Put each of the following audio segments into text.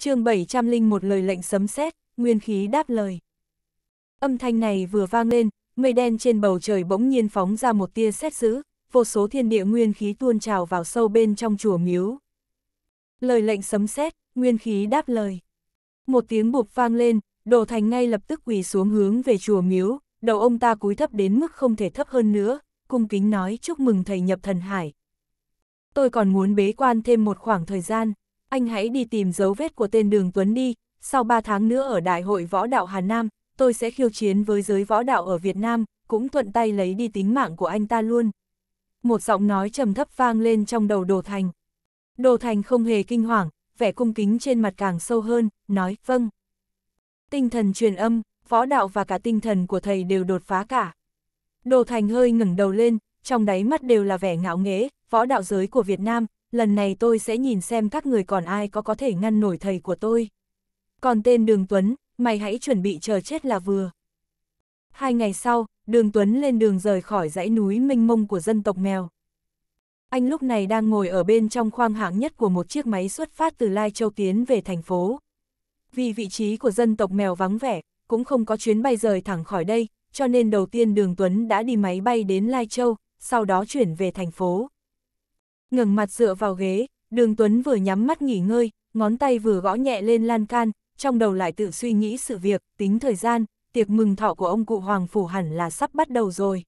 chương 701 lời lệnh sấm sét, nguyên khí đáp lời. Âm thanh này vừa vang lên, mây đen trên bầu trời bỗng nhiên phóng ra một tia sét dữ, vô số thiên địa nguyên khí tuôn trào vào sâu bên trong chùa miếu. Lời lệnh sấm sét, nguyên khí đáp lời. Một tiếng bụp vang lên, đồ thành ngay lập tức quỳ xuống hướng về chùa miếu, đầu ông ta cúi thấp đến mức không thể thấp hơn nữa, cung kính nói chúc mừng thầy nhập thần hải. Tôi còn muốn bế quan thêm một khoảng thời gian anh hãy đi tìm dấu vết của tên Đường Tuấn đi, sau 3 tháng nữa ở Đại hội Võ đạo Hà Nam, tôi sẽ khiêu chiến với giới võ đạo ở Việt Nam, cũng thuận tay lấy đi tính mạng của anh ta luôn. Một giọng nói trầm thấp vang lên trong đầu Đồ Thành. Đồ Thành không hề kinh hoàng, vẻ cung kính trên mặt càng sâu hơn, nói, vâng. Tinh thần truyền âm, võ đạo và cả tinh thần của thầy đều đột phá cả. Đồ Thành hơi ngẩng đầu lên, trong đáy mắt đều là vẻ ngạo nghễ, võ đạo giới của Việt Nam, lần này tôi sẽ nhìn xem các người còn ai có có thể ngăn nổi thầy của tôi. Còn tên Đường Tuấn, mày hãy chuẩn bị chờ chết là vừa. Hai ngày sau, Đường Tuấn lên đường rời khỏi dãy núi mênh mông của dân tộc mèo. Anh lúc này đang ngồi ở bên trong khoang hạng nhất của một chiếc máy xuất phát từ Lai Châu tiến về thành phố. Vì vị trí của dân tộc mèo vắng vẻ, cũng không có chuyến bay rời thẳng khỏi đây, cho nên đầu tiên Đường Tuấn đã đi máy bay đến Lai Châu, sau đó chuyển về thành phố ngừng mặt dựa vào ghế, đường Tuấn vừa nhắm mắt nghỉ ngơi, ngón tay vừa gõ nhẹ lên lan can, trong đầu lại tự suy nghĩ sự việc, tính thời gian, tiệc mừng thọ của ông cụ Hoàng Phủ hẳn là sắp bắt đầu rồi.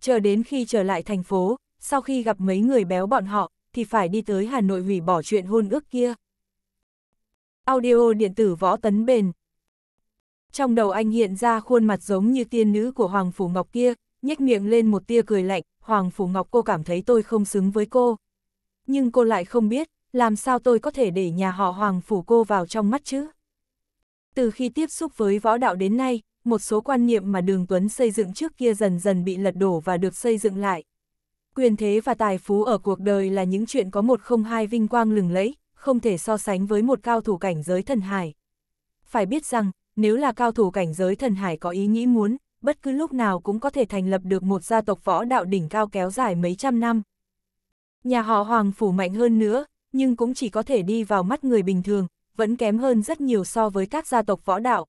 Chờ đến khi trở lại thành phố, sau khi gặp mấy người béo bọn họ, thì phải đi tới Hà Nội hủy bỏ chuyện hôn ước kia. Audio điện tử võ tấn bền Trong đầu anh hiện ra khuôn mặt giống như tiên nữ của Hoàng Phủ Ngọc kia, nhếch miệng lên một tia cười lạnh, Hoàng Phủ Ngọc cô cảm thấy tôi không xứng với cô nhưng cô lại không biết, làm sao tôi có thể để nhà họ Hoàng phủ cô vào trong mắt chứ? Từ khi tiếp xúc với võ đạo đến nay, một số quan niệm mà Đường Tuấn xây dựng trước kia dần dần bị lật đổ và được xây dựng lại. Quyền thế và tài phú ở cuộc đời là những chuyện có một không hai vinh quang lừng lẫy, không thể so sánh với một cao thủ cảnh giới thần hải. Phải biết rằng, nếu là cao thủ cảnh giới thần hải có ý nghĩ muốn, bất cứ lúc nào cũng có thể thành lập được một gia tộc võ đạo đỉnh cao kéo dài mấy trăm năm. Nhà họ Hoàng Phủ mạnh hơn nữa, nhưng cũng chỉ có thể đi vào mắt người bình thường, vẫn kém hơn rất nhiều so với các gia tộc võ đạo.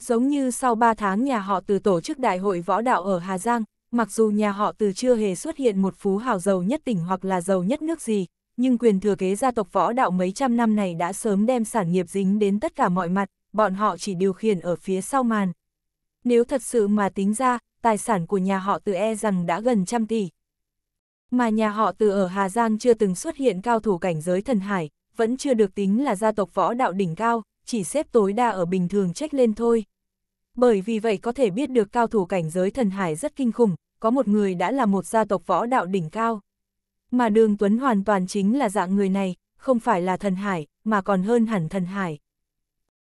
Giống như sau 3 tháng nhà họ từ tổ chức đại hội võ đạo ở Hà Giang, mặc dù nhà họ từ chưa hề xuất hiện một phú hào giàu nhất tỉnh hoặc là giàu nhất nước gì, nhưng quyền thừa kế gia tộc võ đạo mấy trăm năm này đã sớm đem sản nghiệp dính đến tất cả mọi mặt, bọn họ chỉ điều khiển ở phía sau màn. Nếu thật sự mà tính ra, tài sản của nhà họ từ e rằng đã gần trăm tỷ. Mà nhà họ từ ở Hà Giang chưa từng xuất hiện cao thủ cảnh giới thần hải, vẫn chưa được tính là gia tộc võ đạo đỉnh cao, chỉ xếp tối đa ở bình thường trách lên thôi. Bởi vì vậy có thể biết được cao thủ cảnh giới thần hải rất kinh khủng, có một người đã là một gia tộc võ đạo đỉnh cao. Mà đường Tuấn hoàn toàn chính là dạng người này, không phải là thần hải, mà còn hơn hẳn thần hải.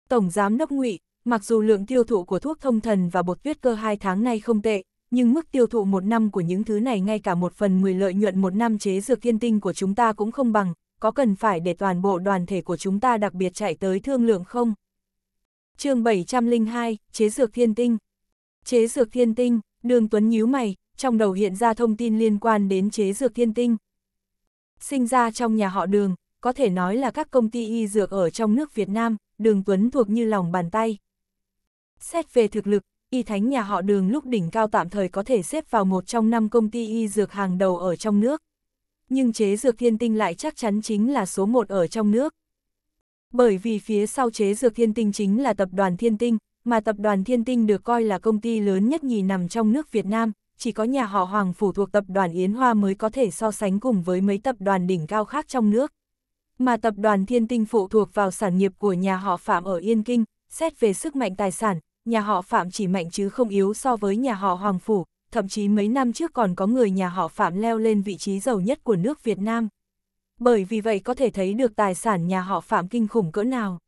Tổng giám đốc ngụy, mặc dù lượng tiêu thụ của thuốc thông thần và bột tuyết cơ hai tháng nay không tệ, nhưng mức tiêu thụ một năm của những thứ này ngay cả một phần 10 lợi nhuận một năm chế dược thiên tinh của chúng ta cũng không bằng, có cần phải để toàn bộ đoàn thể của chúng ta đặc biệt chạy tới thương lượng không? chương 702, Chế dược thiên tinh Chế dược thiên tinh, đường Tuấn nhíu mày, trong đầu hiện ra thông tin liên quan đến chế dược thiên tinh. Sinh ra trong nhà họ đường, có thể nói là các công ty y dược ở trong nước Việt Nam, đường Tuấn thuộc như lòng bàn tay. Xét về thực lực, y thánh nhà họ đường lúc đỉnh cao tạm thời có thể xếp vào một trong năm công ty y dược hàng đầu ở trong nước. Nhưng chế dược thiên tinh lại chắc chắn chính là số một ở trong nước. Bởi vì phía sau chế dược thiên tinh chính là tập đoàn thiên tinh, mà tập đoàn thiên tinh được coi là công ty lớn nhất nhì nằm trong nước Việt Nam, chỉ có nhà họ Hoàng phủ thuộc tập đoàn Yến Hoa mới có thể so sánh cùng với mấy tập đoàn đỉnh cao khác trong nước. Mà tập đoàn thiên tinh phụ thuộc vào sản nghiệp của nhà họ Phạm ở Yên Kinh, xét về sức mạnh tài sản, nhà họ Phạm chỉ mạnh chứ không yếu so với nhà họ Hoàng Phủ, thậm chí mấy năm trước còn có người nhà họ Phạm leo lên vị trí giàu nhất của nước Việt Nam. Bởi vì vậy có thể thấy được tài sản nhà họ Phạm kinh khủng cỡ nào.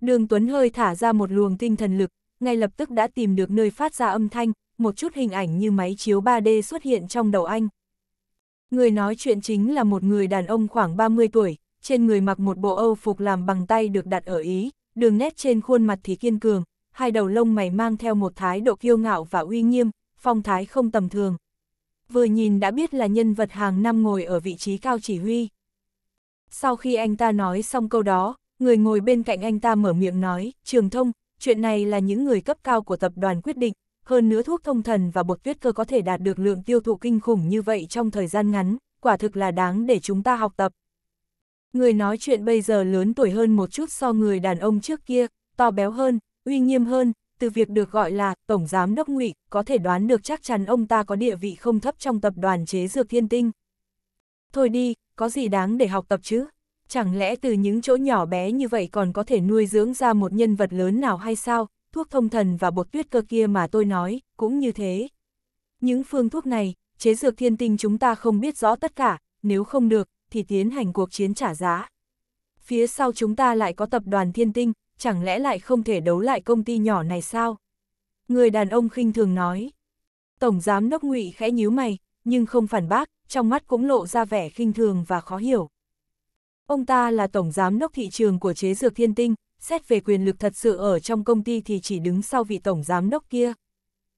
Đường Tuấn hơi thả ra một luồng tinh thần lực, ngay lập tức đã tìm được nơi phát ra âm thanh, một chút hình ảnh như máy chiếu 3D xuất hiện trong đầu anh. Người nói chuyện chính là một người đàn ông khoảng 30 tuổi, trên người mặc một bộ Âu phục làm bằng tay được đặt ở Ý, đường nét trên khuôn mặt thì kiên cường, hai đầu lông mày mang theo một thái độ kiêu ngạo và uy nghiêm, phong thái không tầm thường. Vừa nhìn đã biết là nhân vật hàng năm ngồi ở vị trí cao chỉ huy. Sau khi anh ta nói xong câu đó, người ngồi bên cạnh anh ta mở miệng nói, trường thông, chuyện này là những người cấp cao của tập đoàn quyết định, hơn nữa thuốc thông thần và bột tuyết cơ có thể đạt được lượng tiêu thụ kinh khủng như vậy trong thời gian ngắn, quả thực là đáng để chúng ta học tập. Người nói chuyện bây giờ lớn tuổi hơn một chút so người đàn ông trước kia, to béo hơn, uy nghiêm hơn, từ việc được gọi là Tổng Giám Đốc ngụy có thể đoán được chắc chắn ông ta có địa vị không thấp trong tập đoàn chế dược thiên tinh. Thôi đi, có gì đáng để học tập chứ? Chẳng lẽ từ những chỗ nhỏ bé như vậy còn có thể nuôi dưỡng ra một nhân vật lớn nào hay sao? Thuốc thông thần và bột tuyết cơ kia mà tôi nói, cũng như thế. Những phương thuốc này, chế dược thiên tinh chúng ta không biết rõ tất cả, nếu không được, thì tiến hành cuộc chiến trả giá. Phía sau chúng ta lại có tập đoàn thiên tinh, chẳng lẽ lại không thể đấu lại công ty nhỏ này sao? Người đàn ông khinh thường nói. Tổng giám đốc ngụy khẽ nhíu mày, nhưng không phản bác, trong mắt cũng lộ ra vẻ khinh thường và khó hiểu. Ông ta là tổng giám đốc thị trường của chế dược thiên tinh, xét về quyền lực thật sự ở trong công ty thì chỉ đứng sau vị tổng giám đốc kia.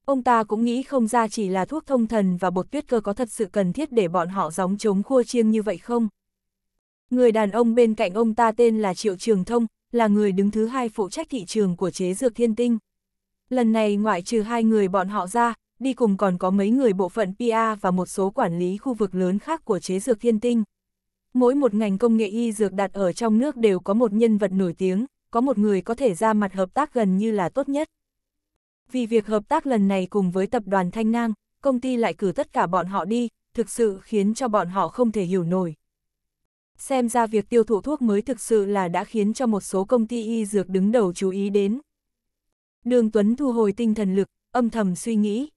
Ông ta cũng nghĩ không ra chỉ là thuốc thông thần và bột tuyết cơ có thật sự cần thiết để bọn họ giống chống khua chiêng như vậy không. Người đàn ông bên cạnh ông ta tên là Triệu Trường Thông, là người đứng thứ hai phụ trách thị trường của chế dược thiên tinh. Lần này ngoại trừ hai người bọn họ ra, đi cùng còn có mấy người bộ phận PA và một số quản lý khu vực lớn khác của chế dược thiên tinh. Mỗi một ngành công nghệ y dược đặt ở trong nước đều có một nhân vật nổi tiếng, có một người có thể ra mặt hợp tác gần như là tốt nhất. Vì việc hợp tác lần này cùng với tập đoàn Thanh Nang, công ty lại cử tất cả bọn họ đi, thực sự khiến cho bọn họ không thể hiểu nổi xem ra việc tiêu thụ thuốc mới thực sự là đã khiến cho một số công ty y dược đứng đầu chú ý đến. Đường Tuấn thu hồi tinh thần lực, âm thầm suy nghĩ.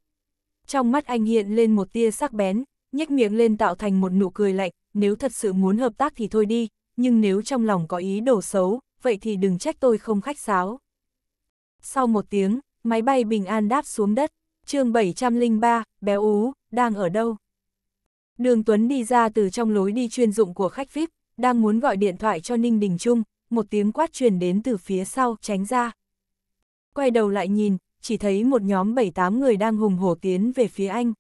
Trong mắt anh hiện lên một tia sắc bén, nhếch miệng lên tạo thành một nụ cười lạnh, nếu thật sự muốn hợp tác thì thôi đi, nhưng nếu trong lòng có ý đồ xấu, vậy thì đừng trách tôi không khách sáo. Sau một tiếng, máy bay bình an đáp xuống đất, chương 703, béo ú, đang ở đâu? Đường Tuấn đi ra từ trong lối đi chuyên dụng của khách VIP, đang muốn gọi điện thoại cho Ninh Đình Trung, một tiếng quát truyền đến từ phía sau, tránh ra. Quay đầu lại nhìn, chỉ thấy một nhóm 7-8 người đang hùng hổ tiến về phía anh.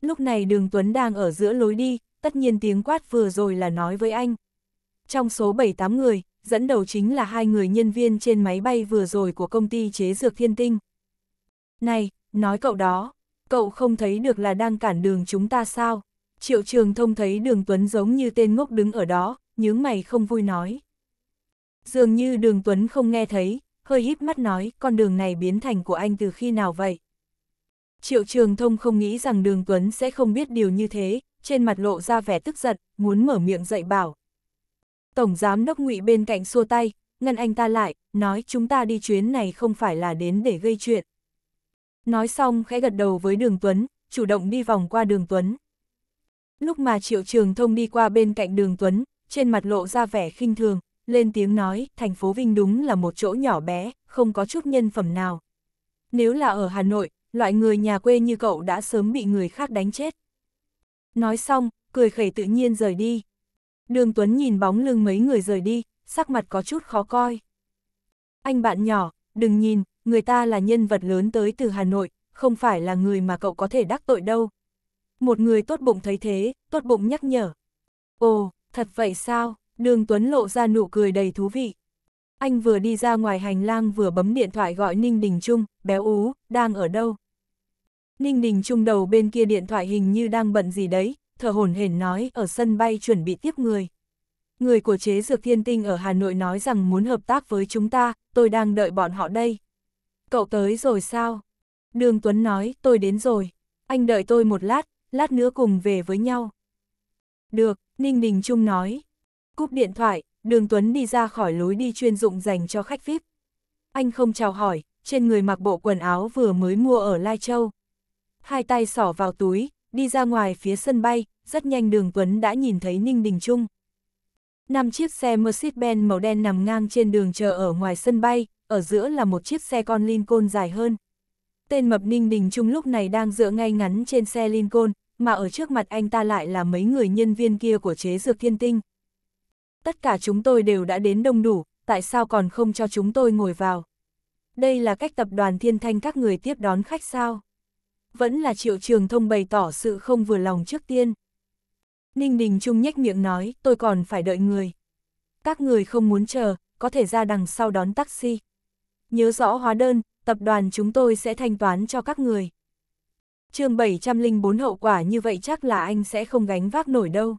Lúc này đường Tuấn đang ở giữa lối đi, tất nhiên tiếng quát vừa rồi là nói với anh. Trong số 7-8 người, dẫn đầu chính là hai người nhân viên trên máy bay vừa rồi của công ty chế dược thiên tinh. Này, nói cậu đó, cậu không thấy được là đang cản đường chúng ta sao? Triệu Trường Thông thấy Đường Tuấn giống như tên ngốc đứng ở đó, nhướng mày không vui nói. Dường như Đường Tuấn không nghe thấy, hơi híp mắt nói, con đường này biến thành của anh từ khi nào vậy? Triệu Trường Thông không nghĩ rằng Đường Tuấn sẽ không biết điều như thế, trên mặt lộ ra vẻ tức giận, muốn mở miệng dạy bảo. Tổng giám đốc Ngụy bên cạnh xua tay, ngăn anh ta lại, nói chúng ta đi chuyến này không phải là đến để gây chuyện. Nói xong khẽ gật đầu với Đường Tuấn, chủ động đi vòng qua Đường Tuấn. Lúc mà Triệu Trường Thông đi qua bên cạnh đường Tuấn, trên mặt lộ ra vẻ khinh thường, lên tiếng nói, thành phố Vinh đúng là một chỗ nhỏ bé, không có chút nhân phẩm nào. Nếu là ở Hà Nội, loại người nhà quê như cậu đã sớm bị người khác đánh chết. Nói xong, cười khẩy tự nhiên rời đi. Đường Tuấn nhìn bóng lưng mấy người rời đi, sắc mặt có chút khó coi. Anh bạn nhỏ, đừng nhìn, người ta là nhân vật lớn tới từ Hà Nội, không phải là người mà cậu có thể đắc tội đâu. Một người tốt bụng thấy thế, tốt bụng nhắc nhở. Ồ, thật vậy sao? Đường Tuấn lộ ra nụ cười đầy thú vị. Anh vừa đi ra ngoài hành lang vừa bấm điện thoại gọi Ninh Đình Trung, béo ú, đang ở đâu? Ninh Đình Trung đầu bên kia điện thoại hình như đang bận gì đấy, thở hổn hển nói ở sân bay chuẩn bị tiếp người. Người của chế dược thiên tinh ở Hà Nội nói rằng muốn hợp tác với chúng ta, tôi đang đợi bọn họ đây. Cậu tới rồi sao? Đường Tuấn nói, tôi đến rồi. Anh đợi tôi một lát, lát nữa cùng về với nhau. Được, Ninh Đình Trung nói. Cúp điện thoại, Đường Tuấn đi ra khỏi lối đi chuyên dụng dành cho khách VIP. Anh không chào hỏi, trên người mặc bộ quần áo vừa mới mua ở Lai Châu. Hai tay sỏ vào túi, đi ra ngoài phía sân bay, rất nhanh Đường Tuấn đã nhìn thấy Ninh Đình Trung. Năm chiếc xe Mercedes-Benz màu đen nằm ngang trên đường chờ ở ngoài sân bay, ở giữa là một chiếc xe con Lincoln dài hơn. Tên mập Ninh Đình Trung lúc này đang dựa ngay ngắn trên xe Lincoln, mà ở trước mặt anh ta lại là mấy người nhân viên kia của chế dược thiên tinh. Tất cả chúng tôi đều đã đến đông đủ, tại sao còn không cho chúng tôi ngồi vào? Đây là cách tập đoàn thiên thanh các người tiếp đón khách sao? Vẫn là triệu trường thông bày tỏ sự không vừa lòng trước tiên. Ninh Đình Trung nhếch miệng nói, tôi còn phải đợi người. Các người không muốn chờ, có thể ra đằng sau đón taxi. Nhớ rõ hóa đơn, tập đoàn chúng tôi sẽ thanh toán cho các người. chương 704 hậu quả như vậy chắc là anh sẽ không gánh vác nổi đâu.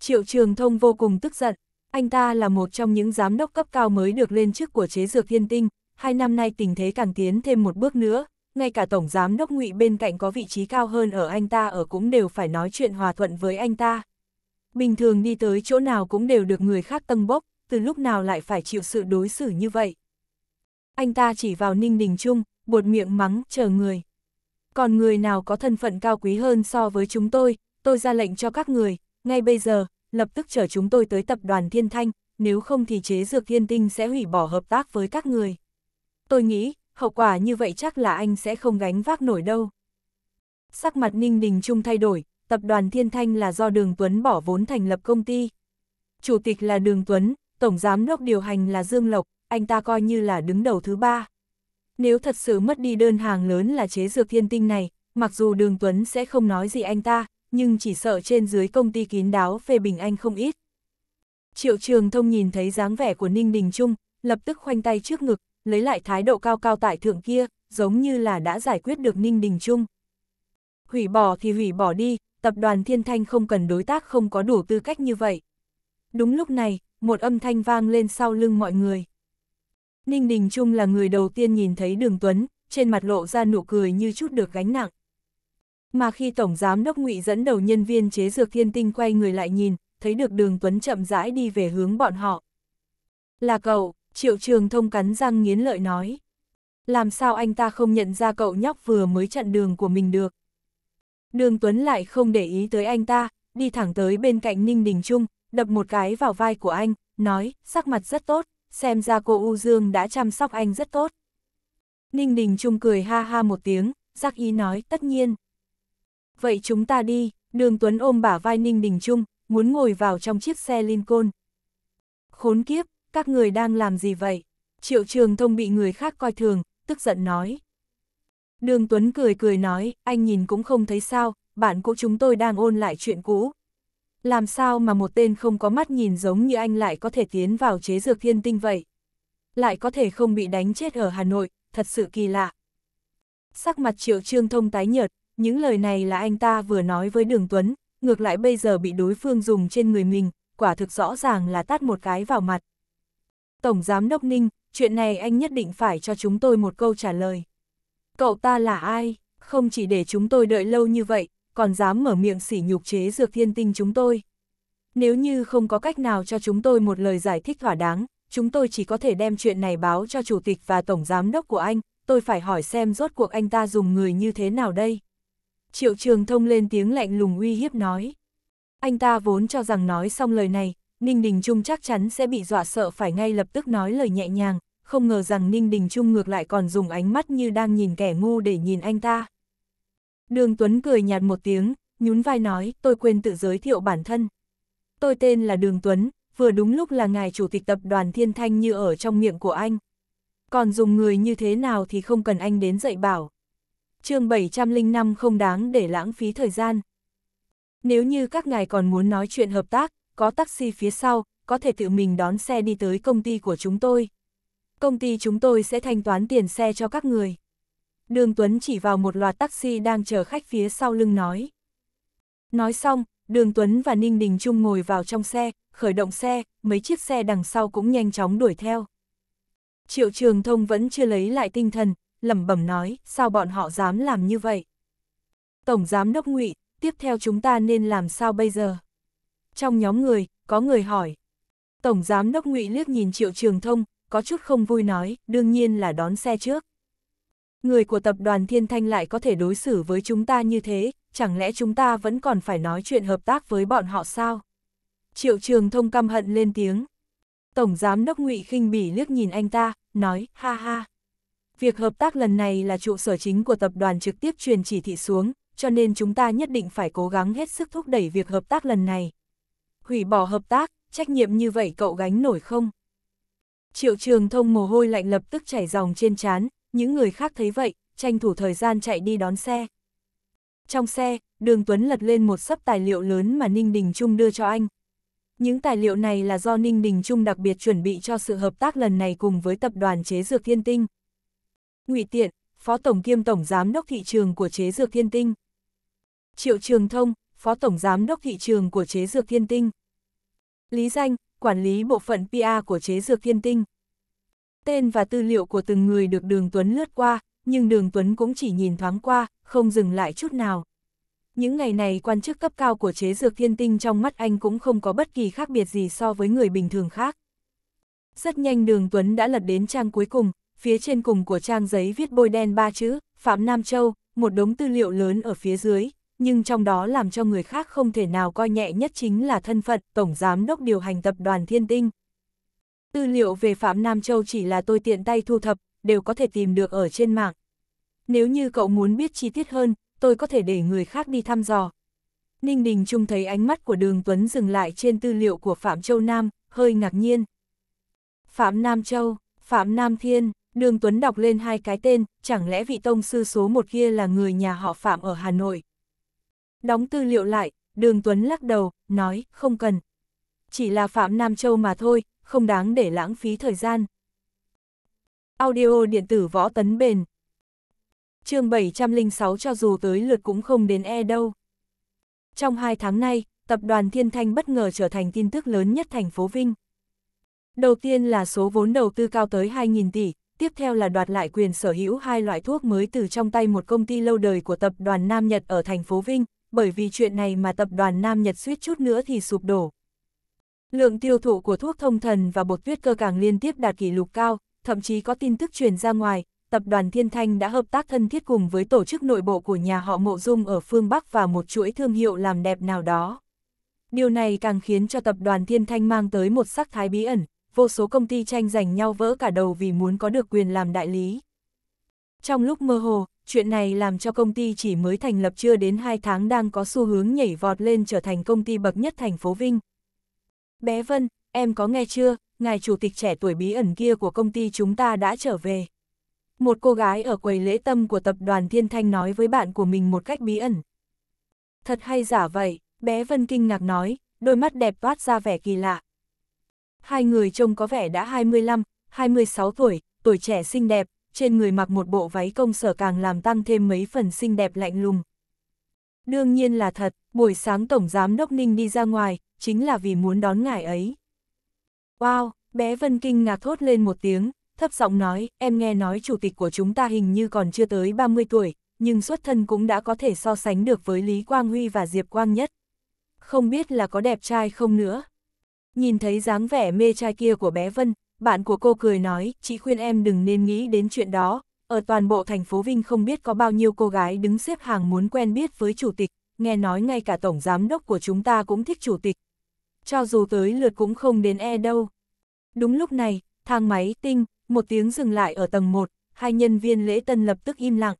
Triệu Trường Thông vô cùng tức giận, anh ta là một trong những giám đốc cấp cao mới được lên chức của chế dược thiên tinh, hai năm nay tình thế càng tiến thêm một bước nữa, ngay cả tổng giám đốc ngụy bên cạnh có vị trí cao hơn ở anh ta ở cũng đều phải nói chuyện hòa thuận với anh ta. Bình thường đi tới chỗ nào cũng đều được người khác tâng bốc, từ lúc nào lại phải chịu sự đối xử như vậy anh ta chỉ vào Ninh Đình Trung, buột miệng mắng, chờ người. Còn người nào có thân phận cao quý hơn so với chúng tôi, tôi ra lệnh cho các người, ngay bây giờ, lập tức chở chúng tôi tới tập đoàn Thiên Thanh, nếu không thì chế dược thiên tinh sẽ hủy bỏ hợp tác với các người. Tôi nghĩ, hậu quả như vậy chắc là anh sẽ không gánh vác nổi đâu. Sắc mặt Ninh Đình Trung thay đổi, tập đoàn Thiên Thanh là do Đường Tuấn bỏ vốn thành lập công ty. Chủ tịch là Đường Tuấn, Tổng Giám đốc điều hành là Dương Lộc, anh ta coi như là đứng đầu thứ ba. Nếu thật sự mất đi đơn hàng lớn là chế dược thiên tinh này, mặc dù Đường Tuấn sẽ không nói gì anh ta, nhưng chỉ sợ trên dưới công ty kín đáo phê bình anh không ít. Triệu Trường Thông nhìn thấy dáng vẻ của Ninh Đình Trung, lập tức khoanh tay trước ngực, lấy lại thái độ cao cao tại thượng kia, giống như là đã giải quyết được Ninh Đình Trung. Hủy bỏ thì hủy bỏ đi, tập đoàn Thiên Thanh không cần đối tác không có đủ tư cách như vậy. Đúng lúc này, một âm thanh vang lên sau lưng mọi người. Ninh Đình Trung là người đầu tiên nhìn thấy Đường Tuấn, trên mặt lộ ra nụ cười như chút được gánh nặng. Mà khi Tổng Giám Đốc ngụy dẫn đầu nhân viên chế dược thiên tinh quay người lại nhìn, thấy được Đường Tuấn chậm rãi đi về hướng bọn họ. Là cậu, Triệu Trường Thông cắn răng nghiến lợi nói. Làm sao anh ta không nhận ra cậu nhóc vừa mới chặn đường của mình được. Đường Tuấn lại không để ý tới anh ta, đi thẳng tới bên cạnh Ninh Đình Trung, đập một cái vào vai của anh, nói, sắc mặt rất tốt xem ra cô U Dương đã chăm sóc anh rất tốt. Ninh Đình Trung cười ha ha một tiếng, giác ý nói tất nhiên. Vậy chúng ta đi, đường Tuấn ôm bả vai Ninh Đình Trung, muốn ngồi vào trong chiếc xe Lincoln. Khốn kiếp, các người đang làm gì vậy? Triệu Trường Thông bị người khác coi thường, tức giận nói. Đường Tuấn cười cười nói, anh nhìn cũng không thấy sao, bạn cũ chúng tôi đang ôn lại chuyện cũ, làm sao mà một tên không có mắt nhìn giống như anh lại có thể tiến vào chế dược thiên tinh vậy? Lại có thể không bị đánh chết ở Hà Nội, thật sự kỳ lạ. Sắc mặt triệu trương thông tái nhợt, những lời này là anh ta vừa nói với Đường Tuấn, ngược lại bây giờ bị đối phương dùng trên người mình, quả thực rõ ràng là tát một cái vào mặt. Tổng Giám Đốc Ninh, chuyện này anh nhất định phải cho chúng tôi một câu trả lời. Cậu ta là ai, không chỉ để chúng tôi đợi lâu như vậy, còn dám mở miệng sỉ nhục chế dược thiên tinh chúng tôi. Nếu như không có cách nào cho chúng tôi một lời giải thích thỏa đáng, chúng tôi chỉ có thể đem chuyện này báo cho chủ tịch và tổng giám đốc của anh, tôi phải hỏi xem rốt cuộc anh ta dùng người như thế nào đây. Triệu Trường Thông lên tiếng lạnh lùng uy hiếp nói. Anh ta vốn cho rằng nói xong lời này, Ninh Đình Trung chắc chắn sẽ bị dọa sợ phải ngay lập tức nói lời nhẹ nhàng, không ngờ rằng Ninh Đình Trung ngược lại còn dùng ánh mắt như đang nhìn kẻ ngu để nhìn anh ta. Đường Tuấn cười nhạt một tiếng, nhún vai nói, tôi quên tự giới thiệu bản thân. Tôi tên là Đường Tuấn, vừa đúng lúc là ngài chủ tịch tập đoàn Thiên Thanh như ở trong miệng của anh. Còn dùng người như thế nào thì không cần anh đến dạy bảo. chương 705 không đáng để lãng phí thời gian. Nếu như các ngài còn muốn nói chuyện hợp tác, có taxi phía sau, có thể tự mình đón xe đi tới công ty của chúng tôi. Công ty chúng tôi sẽ thanh toán tiền xe cho các người đường Tuấn chỉ vào một loạt taxi đang chờ khách phía sau lưng nói. Nói xong, đường Tuấn và Ninh Đình Trung ngồi vào trong xe, khởi động xe, mấy chiếc xe đằng sau cũng nhanh chóng đuổi theo. Triệu Trường Thông vẫn chưa lấy lại tinh thần, lẩm bẩm nói, sao bọn họ dám làm như vậy? Tổng giám đốc Ngụy, tiếp theo chúng ta nên làm sao bây giờ? Trong nhóm người, có người hỏi. Tổng giám đốc Ngụy liếc nhìn Triệu Trường Thông, có chút không vui nói, đương nhiên là đón xe trước người của tập đoàn Thiên Thanh lại có thể đối xử với chúng ta như thế, chẳng lẽ chúng ta vẫn còn phải nói chuyện hợp tác với bọn họ sao? Triệu Trường Thông căm hận lên tiếng. Tổng Giám Đốc ngụy khinh bỉ liếc nhìn anh ta, nói, ha ha. Việc hợp tác lần này là trụ sở chính của tập đoàn trực tiếp truyền chỉ thị xuống, cho nên chúng ta nhất định phải cố gắng hết sức thúc đẩy việc hợp tác lần này. Hủy bỏ hợp tác, trách nhiệm như vậy cậu gánh nổi không? Triệu Trường Thông mồ hôi lạnh lập tức chảy dòng trên trán, những người khác thấy vậy, tranh thủ thời gian chạy đi đón xe. Trong xe, Đường Tuấn lật lên một sấp tài liệu lớn mà Ninh Đình Trung đưa cho anh. Những tài liệu này là do Ninh Đình Trung đặc biệt chuẩn bị cho sự hợp tác lần này cùng với tập đoàn chế dược thiên tinh. Ngụy Tiện, Phó Tổng kiêm Tổng Giám đốc thị trường của chế dược thiên tinh. Triệu Trường Thông, Phó Tổng Giám đốc thị trường của chế dược thiên tinh. Lý Danh, Quản lý bộ phận PR của chế dược thiên tinh. Tên và tư liệu của từng người được Đường Tuấn lướt qua, nhưng Đường Tuấn cũng chỉ nhìn thoáng qua, không dừng lại chút nào. Những ngày này quan chức cấp cao của chế dược thiên tinh trong mắt anh cũng không có bất kỳ khác biệt gì so với người bình thường khác. Rất nhanh Đường Tuấn đã lật đến trang cuối cùng, phía trên cùng của trang giấy viết bôi đen ba chữ, Phạm Nam Châu, một đống tư liệu lớn ở phía dưới, nhưng trong đó làm cho người khác không thể nào coi nhẹ nhất chính là thân phận Tổng Giám đốc điều hành tập đoàn Thiên Tinh. Tư liệu về Phạm Nam Châu chỉ là tôi tiện tay thu thập, đều có thể tìm được ở trên mạng. Nếu như cậu muốn biết chi tiết hơn, tôi có thể để người khác đi thăm dò. Ninh Đình Trung thấy ánh mắt của Đường Tuấn dừng lại trên tư liệu của Phạm Châu Nam, hơi ngạc nhiên. Phạm Nam Châu, Phạm Nam Thiên, Đường Tuấn đọc lên hai cái tên, chẳng lẽ vị tông sư số một kia là người nhà họ Phạm ở Hà Nội. Đóng tư liệu lại, Đường Tuấn lắc đầu, nói, không cần. Chỉ là Phạm Nam Châu mà thôi, không đáng để lãng phí thời gian. Audio điện tử võ tấn bền chương 706 cho dù tới lượt cũng không đến e đâu. Trong hai tháng nay, tập đoàn Thiên Thanh bất ngờ trở thành tin tức lớn nhất thành phố Vinh. Đầu tiên là số vốn đầu tư cao tới 2.000 tỷ, tiếp theo là đoạt lại quyền sở hữu hai loại thuốc mới từ trong tay một công ty lâu đời của tập đoàn Nam Nhật ở thành phố Vinh, bởi vì chuyện này mà tập đoàn Nam Nhật suýt chút nữa thì sụp đổ. Lượng tiêu thụ của thuốc thông thần và bột tuyết cơ càng liên tiếp đạt kỷ lục cao, thậm chí có tin tức truyền ra ngoài, tập đoàn Thiên Thanh đã hợp tác thân thiết cùng với tổ chức nội bộ của nhà họ Mộ Dung ở phương Bắc và một chuỗi thương hiệu làm đẹp nào đó. Điều này càng khiến cho tập đoàn Thiên Thanh mang tới một sắc thái bí ẩn, vô số công ty tranh giành nhau vỡ cả đầu vì muốn có được quyền làm đại lý. Trong lúc mơ hồ, chuyện này làm cho công ty chỉ mới thành lập chưa đến 2 tháng đang có xu hướng nhảy vọt lên trở thành công ty bậc nhất thành phố Vinh. Bé Vân, em có nghe chưa, ngài chủ tịch trẻ tuổi bí ẩn kia của công ty chúng ta đã trở về. Một cô gái ở quầy lễ tâm của tập đoàn Thiên Thanh nói với bạn của mình một cách bí ẩn. Thật hay giả vậy, bé Vân kinh ngạc nói, đôi mắt đẹp toát ra vẻ kỳ lạ. Hai người trông có vẻ đã 25, 26 tuổi, tuổi trẻ xinh đẹp, trên người mặc một bộ váy công sở càng làm tăng thêm mấy phần xinh đẹp lạnh lùng. Đương nhiên là thật, buổi sáng Tổng Giám Đốc Ninh đi ra ngoài, chính là vì muốn đón ngài ấy. Wow, bé Vân Kinh ngạc thốt lên một tiếng, thấp giọng nói, em nghe nói chủ tịch của chúng ta hình như còn chưa tới 30 tuổi, nhưng xuất thân cũng đã có thể so sánh được với Lý Quang Huy và Diệp Quang Nhất. Không biết là có đẹp trai không nữa. Nhìn thấy dáng vẻ mê trai kia của bé Vân, bạn của cô cười nói, chị khuyên em đừng nên nghĩ đến chuyện đó, ở toàn bộ thành phố Vinh không biết có bao nhiêu cô gái đứng xếp hàng muốn quen biết với chủ tịch, nghe nói ngay cả tổng giám đốc của chúng ta cũng thích chủ tịch. Cho dù tới lượt cũng không đến e đâu. Đúng lúc này, thang máy tinh, một tiếng dừng lại ở tầng 1, hai nhân viên lễ tân lập tức im lặng.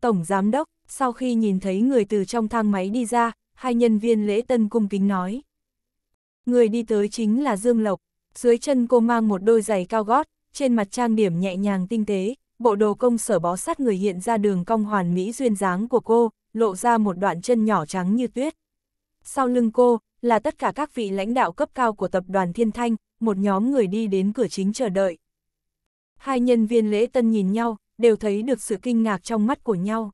Tổng giám đốc, sau khi nhìn thấy người từ trong thang máy đi ra, hai nhân viên lễ tân cung kính nói. Người đi tới chính là Dương Lộc, dưới chân cô mang một đôi giày cao gót, trên mặt trang điểm nhẹ nhàng tinh tế, bộ đồ công sở bó sát người hiện ra đường cong hoàn mỹ duyên dáng của cô, lộ ra một đoạn chân nhỏ trắng như tuyết. Sau lưng cô, là tất cả các vị lãnh đạo cấp cao của tập đoàn Thiên Thanh, một nhóm người đi đến cửa chính chờ đợi. Hai nhân viên lễ tân nhìn nhau, đều thấy được sự kinh ngạc trong mắt của nhau.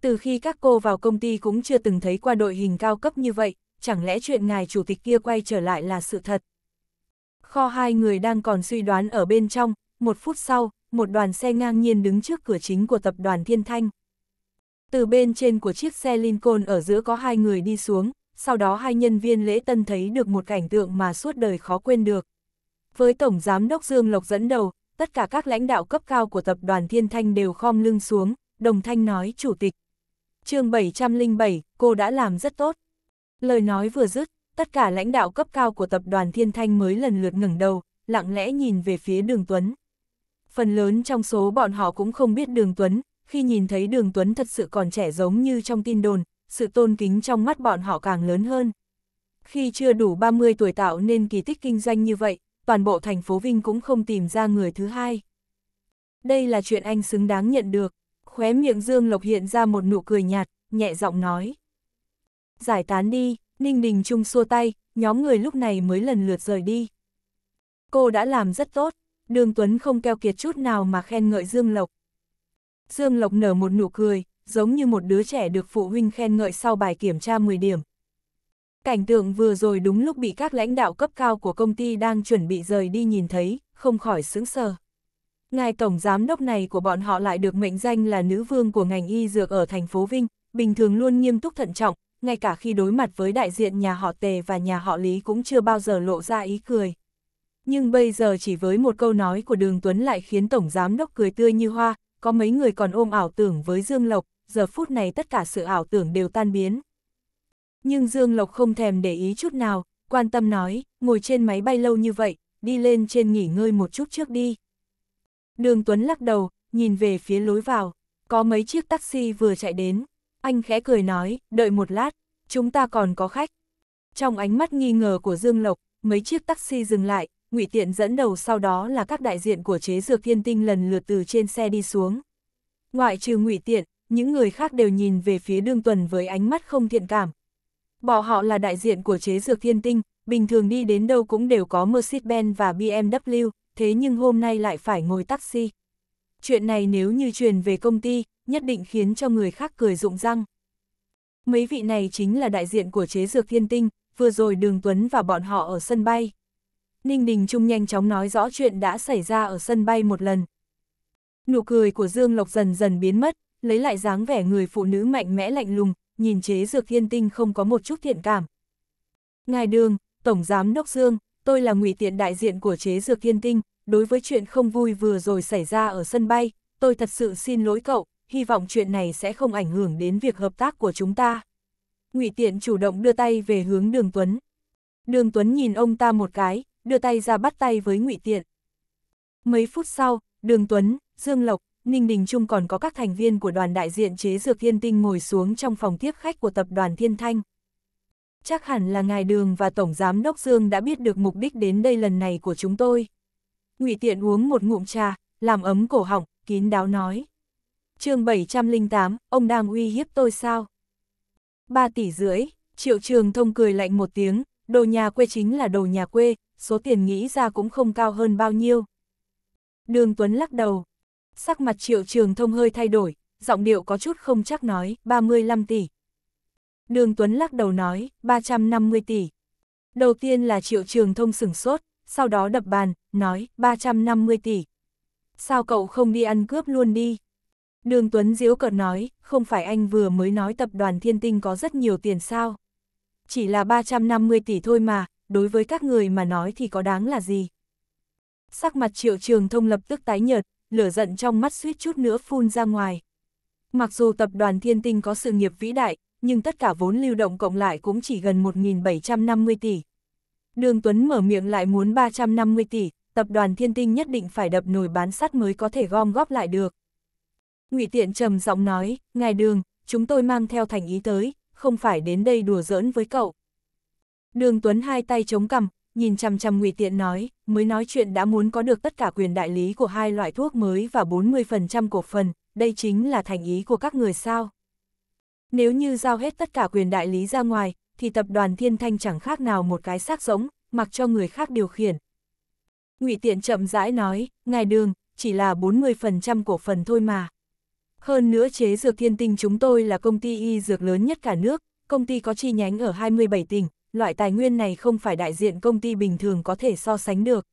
Từ khi các cô vào công ty cũng chưa từng thấy qua đội hình cao cấp như vậy, chẳng lẽ chuyện ngài chủ tịch kia quay trở lại là sự thật. Kho hai người đang còn suy đoán ở bên trong, một phút sau, một đoàn xe ngang nhiên đứng trước cửa chính của tập đoàn Thiên Thanh. Từ bên trên của chiếc xe Lincoln ở giữa có hai người đi xuống, sau đó hai nhân viên lễ tân thấy được một cảnh tượng mà suốt đời khó quên được. Với Tổng Giám đốc Dương Lộc dẫn đầu, tất cả các lãnh đạo cấp cao của tập đoàn Thiên Thanh đều khom lưng xuống, đồng thanh nói Chủ tịch. chương 707, cô đã làm rất tốt. Lời nói vừa dứt, tất cả lãnh đạo cấp cao của tập đoàn Thiên Thanh mới lần lượt ngẩng đầu, lặng lẽ nhìn về phía đường Tuấn phần lớn trong số bọn họ cũng không biết Đường Tuấn, khi nhìn thấy Đường Tuấn thật sự còn trẻ giống như trong tin đồn, sự tôn kính trong mắt bọn họ càng lớn hơn. Khi chưa đủ 30 tuổi tạo nên kỳ tích kinh doanh như vậy, toàn bộ thành phố Vinh cũng không tìm ra người thứ hai. Đây là chuyện anh xứng đáng nhận được, khóe miệng Dương Lộc hiện ra một nụ cười nhạt, nhẹ giọng nói. Giải tán đi, Ninh Đình Trung xua tay, nhóm người lúc này mới lần lượt rời đi. Cô đã làm rất tốt, Đường Tuấn không keo kiệt chút nào mà khen ngợi Dương Lộc. Dương Lộc nở một nụ cười, giống như một đứa trẻ được phụ huynh khen ngợi sau bài kiểm tra 10 điểm. Cảnh tượng vừa rồi đúng lúc bị các lãnh đạo cấp cao của công ty đang chuẩn bị rời đi nhìn thấy, không khỏi sững sờ. Ngài tổng giám đốc này của bọn họ lại được mệnh danh là nữ vương của ngành y dược ở thành phố Vinh, bình thường luôn nghiêm túc thận trọng, ngay cả khi đối mặt với đại diện nhà họ Tề và nhà họ Lý cũng chưa bao giờ lộ ra ý cười. Nhưng bây giờ chỉ với một câu nói của Đường Tuấn lại khiến Tổng Giám Đốc cười tươi như hoa, có mấy người còn ôm ảo tưởng với Dương Lộc, giờ phút này tất cả sự ảo tưởng đều tan biến. Nhưng Dương Lộc không thèm để ý chút nào, quan tâm nói, ngồi trên máy bay lâu như vậy, đi lên trên nghỉ ngơi một chút trước đi. Đường Tuấn lắc đầu, nhìn về phía lối vào, có mấy chiếc taxi vừa chạy đến, anh khẽ cười nói, đợi một lát, chúng ta còn có khách. Trong ánh mắt nghi ngờ của Dương Lộc, mấy chiếc taxi dừng lại, ngụy Tiện dẫn đầu sau đó là các đại diện của chế dược thiên tinh lần lượt từ trên xe đi xuống. Ngoại trừ ngụy Tiện, những người khác đều nhìn về phía đương tuần với ánh mắt không thiện cảm. Bỏ họ là đại diện của chế dược thiên tinh, bình thường đi đến đâu cũng đều có Mercedes-Benz và BMW, thế nhưng hôm nay lại phải ngồi taxi. Chuyện này nếu như truyền về công ty, nhất định khiến cho người khác cười rụng răng. Mấy vị này chính là đại diện của chế dược thiên tinh, vừa rồi Đường Tuấn và bọn họ ở sân bay. Ninh Đình Trung nhanh chóng nói rõ chuyện đã xảy ra ở sân bay một lần. Nụ cười của Dương Lộc dần dần biến mất, lấy lại dáng vẻ người phụ nữ mạnh mẽ lạnh lùng, nhìn chế dược thiên tinh không có một chút thiện cảm. Ngài Đường, Tổng Giám Đốc Dương, tôi là ngụy tiện đại diện của chế dược thiên tinh, đối với chuyện không vui vừa rồi xảy ra ở sân bay, tôi thật sự xin lỗi cậu, hy vọng chuyện này sẽ không ảnh hưởng đến việc hợp tác của chúng ta. Ngụy tiện chủ động đưa tay về hướng Đường Tuấn. Đường Tuấn nhìn ông ta một cái, đưa tay ra bắt tay với ngụy Tiện. Mấy phút sau, Đường Tuấn, Dương Lộc, Ninh Đình Trung còn có các thành viên của đoàn đại diện chế dược thiên tinh ngồi xuống trong phòng tiếp khách của tập đoàn Thiên Thanh. Chắc hẳn là Ngài Đường và Tổng Giám Đốc Dương đã biết được mục đích đến đây lần này của chúng tôi. ngụy Tiện uống một ngụm trà, làm ấm cổ họng, kín đáo nói. chương 708, ông đang uy hiếp tôi sao? Ba tỷ rưỡi, triệu trường thông cười lạnh một tiếng, Đồ nhà quê chính là đồ nhà quê, số tiền nghĩ ra cũng không cao hơn bao nhiêu. Đường Tuấn lắc đầu. Sắc mặt triệu trường thông hơi thay đổi, giọng điệu có chút không chắc nói, 35 tỷ. Đường Tuấn lắc đầu nói, 350 tỷ. Đầu tiên là triệu trường thông sửng sốt, sau đó đập bàn, nói, 350 tỷ. Sao cậu không đi ăn cướp luôn đi? Đường Tuấn diễu cợt nói, không phải anh vừa mới nói tập đoàn thiên tinh có rất nhiều tiền sao? chỉ là 350 tỷ thôi mà, đối với các người mà nói thì có đáng là gì. Sắc mặt triệu trường thông lập tức tái nhợt, lửa giận trong mắt suýt chút nữa phun ra ngoài. Mặc dù tập đoàn thiên tinh có sự nghiệp vĩ đại, nhưng tất cả vốn lưu động cộng lại cũng chỉ gần 1.750 tỷ. Đường Tuấn mở miệng lại muốn 350 tỷ, tập đoàn thiên tinh nhất định phải đập nồi bán sắt mới có thể gom góp lại được. ngụy Tiện trầm giọng nói, ngài đường, chúng tôi mang theo thành ý tới, không phải đến đây đùa giỡn với cậu. Đường Tuấn hai tay chống cằm, nhìn chằm chằm Ngụy Tiện nói, mới nói chuyện đã muốn có được tất cả quyền đại lý của hai loại thuốc mới và 40% cổ phần, đây chính là thành ý của các người sao. Nếu như giao hết tất cả quyền đại lý ra ngoài, thì tập đoàn Thiên Thanh chẳng khác nào một cái xác giống, mặc cho người khác điều khiển. Ngụy Tiện chậm rãi nói, ngài đường, chỉ là 40% cổ phần thôi mà. Hơn nữa chế dược thiên tinh chúng tôi là công ty y dược lớn nhất cả nước, công ty có chi nhánh ở 27 tỉnh, loại tài nguyên này không phải đại diện công ty bình thường có thể so sánh được.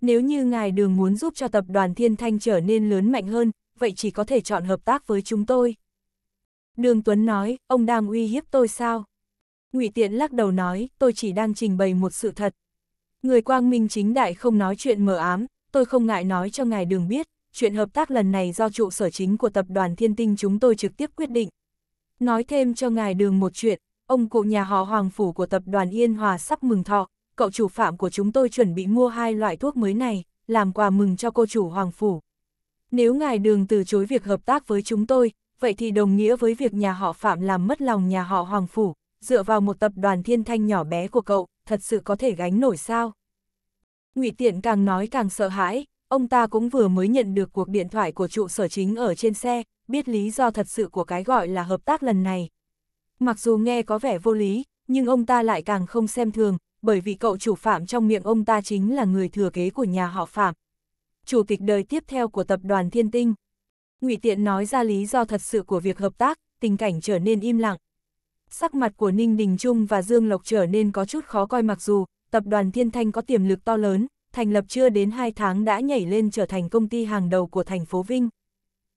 Nếu như ngài đường muốn giúp cho tập đoàn Thiên Thanh trở nên lớn mạnh hơn, vậy chỉ có thể chọn hợp tác với chúng tôi. Đường Tuấn nói, ông đang uy hiếp tôi sao? ngụy Tiện lắc đầu nói, tôi chỉ đang trình bày một sự thật. Người quang minh chính đại không nói chuyện mờ ám, tôi không ngại nói cho ngài đường biết, chuyện hợp tác lần này do trụ sở chính của tập đoàn Thiên Tinh chúng tôi trực tiếp quyết định. Nói thêm cho ngài đường một chuyện, ông cụ nhà họ Hoàng Phủ của tập đoàn Yên Hòa sắp mừng thọ, cậu chủ phạm của chúng tôi chuẩn bị mua hai loại thuốc mới này, làm quà mừng cho cô chủ Hoàng Phủ. Nếu ngài đường từ chối việc hợp tác với chúng tôi, vậy thì đồng nghĩa với việc nhà họ Phạm làm mất lòng nhà họ Hoàng Phủ, dựa vào một tập đoàn thiên thanh nhỏ bé của cậu, thật sự có thể gánh nổi sao? ngụy Tiện càng nói càng sợ hãi, Ông ta cũng vừa mới nhận được cuộc điện thoại của trụ sở chính ở trên xe, biết lý do thật sự của cái gọi là hợp tác lần này. Mặc dù nghe có vẻ vô lý, nhưng ông ta lại càng không xem thường, bởi vì cậu chủ phạm trong miệng ông ta chính là người thừa kế của nhà họ phạm. Chủ tịch đời tiếp theo của tập đoàn Thiên Tinh. ngụy Tiện nói ra lý do thật sự của việc hợp tác, tình cảnh trở nên im lặng. Sắc mặt của Ninh Đình Trung và Dương Lộc trở nên có chút khó coi mặc dù, tập đoàn Thiên Thanh có tiềm lực to lớn, thành lập chưa đến 2 tháng đã nhảy lên trở thành công ty hàng đầu của thành phố Vinh.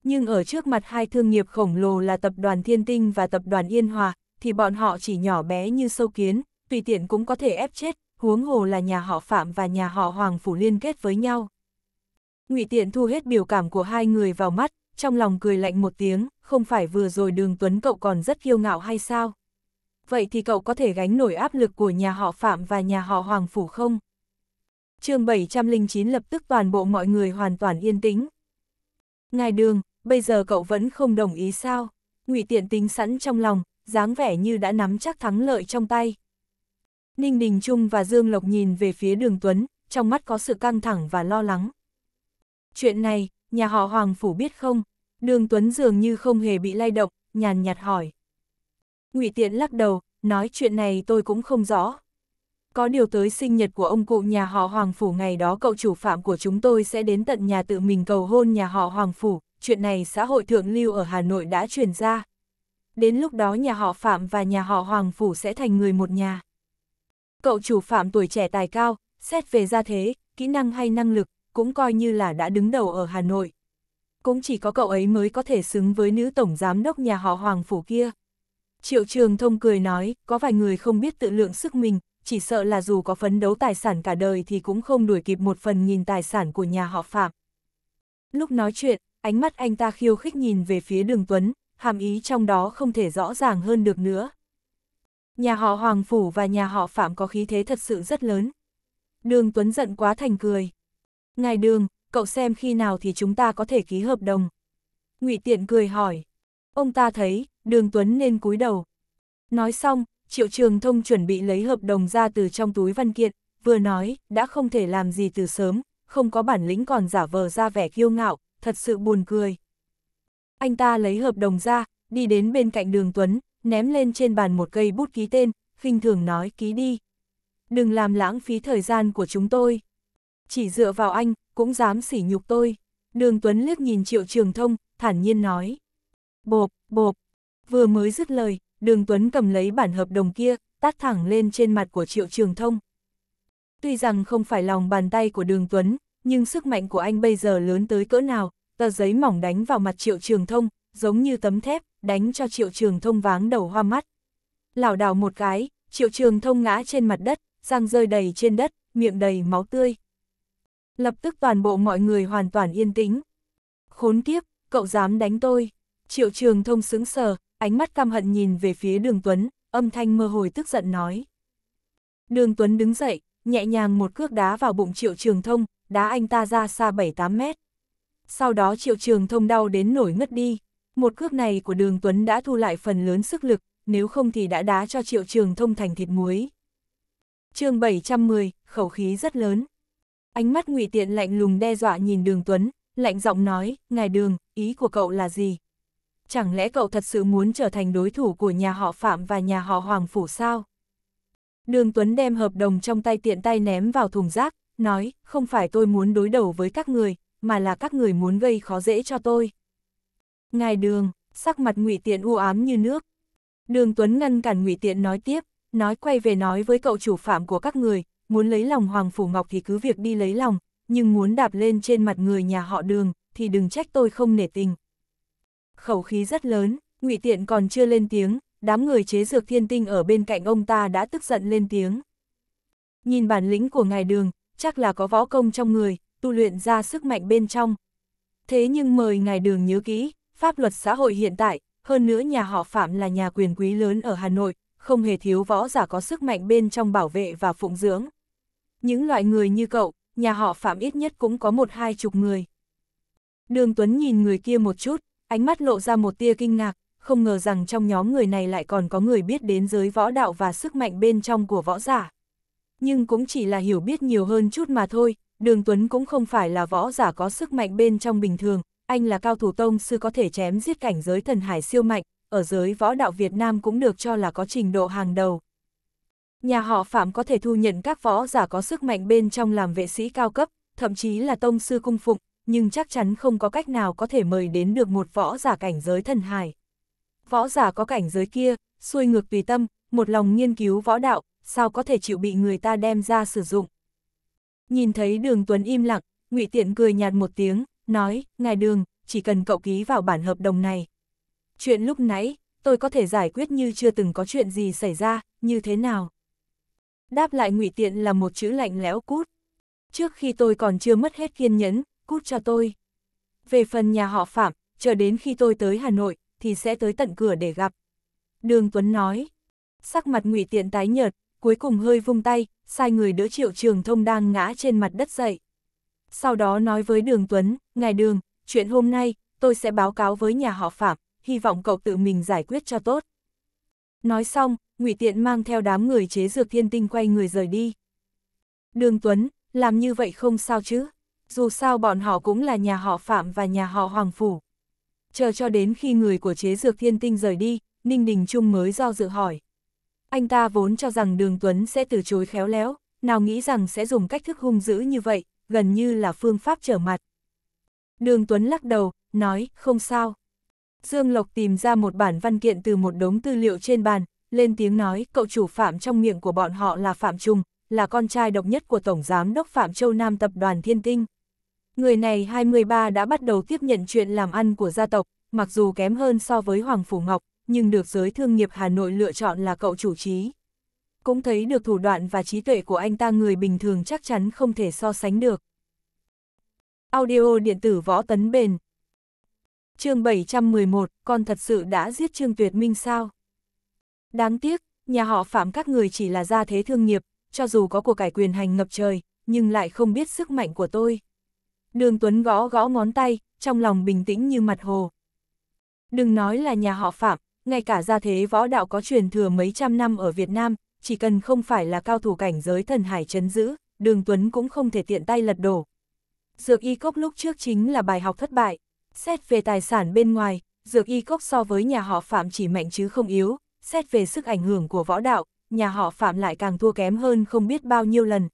Nhưng ở trước mặt hai thương nghiệp khổng lồ là tập đoàn Thiên Tinh và tập đoàn Yên Hòa, thì bọn họ chỉ nhỏ bé như sâu kiến, tùy tiện cũng có thể ép chết, huống hồ là nhà họ Phạm và nhà họ Hoàng Phủ liên kết với nhau. ngụy Tiện thu hết biểu cảm của hai người vào mắt, trong lòng cười lạnh một tiếng, không phải vừa rồi đường Tuấn cậu còn rất kiêu ngạo hay sao? Vậy thì cậu có thể gánh nổi áp lực của nhà họ Phạm và nhà họ Hoàng Phủ không? chương 709 lập tức toàn bộ mọi người hoàn toàn yên tĩnh. Ngài đường, bây giờ cậu vẫn không đồng ý sao? ngụy Tiện tính sẵn trong lòng, dáng vẻ như đã nắm chắc thắng lợi trong tay. Ninh Đình Trung và Dương Lộc nhìn về phía đường Tuấn, trong mắt có sự căng thẳng và lo lắng. Chuyện này, nhà họ Hoàng Phủ biết không? Đường Tuấn dường như không hề bị lay động, nhàn nhạt hỏi. ngụy Tiện lắc đầu, nói chuyện này tôi cũng không rõ có điều tới sinh nhật của ông cụ nhà họ Hoàng Phủ ngày đó cậu chủ phạm của chúng tôi sẽ đến tận nhà tự mình cầu hôn nhà họ Hoàng Phủ, chuyện này xã hội thượng lưu ở Hà Nội đã truyền ra. Đến lúc đó nhà họ Phạm và nhà họ Hoàng Phủ sẽ thành người một nhà. Cậu chủ phạm tuổi trẻ tài cao, xét về gia thế, kỹ năng hay năng lực, cũng coi như là đã đứng đầu ở Hà Nội. Cũng chỉ có cậu ấy mới có thể xứng với nữ tổng giám đốc nhà họ Hoàng Phủ kia. Triệu Trường Thông cười nói, có vài người không biết tự lượng sức mình, chỉ sợ là dù có phấn đấu tài sản cả đời thì cũng không đuổi kịp một phần nghìn tài sản của nhà họ Phạm. Lúc nói chuyện, ánh mắt anh ta khiêu khích nhìn về phía đường Tuấn, hàm ý trong đó không thể rõ ràng hơn được nữa. Nhà họ Hoàng Phủ và nhà họ Phạm có khí thế thật sự rất lớn. Đường Tuấn giận quá thành cười. Ngài Đường, cậu xem khi nào thì chúng ta có thể ký hợp đồng. Ngụy Tiện cười hỏi. Ông ta thấy, Đường Tuấn nên cúi đầu. Nói xong, Triệu Trường Thông chuẩn bị lấy hợp đồng ra từ trong túi văn kiện, vừa nói, đã không thể làm gì từ sớm, không có bản lĩnh còn giả vờ ra vẻ kiêu ngạo, thật sự buồn cười. Anh ta lấy hợp đồng ra, đi đến bên cạnh đường Tuấn, ném lên trên bàn một cây bút ký tên, khinh thường nói ký đi. Đừng làm lãng phí thời gian của chúng tôi. Chỉ dựa vào anh, cũng dám sỉ nhục tôi. Đường Tuấn liếc nhìn Triệu Trường Thông, thản nhiên nói. Bộp, bộp. Vừa mới dứt lời, đường Tuấn cầm lấy bản hợp đồng kia, tát thẳng lên trên mặt của Triệu Trường Thông. Tuy rằng không phải lòng bàn tay của đường Tuấn, nhưng sức mạnh của anh bây giờ lớn tới cỡ nào, tờ giấy mỏng đánh vào mặt Triệu Trường Thông, giống như tấm thép, đánh cho Triệu Trường Thông váng đầu hoa mắt. lảo đảo một cái, Triệu Trường Thông ngã trên mặt đất, răng rơi đầy trên đất, miệng đầy máu tươi. Lập tức toàn bộ mọi người hoàn toàn yên tĩnh. Khốn kiếp, cậu dám đánh tôi. Triệu Trường Thông sững sờ, ánh mắt căm hận nhìn về phía đường Tuấn, âm thanh mơ hồi tức giận nói. Đường Tuấn đứng dậy, nhẹ nhàng một cước đá vào bụng triệu trường thông, đá anh ta ra xa 7-8 mét. Sau đó triệu trường thông đau đến nổi ngất đi. Một cước này của đường Tuấn đã thu lại phần lớn sức lực, nếu không thì đã đá cho triệu trường thông thành thịt muối. chương 710, khẩu khí rất lớn. Ánh mắt ngụy Tiện lạnh lùng đe dọa nhìn đường Tuấn, lạnh giọng nói, ngài đường, ý của cậu là gì? chẳng lẽ cậu thật sự muốn trở thành đối thủ của nhà họ Phạm và nhà họ Hoàng Phủ sao? Đường Tuấn đem hợp đồng trong tay tiện tay ném vào thùng rác, nói, không phải tôi muốn đối đầu với các người, mà là các người muốn gây khó dễ cho tôi. Ngài Đường, sắc mặt ngụy Tiện u ám như nước. Đường Tuấn ngăn cản ngụy Tiện nói tiếp, nói quay về nói với cậu chủ phạm của các người, muốn lấy lòng Hoàng Phủ Ngọc thì cứ việc đi lấy lòng, nhưng muốn đạp lên trên mặt người nhà họ Đường, thì đừng trách tôi không nể tình khẩu khí rất lớn, ngụy tiện còn chưa lên tiếng, đám người chế dược thiên tinh ở bên cạnh ông ta đã tức giận lên tiếng. Nhìn bản lĩnh của ngài đường, chắc là có võ công trong người, tu luyện ra sức mạnh bên trong. Thế nhưng mời ngài đường nhớ kỹ, pháp luật xã hội hiện tại, hơn nữa nhà họ Phạm là nhà quyền quý lớn ở Hà Nội, không hề thiếu võ giả có sức mạnh bên trong bảo vệ và phụng dưỡng. Những loại người như cậu, nhà họ Phạm ít nhất cũng có một hai chục người. Đường Tuấn nhìn người kia một chút, ánh mắt lộ ra một tia kinh ngạc, không ngờ rằng trong nhóm người này lại còn có người biết đến giới võ đạo và sức mạnh bên trong của võ giả. Nhưng cũng chỉ là hiểu biết nhiều hơn chút mà thôi, Đường Tuấn cũng không phải là võ giả có sức mạnh bên trong bình thường, anh là cao thủ tông sư có thể chém giết cảnh giới thần hải siêu mạnh, ở giới võ đạo Việt Nam cũng được cho là có trình độ hàng đầu. Nhà họ Phạm có thể thu nhận các võ giả có sức mạnh bên trong làm vệ sĩ cao cấp, thậm chí là tông sư cung phụng, nhưng chắc chắn không có cách nào có thể mời đến được một võ giả cảnh giới thần hải. Võ giả có cảnh giới kia, xuôi ngược tùy tâm, một lòng nghiên cứu võ đạo, sao có thể chịu bị người ta đem ra sử dụng. Nhìn thấy đường Tuấn im lặng, ngụy Tiện cười nhạt một tiếng, nói, ngài đường, chỉ cần cậu ký vào bản hợp đồng này. Chuyện lúc nãy, tôi có thể giải quyết như chưa từng có chuyện gì xảy ra, như thế nào? Đáp lại ngụy Tiện là một chữ lạnh lẽo cút. Trước khi tôi còn chưa mất hết kiên nhẫn, cút cho tôi. Về phần nhà họ Phạm, chờ đến khi tôi tới Hà Nội, thì sẽ tới tận cửa để gặp. Đường Tuấn nói, sắc mặt ngụy tiện tái nhợt, cuối cùng hơi vung tay, sai người đỡ triệu trường thông đang ngã trên mặt đất dậy. Sau đó nói với Đường Tuấn, ngài Đường, chuyện hôm nay, tôi sẽ báo cáo với nhà họ Phạm, hy vọng cậu tự mình giải quyết cho tốt. Nói xong, ngụy tiện mang theo đám người chế dược thiên tinh quay người rời đi. Đường Tuấn, làm như vậy không sao chứ? dù sao bọn họ cũng là nhà họ Phạm và nhà họ Hoàng Phủ. Chờ cho đến khi người của chế dược thiên tinh rời đi, Ninh Đình Trung mới do dự hỏi. Anh ta vốn cho rằng Đường Tuấn sẽ từ chối khéo léo, nào nghĩ rằng sẽ dùng cách thức hung dữ như vậy, gần như là phương pháp trở mặt. Đường Tuấn lắc đầu, nói, không sao. Dương Lộc tìm ra một bản văn kiện từ một đống tư liệu trên bàn, lên tiếng nói, cậu chủ Phạm trong miệng của bọn họ là Phạm Trung, là con trai độc nhất của Tổng Giám đốc Phạm Châu Nam Tập đoàn Thiên Tinh. Người này 23 đã bắt đầu tiếp nhận chuyện làm ăn của gia tộc, mặc dù kém hơn so với Hoàng Phủ Ngọc, nhưng được giới thương nghiệp Hà Nội lựa chọn là cậu chủ trí. Cũng thấy được thủ đoạn và trí tuệ của anh ta người bình thường chắc chắn không thể so sánh được. Audio điện tử võ tấn bền chương 711, con thật sự đã giết Trương Tuyệt Minh sao? Đáng tiếc, nhà họ phạm các người chỉ là gia thế thương nghiệp, cho dù có của cải quyền hành ngập trời, nhưng lại không biết sức mạnh của tôi. Đường Tuấn gõ gõ ngón tay, trong lòng bình tĩnh như mặt hồ. Đừng nói là nhà họ Phạm, ngay cả gia thế võ đạo có truyền thừa mấy trăm năm ở Việt Nam, chỉ cần không phải là cao thủ cảnh giới thần hải chấn giữ, đường Tuấn cũng không thể tiện tay lật đổ. Dược y cốc lúc trước chính là bài học thất bại. Xét về tài sản bên ngoài, dược y cốc so với nhà họ Phạm chỉ mạnh chứ không yếu, xét về sức ảnh hưởng của võ đạo, nhà họ Phạm lại càng thua kém hơn không biết bao nhiêu lần.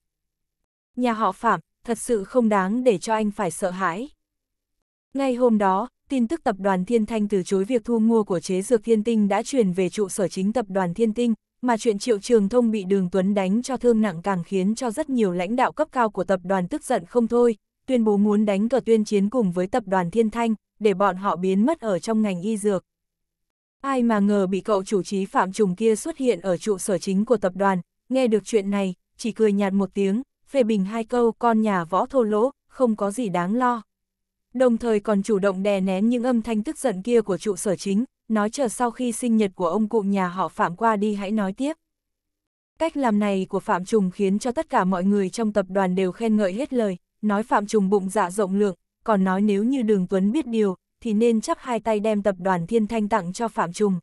Nhà họ Phạm, thật sự không đáng để cho anh phải sợ hãi. Ngay hôm đó, tin tức tập đoàn Thiên Thanh từ chối việc thu mua của chế dược Thiên Tinh đã truyền về trụ sở chính tập đoàn Thiên Tinh, mà chuyện Triệu Trường Thông bị Đường Tuấn đánh cho thương nặng càng khiến cho rất nhiều lãnh đạo cấp cao của tập đoàn tức giận không thôi, tuyên bố muốn đánh cờ tuyên chiến cùng với tập đoàn Thiên Thanh, để bọn họ biến mất ở trong ngành y dược. Ai mà ngờ bị cậu chủ trí Phạm Trùng kia xuất hiện ở trụ sở chính của tập đoàn, nghe được chuyện này, chỉ cười nhạt một tiếng, phê bình hai câu con nhà võ thô lỗ, không có gì đáng lo. Đồng thời còn chủ động đè nén những âm thanh tức giận kia của trụ sở chính, nói chờ sau khi sinh nhật của ông cụ nhà họ Phạm qua đi hãy nói tiếp. Cách làm này của Phạm Trùng khiến cho tất cả mọi người trong tập đoàn đều khen ngợi hết lời, nói Phạm Trùng bụng dạ rộng lượng, còn nói nếu như Đường Tuấn biết điều, thì nên chắp hai tay đem tập đoàn Thiên Thanh tặng cho Phạm Trùng.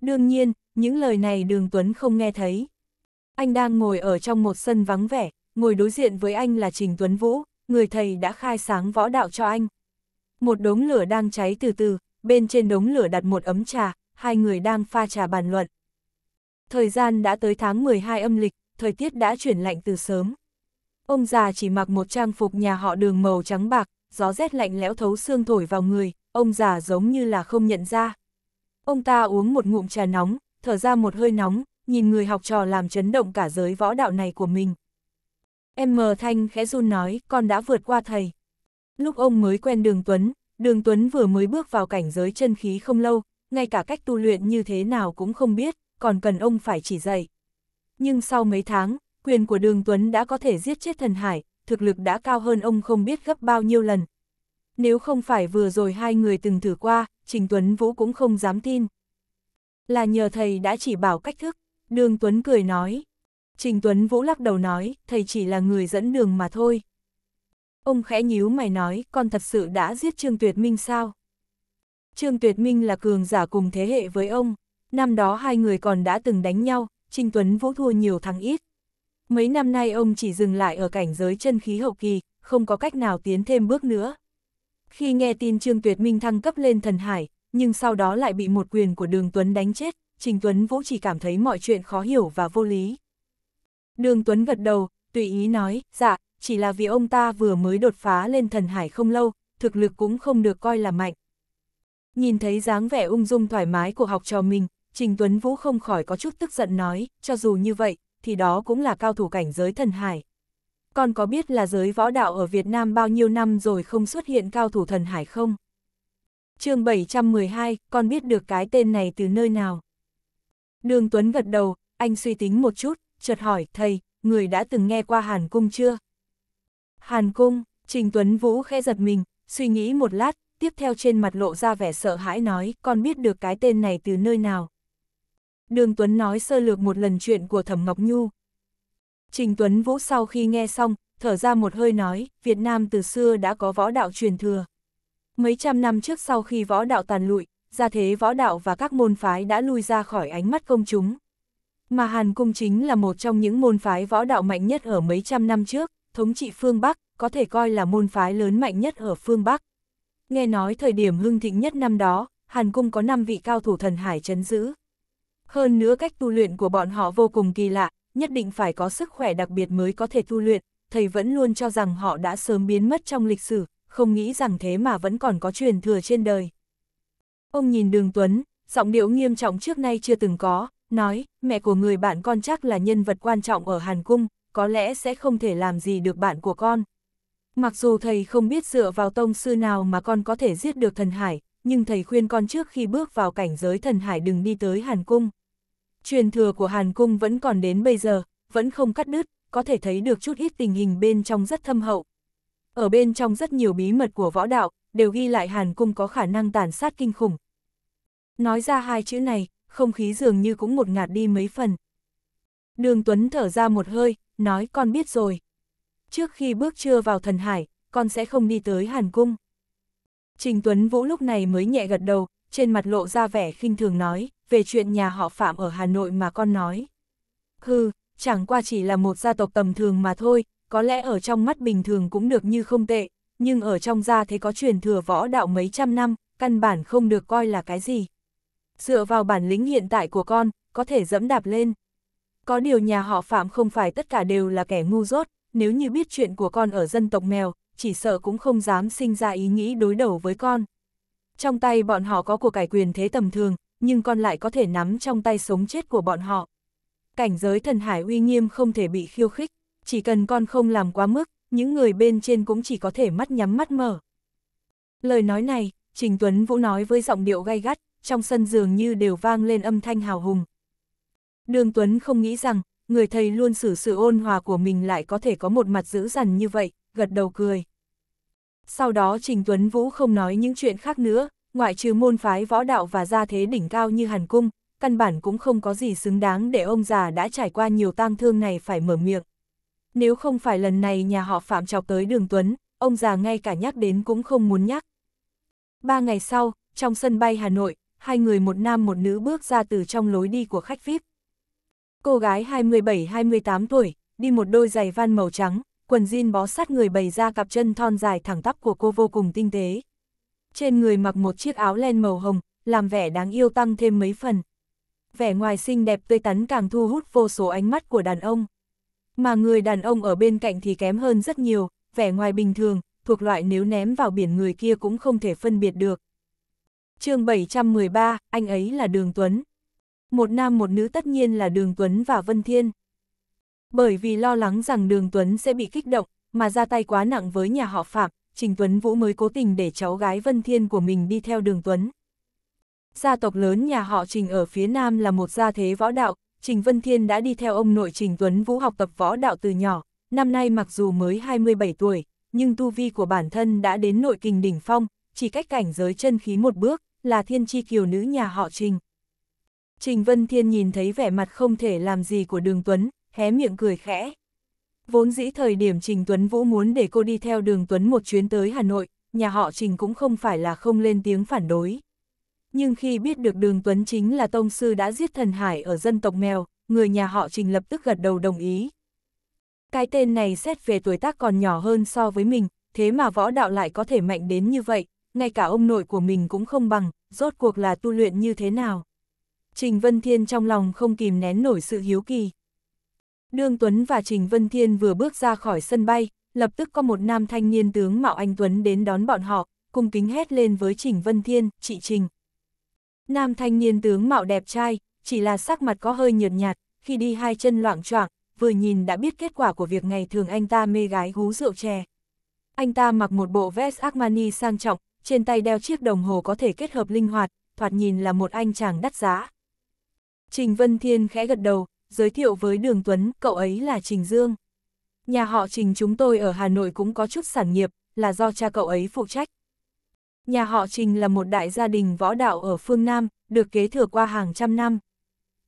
Đương nhiên, những lời này Đường Tuấn không nghe thấy. Anh đang ngồi ở trong một sân vắng vẻ, ngồi đối diện với anh là Trình Tuấn Vũ, người thầy đã khai sáng võ đạo cho anh. Một đống lửa đang cháy từ từ, bên trên đống lửa đặt một ấm trà, hai người đang pha trà bàn luận. Thời gian đã tới tháng 12 âm lịch, thời tiết đã chuyển lạnh từ sớm. Ông già chỉ mặc một trang phục nhà họ đường màu trắng bạc, gió rét lạnh lẽo thấu xương thổi vào người, ông già giống như là không nhận ra. Ông ta uống một ngụm trà nóng, thở ra một hơi nóng, nhìn người học trò làm chấn động cả giới võ đạo này của mình, Em mờ Thanh khẽ run nói, con đã vượt qua thầy. Lúc ông mới quen Đường Tuấn, Đường Tuấn vừa mới bước vào cảnh giới chân khí không lâu, ngay cả cách tu luyện như thế nào cũng không biết, còn cần ông phải chỉ dạy. Nhưng sau mấy tháng, quyền của Đường Tuấn đã có thể giết chết thần hải, thực lực đã cao hơn ông không biết gấp bao nhiêu lần. Nếu không phải vừa rồi hai người từng thử qua, Trình Tuấn Vũ cũng không dám tin. Là nhờ thầy đã chỉ bảo cách thức, Đường Tuấn cười nói. Trình Tuấn Vũ lắc đầu nói, thầy chỉ là người dẫn đường mà thôi. Ông khẽ nhíu mày nói, con thật sự đã giết Trương Tuyệt Minh sao? Trương Tuyệt Minh là cường giả cùng thế hệ với ông, năm đó hai người còn đã từng đánh nhau, Trình Tuấn Vũ thua nhiều thắng ít. Mấy năm nay ông chỉ dừng lại ở cảnh giới chân khí hậu kỳ, không có cách nào tiến thêm bước nữa. Khi nghe tin Trương Tuyệt Minh thăng cấp lên thần hải, nhưng sau đó lại bị một quyền của Đường Tuấn đánh chết, Trình Tuấn Vũ chỉ cảm thấy mọi chuyện khó hiểu và vô lý. Đường Tuấn gật đầu, tùy ý nói, dạ, chỉ là vì ông ta vừa mới đột phá lên thần hải không lâu, thực lực cũng không được coi là mạnh. Nhìn thấy dáng vẻ ung dung thoải mái của học trò mình, Trình Tuấn Vũ không khỏi có chút tức giận nói, cho dù như vậy, thì đó cũng là cao thủ cảnh giới thần hải. Còn có biết là giới võ đạo ở Việt Nam bao nhiêu năm rồi không xuất hiện cao thủ thần hải không? chương 712, con biết được cái tên này từ nơi nào? Đường Tuấn gật đầu, anh suy tính một chút, chợt hỏi, thầy, người đã từng nghe qua Hàn Cung chưa? Hàn Cung, Trình Tuấn Vũ khẽ giật mình, suy nghĩ một lát, tiếp theo trên mặt lộ ra vẻ sợ hãi nói, con biết được cái tên này từ nơi nào. Đường Tuấn nói sơ lược một lần chuyện của Thẩm Ngọc Nhu. Trình Tuấn Vũ sau khi nghe xong, thở ra một hơi nói, Việt Nam từ xưa đã có võ đạo truyền thừa. Mấy trăm năm trước sau khi võ đạo tàn lụi, gia thế võ đạo và các môn phái đã lui ra khỏi ánh mắt công chúng, mà Hàn Cung chính là một trong những môn phái võ đạo mạnh nhất ở mấy trăm năm trước, thống trị phương Bắc, có thể coi là môn phái lớn mạnh nhất ở phương Bắc. Nghe nói thời điểm hưng thịnh nhất năm đó, Hàn Cung có 5 vị cao thủ thần hải chấn giữ. Hơn nữa cách tu luyện của bọn họ vô cùng kỳ lạ, nhất định phải có sức khỏe đặc biệt mới có thể tu luyện, thầy vẫn luôn cho rằng họ đã sớm biến mất trong lịch sử, không nghĩ rằng thế mà vẫn còn có truyền thừa trên đời. Ông nhìn đường Tuấn, giọng điệu nghiêm trọng trước nay chưa từng có, nói, mẹ của người bạn con chắc là nhân vật quan trọng ở Hàn Cung, có lẽ sẽ không thể làm gì được bạn của con. Mặc dù thầy không biết dựa vào tông sư nào mà con có thể giết được thần hải, nhưng thầy khuyên con trước khi bước vào cảnh giới thần hải đừng đi tới Hàn Cung. Truyền thừa của Hàn Cung vẫn còn đến bây giờ, vẫn không cắt đứt, có thể thấy được chút ít tình hình bên trong rất thâm hậu. Ở bên trong rất nhiều bí mật của võ đạo, đều ghi lại Hàn Cung có khả năng tàn sát kinh khủng. Nói ra hai chữ này, không khí dường như cũng một ngạt đi mấy phần. Đường Tuấn thở ra một hơi, nói con biết rồi. Trước khi bước chưa vào thần hải, con sẽ không đi tới Hàn Cung. Trình Tuấn Vũ lúc này mới nhẹ gật đầu, trên mặt lộ ra vẻ khinh thường nói, về chuyện nhà họ Phạm ở Hà Nội mà con nói. Hừ, chẳng qua chỉ là một gia tộc tầm thường mà thôi, có lẽ ở trong mắt bình thường cũng được như không tệ, nhưng ở trong gia thế có truyền thừa võ đạo mấy trăm năm, căn bản không được coi là cái gì dựa vào bản lĩnh hiện tại của con, có thể dẫm đạp lên. Có điều nhà họ Phạm không phải tất cả đều là kẻ ngu dốt, nếu như biết chuyện của con ở dân tộc mèo, chỉ sợ cũng không dám sinh ra ý nghĩ đối đầu với con. Trong tay bọn họ có của cải quyền thế tầm thường, nhưng con lại có thể nắm trong tay sống chết của bọn họ. Cảnh giới thần hải uy nghiêm không thể bị khiêu khích, chỉ cần con không làm quá mức, những người bên trên cũng chỉ có thể mắt nhắm mắt mở. Lời nói này, Trình Tuấn Vũ nói với giọng điệu gay gắt, trong sân dường như đều vang lên âm thanh hào hùng. Đường Tuấn không nghĩ rằng, người thầy luôn xử sự ôn hòa của mình lại có thể có một mặt dữ dằn như vậy, gật đầu cười. Sau đó Trình Tuấn Vũ không nói những chuyện khác nữa, ngoại trừ môn phái võ đạo và gia thế đỉnh cao như Hàn Cung, căn bản cũng không có gì xứng đáng để ông già đã trải qua nhiều tang thương này phải mở miệng. Nếu không phải lần này nhà họ Phạm chọc tới đường Tuấn, ông già ngay cả nhắc đến cũng không muốn nhắc. Ba ngày sau, trong sân bay Hà Nội, hai người một nam một nữ bước ra từ trong lối đi của khách VIP. Cô gái 27-28 tuổi, đi một đôi giày van màu trắng, quần jean bó sát người bày ra cặp chân thon dài thẳng tắp của cô vô cùng tinh tế. Trên người mặc một chiếc áo len màu hồng, làm vẻ đáng yêu tăng thêm mấy phần. Vẻ ngoài xinh đẹp tươi tắn càng thu hút vô số ánh mắt của đàn ông. Mà người đàn ông ở bên cạnh thì kém hơn rất nhiều, vẻ ngoài bình thường, thuộc loại nếu ném vào biển người kia cũng không thể phân biệt được chương 713, anh ấy là Đường Tuấn. Một nam một nữ tất nhiên là Đường Tuấn và Vân Thiên. Bởi vì lo lắng rằng Đường Tuấn sẽ bị kích động, mà ra tay quá nặng với nhà họ Phạm, Trình Tuấn Vũ mới cố tình để cháu gái Vân Thiên của mình đi theo Đường Tuấn. Gia tộc lớn nhà họ Trình ở phía Nam là một gia thế võ đạo, Trình Vân Thiên đã đi theo ông nội Trình Tuấn Vũ học tập võ đạo từ nhỏ, năm nay mặc dù mới 27 tuổi, nhưng tu vi của bản thân đã đến nội kình đỉnh phong, chỉ cách cảnh giới chân khí một bước, là thiên tri kiều nữ nhà họ Trình. Trình Vân Thiên nhìn thấy vẻ mặt không thể làm gì của Đường Tuấn, hé miệng cười khẽ. Vốn dĩ thời điểm Trình Tuấn Vũ muốn để cô đi theo Đường Tuấn một chuyến tới Hà Nội, nhà họ Trình cũng không phải là không lên tiếng phản đối. Nhưng khi biết được Đường Tuấn chính là tông sư đã giết thần hải ở dân tộc mèo, người nhà họ Trình lập tức gật đầu đồng ý. Cái tên này xét về tuổi tác còn nhỏ hơn so với mình, thế mà võ đạo lại có thể mạnh đến như vậy, ngay cả ông nội của mình cũng không bằng, rốt cuộc là tu luyện như thế nào. Trình Vân Thiên trong lòng không kìm nén nổi sự hiếu kỳ. Đương Tuấn và Trình Vân Thiên vừa bước ra khỏi sân bay, lập tức có một nam thanh niên tướng Mạo Anh Tuấn đến đón bọn họ, cung kính hét lên với Trình Vân Thiên, chị Trình. Nam thanh niên tướng Mạo đẹp trai, chỉ là sắc mặt có hơi nhợt nhạt, khi đi hai chân loạn choạng, vừa nhìn đã biết kết quả của việc ngày thường anh ta mê gái hú rượu chè. Anh ta mặc một bộ vest Armani sang trọng, trên tay đeo chiếc đồng hồ có thể kết hợp linh hoạt, thoạt nhìn là một anh chàng đắt giá. Trình Vân Thiên khẽ gật đầu, giới thiệu với Đường Tuấn, cậu ấy là Trình Dương. Nhà họ Trình chúng tôi ở Hà Nội cũng có chút sản nghiệp, là do cha cậu ấy phụ trách. Nhà họ Trình là một đại gia đình võ đạo ở phương Nam, được kế thừa qua hàng trăm năm.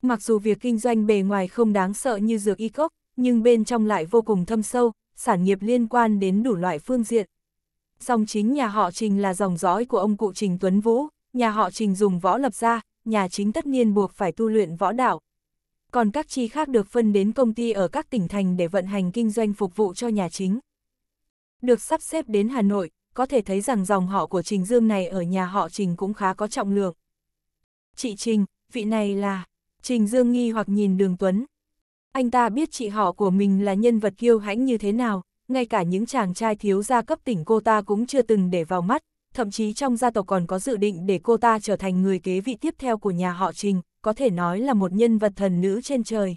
Mặc dù việc kinh doanh bề ngoài không đáng sợ như dược y cốc, nhưng bên trong lại vô cùng thâm sâu, sản nghiệp liên quan đến đủ loại phương diện song chính nhà họ Trình là dòng dõi của ông cụ Trình Tuấn Vũ, nhà họ Trình dùng võ lập ra, nhà chính tất nhiên buộc phải tu luyện võ đạo. Còn các chi khác được phân đến công ty ở các tỉnh thành để vận hành kinh doanh phục vụ cho nhà chính. Được sắp xếp đến Hà Nội, có thể thấy rằng dòng họ của Trình Dương này ở nhà họ Trình cũng khá có trọng lượng. Chị Trình, vị này là... Trình Dương nghi hoặc nhìn Đường Tuấn. Anh ta biết chị họ của mình là nhân vật kiêu hãnh như thế nào, ngay cả những chàng trai thiếu gia cấp tỉnh cô ta cũng chưa từng để vào mắt, thậm chí trong gia tộc còn có dự định để cô ta trở thành người kế vị tiếp theo của nhà họ Trình, có thể nói là một nhân vật thần nữ trên trời.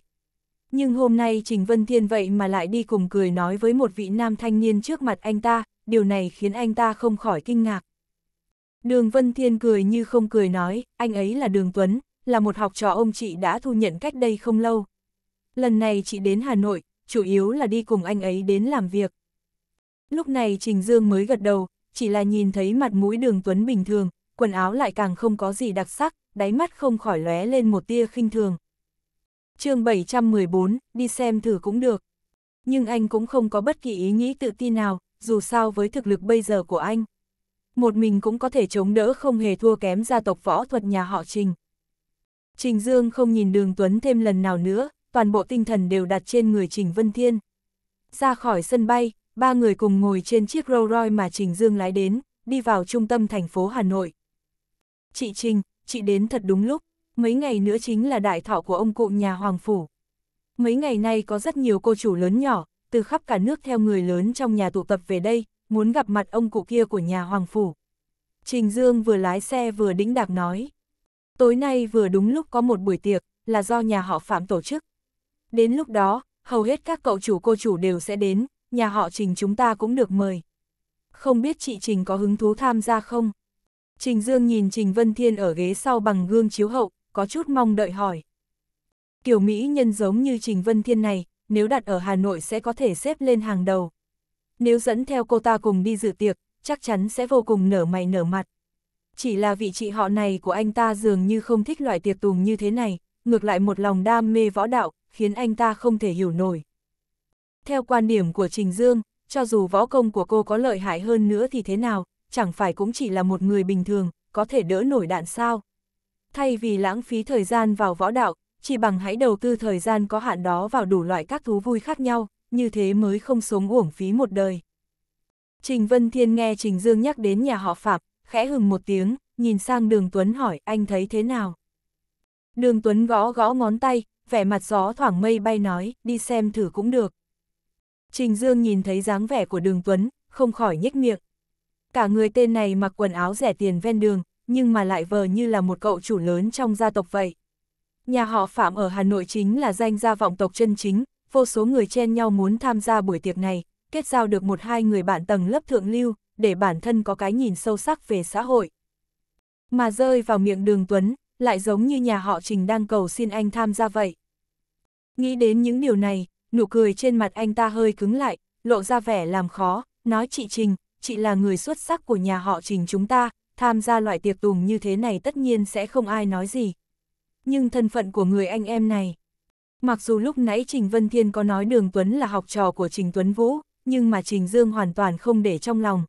Nhưng hôm nay Trình Vân Thiên vậy mà lại đi cùng cười nói với một vị nam thanh niên trước mặt anh ta, điều này khiến anh ta không khỏi kinh ngạc. Đường Vân Thiên cười như không cười nói, anh ấy là Đường Tuấn, là một học trò ông chị đã thu nhận cách đây không lâu. Lần này chị đến Hà Nội, chủ yếu là đi cùng anh ấy đến làm việc. Lúc này Trình Dương mới gật đầu, chỉ là nhìn thấy mặt mũi đường Tuấn bình thường, quần áo lại càng không có gì đặc sắc, đáy mắt không khỏi lóe lên một tia khinh thường. chương 714, đi xem thử cũng được. Nhưng anh cũng không có bất kỳ ý nghĩ tự tin nào, dù sao với thực lực bây giờ của anh. Một mình cũng có thể chống đỡ không hề thua kém gia tộc võ thuật nhà họ Trình. Trình Dương không nhìn đường Tuấn thêm lần nào nữa, toàn bộ tinh thần đều đặt trên người Trình Vân Thiên. Ra khỏi sân bay, ba người cùng ngồi trên chiếc Rolls Royce mà Trình Dương lái đến, đi vào trung tâm thành phố Hà Nội. Chị Trình, chị đến thật đúng lúc, mấy ngày nữa chính là đại thọ của ông cụ nhà Hoàng Phủ. Mấy ngày nay có rất nhiều cô chủ lớn nhỏ, từ khắp cả nước theo người lớn trong nhà tụ tập về đây, muốn gặp mặt ông cụ kia của nhà Hoàng Phủ. Trình Dương vừa lái xe vừa đĩnh đạc nói. Tối nay vừa đúng lúc có một buổi tiệc, là do nhà họ Phạm tổ chức. Đến lúc đó, hầu hết các cậu chủ cô chủ đều sẽ đến, nhà họ Trình chúng ta cũng được mời. Không biết chị Trình có hứng thú tham gia không? Trình Dương nhìn Trình Vân Thiên ở ghế sau bằng gương chiếu hậu, có chút mong đợi hỏi. Kiểu Mỹ nhân giống như Trình Vân Thiên này, nếu đặt ở Hà Nội sẽ có thể xếp lên hàng đầu. Nếu dẫn theo cô ta cùng đi dự tiệc, chắc chắn sẽ vô cùng nở mày nở mặt. Chỉ là vị chị họ này của anh ta dường như không thích loại tiệc tùng như thế này, ngược lại một lòng đam mê võ đạo, khiến anh ta không thể hiểu nổi. Theo quan điểm của Trình Dương, cho dù võ công của cô có lợi hại hơn nữa thì thế nào, chẳng phải cũng chỉ là một người bình thường, có thể đỡ nổi đạn sao. Thay vì lãng phí thời gian vào võ đạo, chỉ bằng hãy đầu tư thời gian có hạn đó vào đủ loại các thú vui khác nhau, như thế mới không sống uổng phí một đời. Trình Vân Thiên nghe Trình Dương nhắc đến nhà họ Phạm, khẽ hừng một tiếng, nhìn sang Đường Tuấn hỏi anh thấy thế nào. Đường Tuấn gõ gõ ngón tay, vẻ mặt gió thoảng mây bay nói, đi xem thử cũng được. Trình Dương nhìn thấy dáng vẻ của đường Tuấn, không khỏi nhếch miệng. Cả người tên này mặc quần áo rẻ tiền ven đường, nhưng mà lại vờ như là một cậu chủ lớn trong gia tộc vậy. Nhà họ Phạm ở Hà Nội chính là danh gia vọng tộc chân chính, vô số người chen nhau muốn tham gia buổi tiệc này, kết giao được một hai người bạn tầng lớp thượng lưu, để bản thân có cái nhìn sâu sắc về xã hội. Mà rơi vào miệng đường Tuấn, lại giống như nhà họ Trình đang cầu xin anh tham gia vậy. Nghĩ đến những điều này, nụ cười trên mặt anh ta hơi cứng lại, lộ ra vẻ làm khó, nói chị Trình, chị là người xuất sắc của nhà họ Trình chúng ta, tham gia loại tiệc tùng như thế này tất nhiên sẽ không ai nói gì. Nhưng thân phận của người anh em này, mặc dù lúc nãy Trình Vân Thiên có nói Đường Tuấn là học trò của Trình Tuấn Vũ, nhưng mà Trình Dương hoàn toàn không để trong lòng.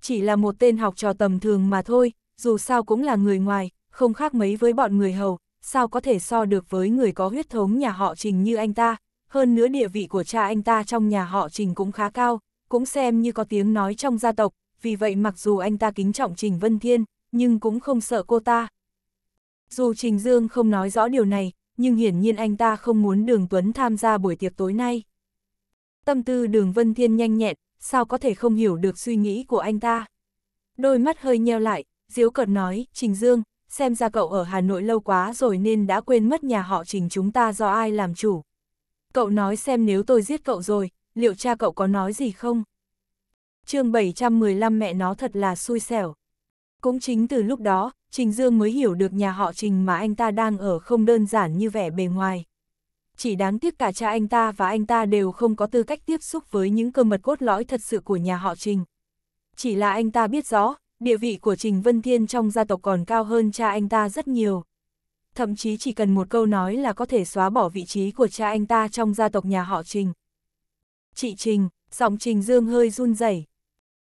Chỉ là một tên học trò tầm thường mà thôi, dù sao cũng là người ngoài, không khác mấy với bọn người hầu, sao có thể so được với người có huyết thống nhà họ Trình như anh ta, hơn nữa địa vị của cha anh ta trong nhà họ Trình cũng khá cao, cũng xem như có tiếng nói trong gia tộc, vì vậy mặc dù anh ta kính trọng Trình Vân Thiên, nhưng cũng không sợ cô ta. Dù Trình Dương không nói rõ điều này, nhưng hiển nhiên anh ta không muốn Đường Tuấn tham gia buổi tiệc tối nay. Tâm tư Đường Vân Thiên nhanh nhẹn, sao có thể không hiểu được suy nghĩ của anh ta. Đôi mắt hơi nheo lại, diếu cợt nói, Trình Dương, xem ra cậu ở Hà Nội lâu quá rồi nên đã quên mất nhà họ trình chúng ta do ai làm chủ. Cậu nói xem nếu tôi giết cậu rồi, liệu cha cậu có nói gì không? chương 715 mẹ nó thật là xui xẻo. Cũng chính từ lúc đó, Trình Dương mới hiểu được nhà họ Trình mà anh ta đang ở không đơn giản như vẻ bề ngoài. Chỉ đáng tiếc cả cha anh ta và anh ta đều không có tư cách tiếp xúc với những cơ mật cốt lõi thật sự của nhà họ Trình. Chỉ là anh ta biết rõ, địa vị của Trình Vân Thiên trong gia tộc còn cao hơn cha anh ta rất nhiều. Thậm chí chỉ cần một câu nói là có thể xóa bỏ vị trí của cha anh ta trong gia tộc nhà họ Trình. Chị Trình, giọng Trình Dương hơi run rẩy.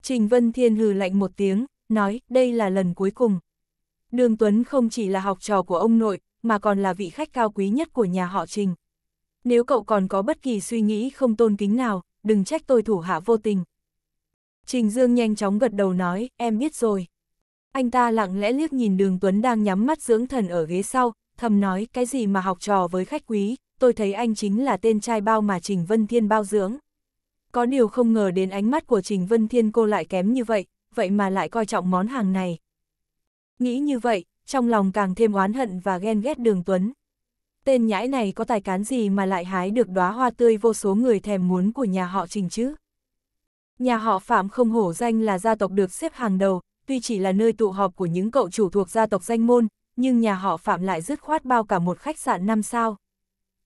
Trình Vân Thiên hừ lạnh một tiếng, nói đây là lần cuối cùng. Đường Tuấn không chỉ là học trò của ông nội, mà còn là vị khách cao quý nhất của nhà họ Trình. Nếu cậu còn có bất kỳ suy nghĩ không tôn kính nào, đừng trách tôi thủ hạ vô tình. Trình Dương nhanh chóng gật đầu nói, em biết rồi. Anh ta lặng lẽ liếc nhìn đường Tuấn đang nhắm mắt dưỡng thần ở ghế sau, thầm nói cái gì mà học trò với khách quý, tôi thấy anh chính là tên trai bao mà Trình Vân Thiên bao dưỡng. Có điều không ngờ đến ánh mắt của Trình Vân Thiên cô lại kém như vậy, vậy mà lại coi trọng món hàng này. Nghĩ như vậy, trong lòng càng thêm oán hận và ghen ghét đường Tuấn. Tên nhãi này có tài cán gì mà lại hái được đóa hoa tươi vô số người thèm muốn của nhà họ Trình chứ? Nhà họ Phạm không hổ danh là gia tộc được xếp hàng đầu, tuy chỉ là nơi tụ họp của những cậu chủ thuộc gia tộc danh môn, nhưng nhà họ Phạm lại dứt khoát bao cả một khách sạn 5 sao.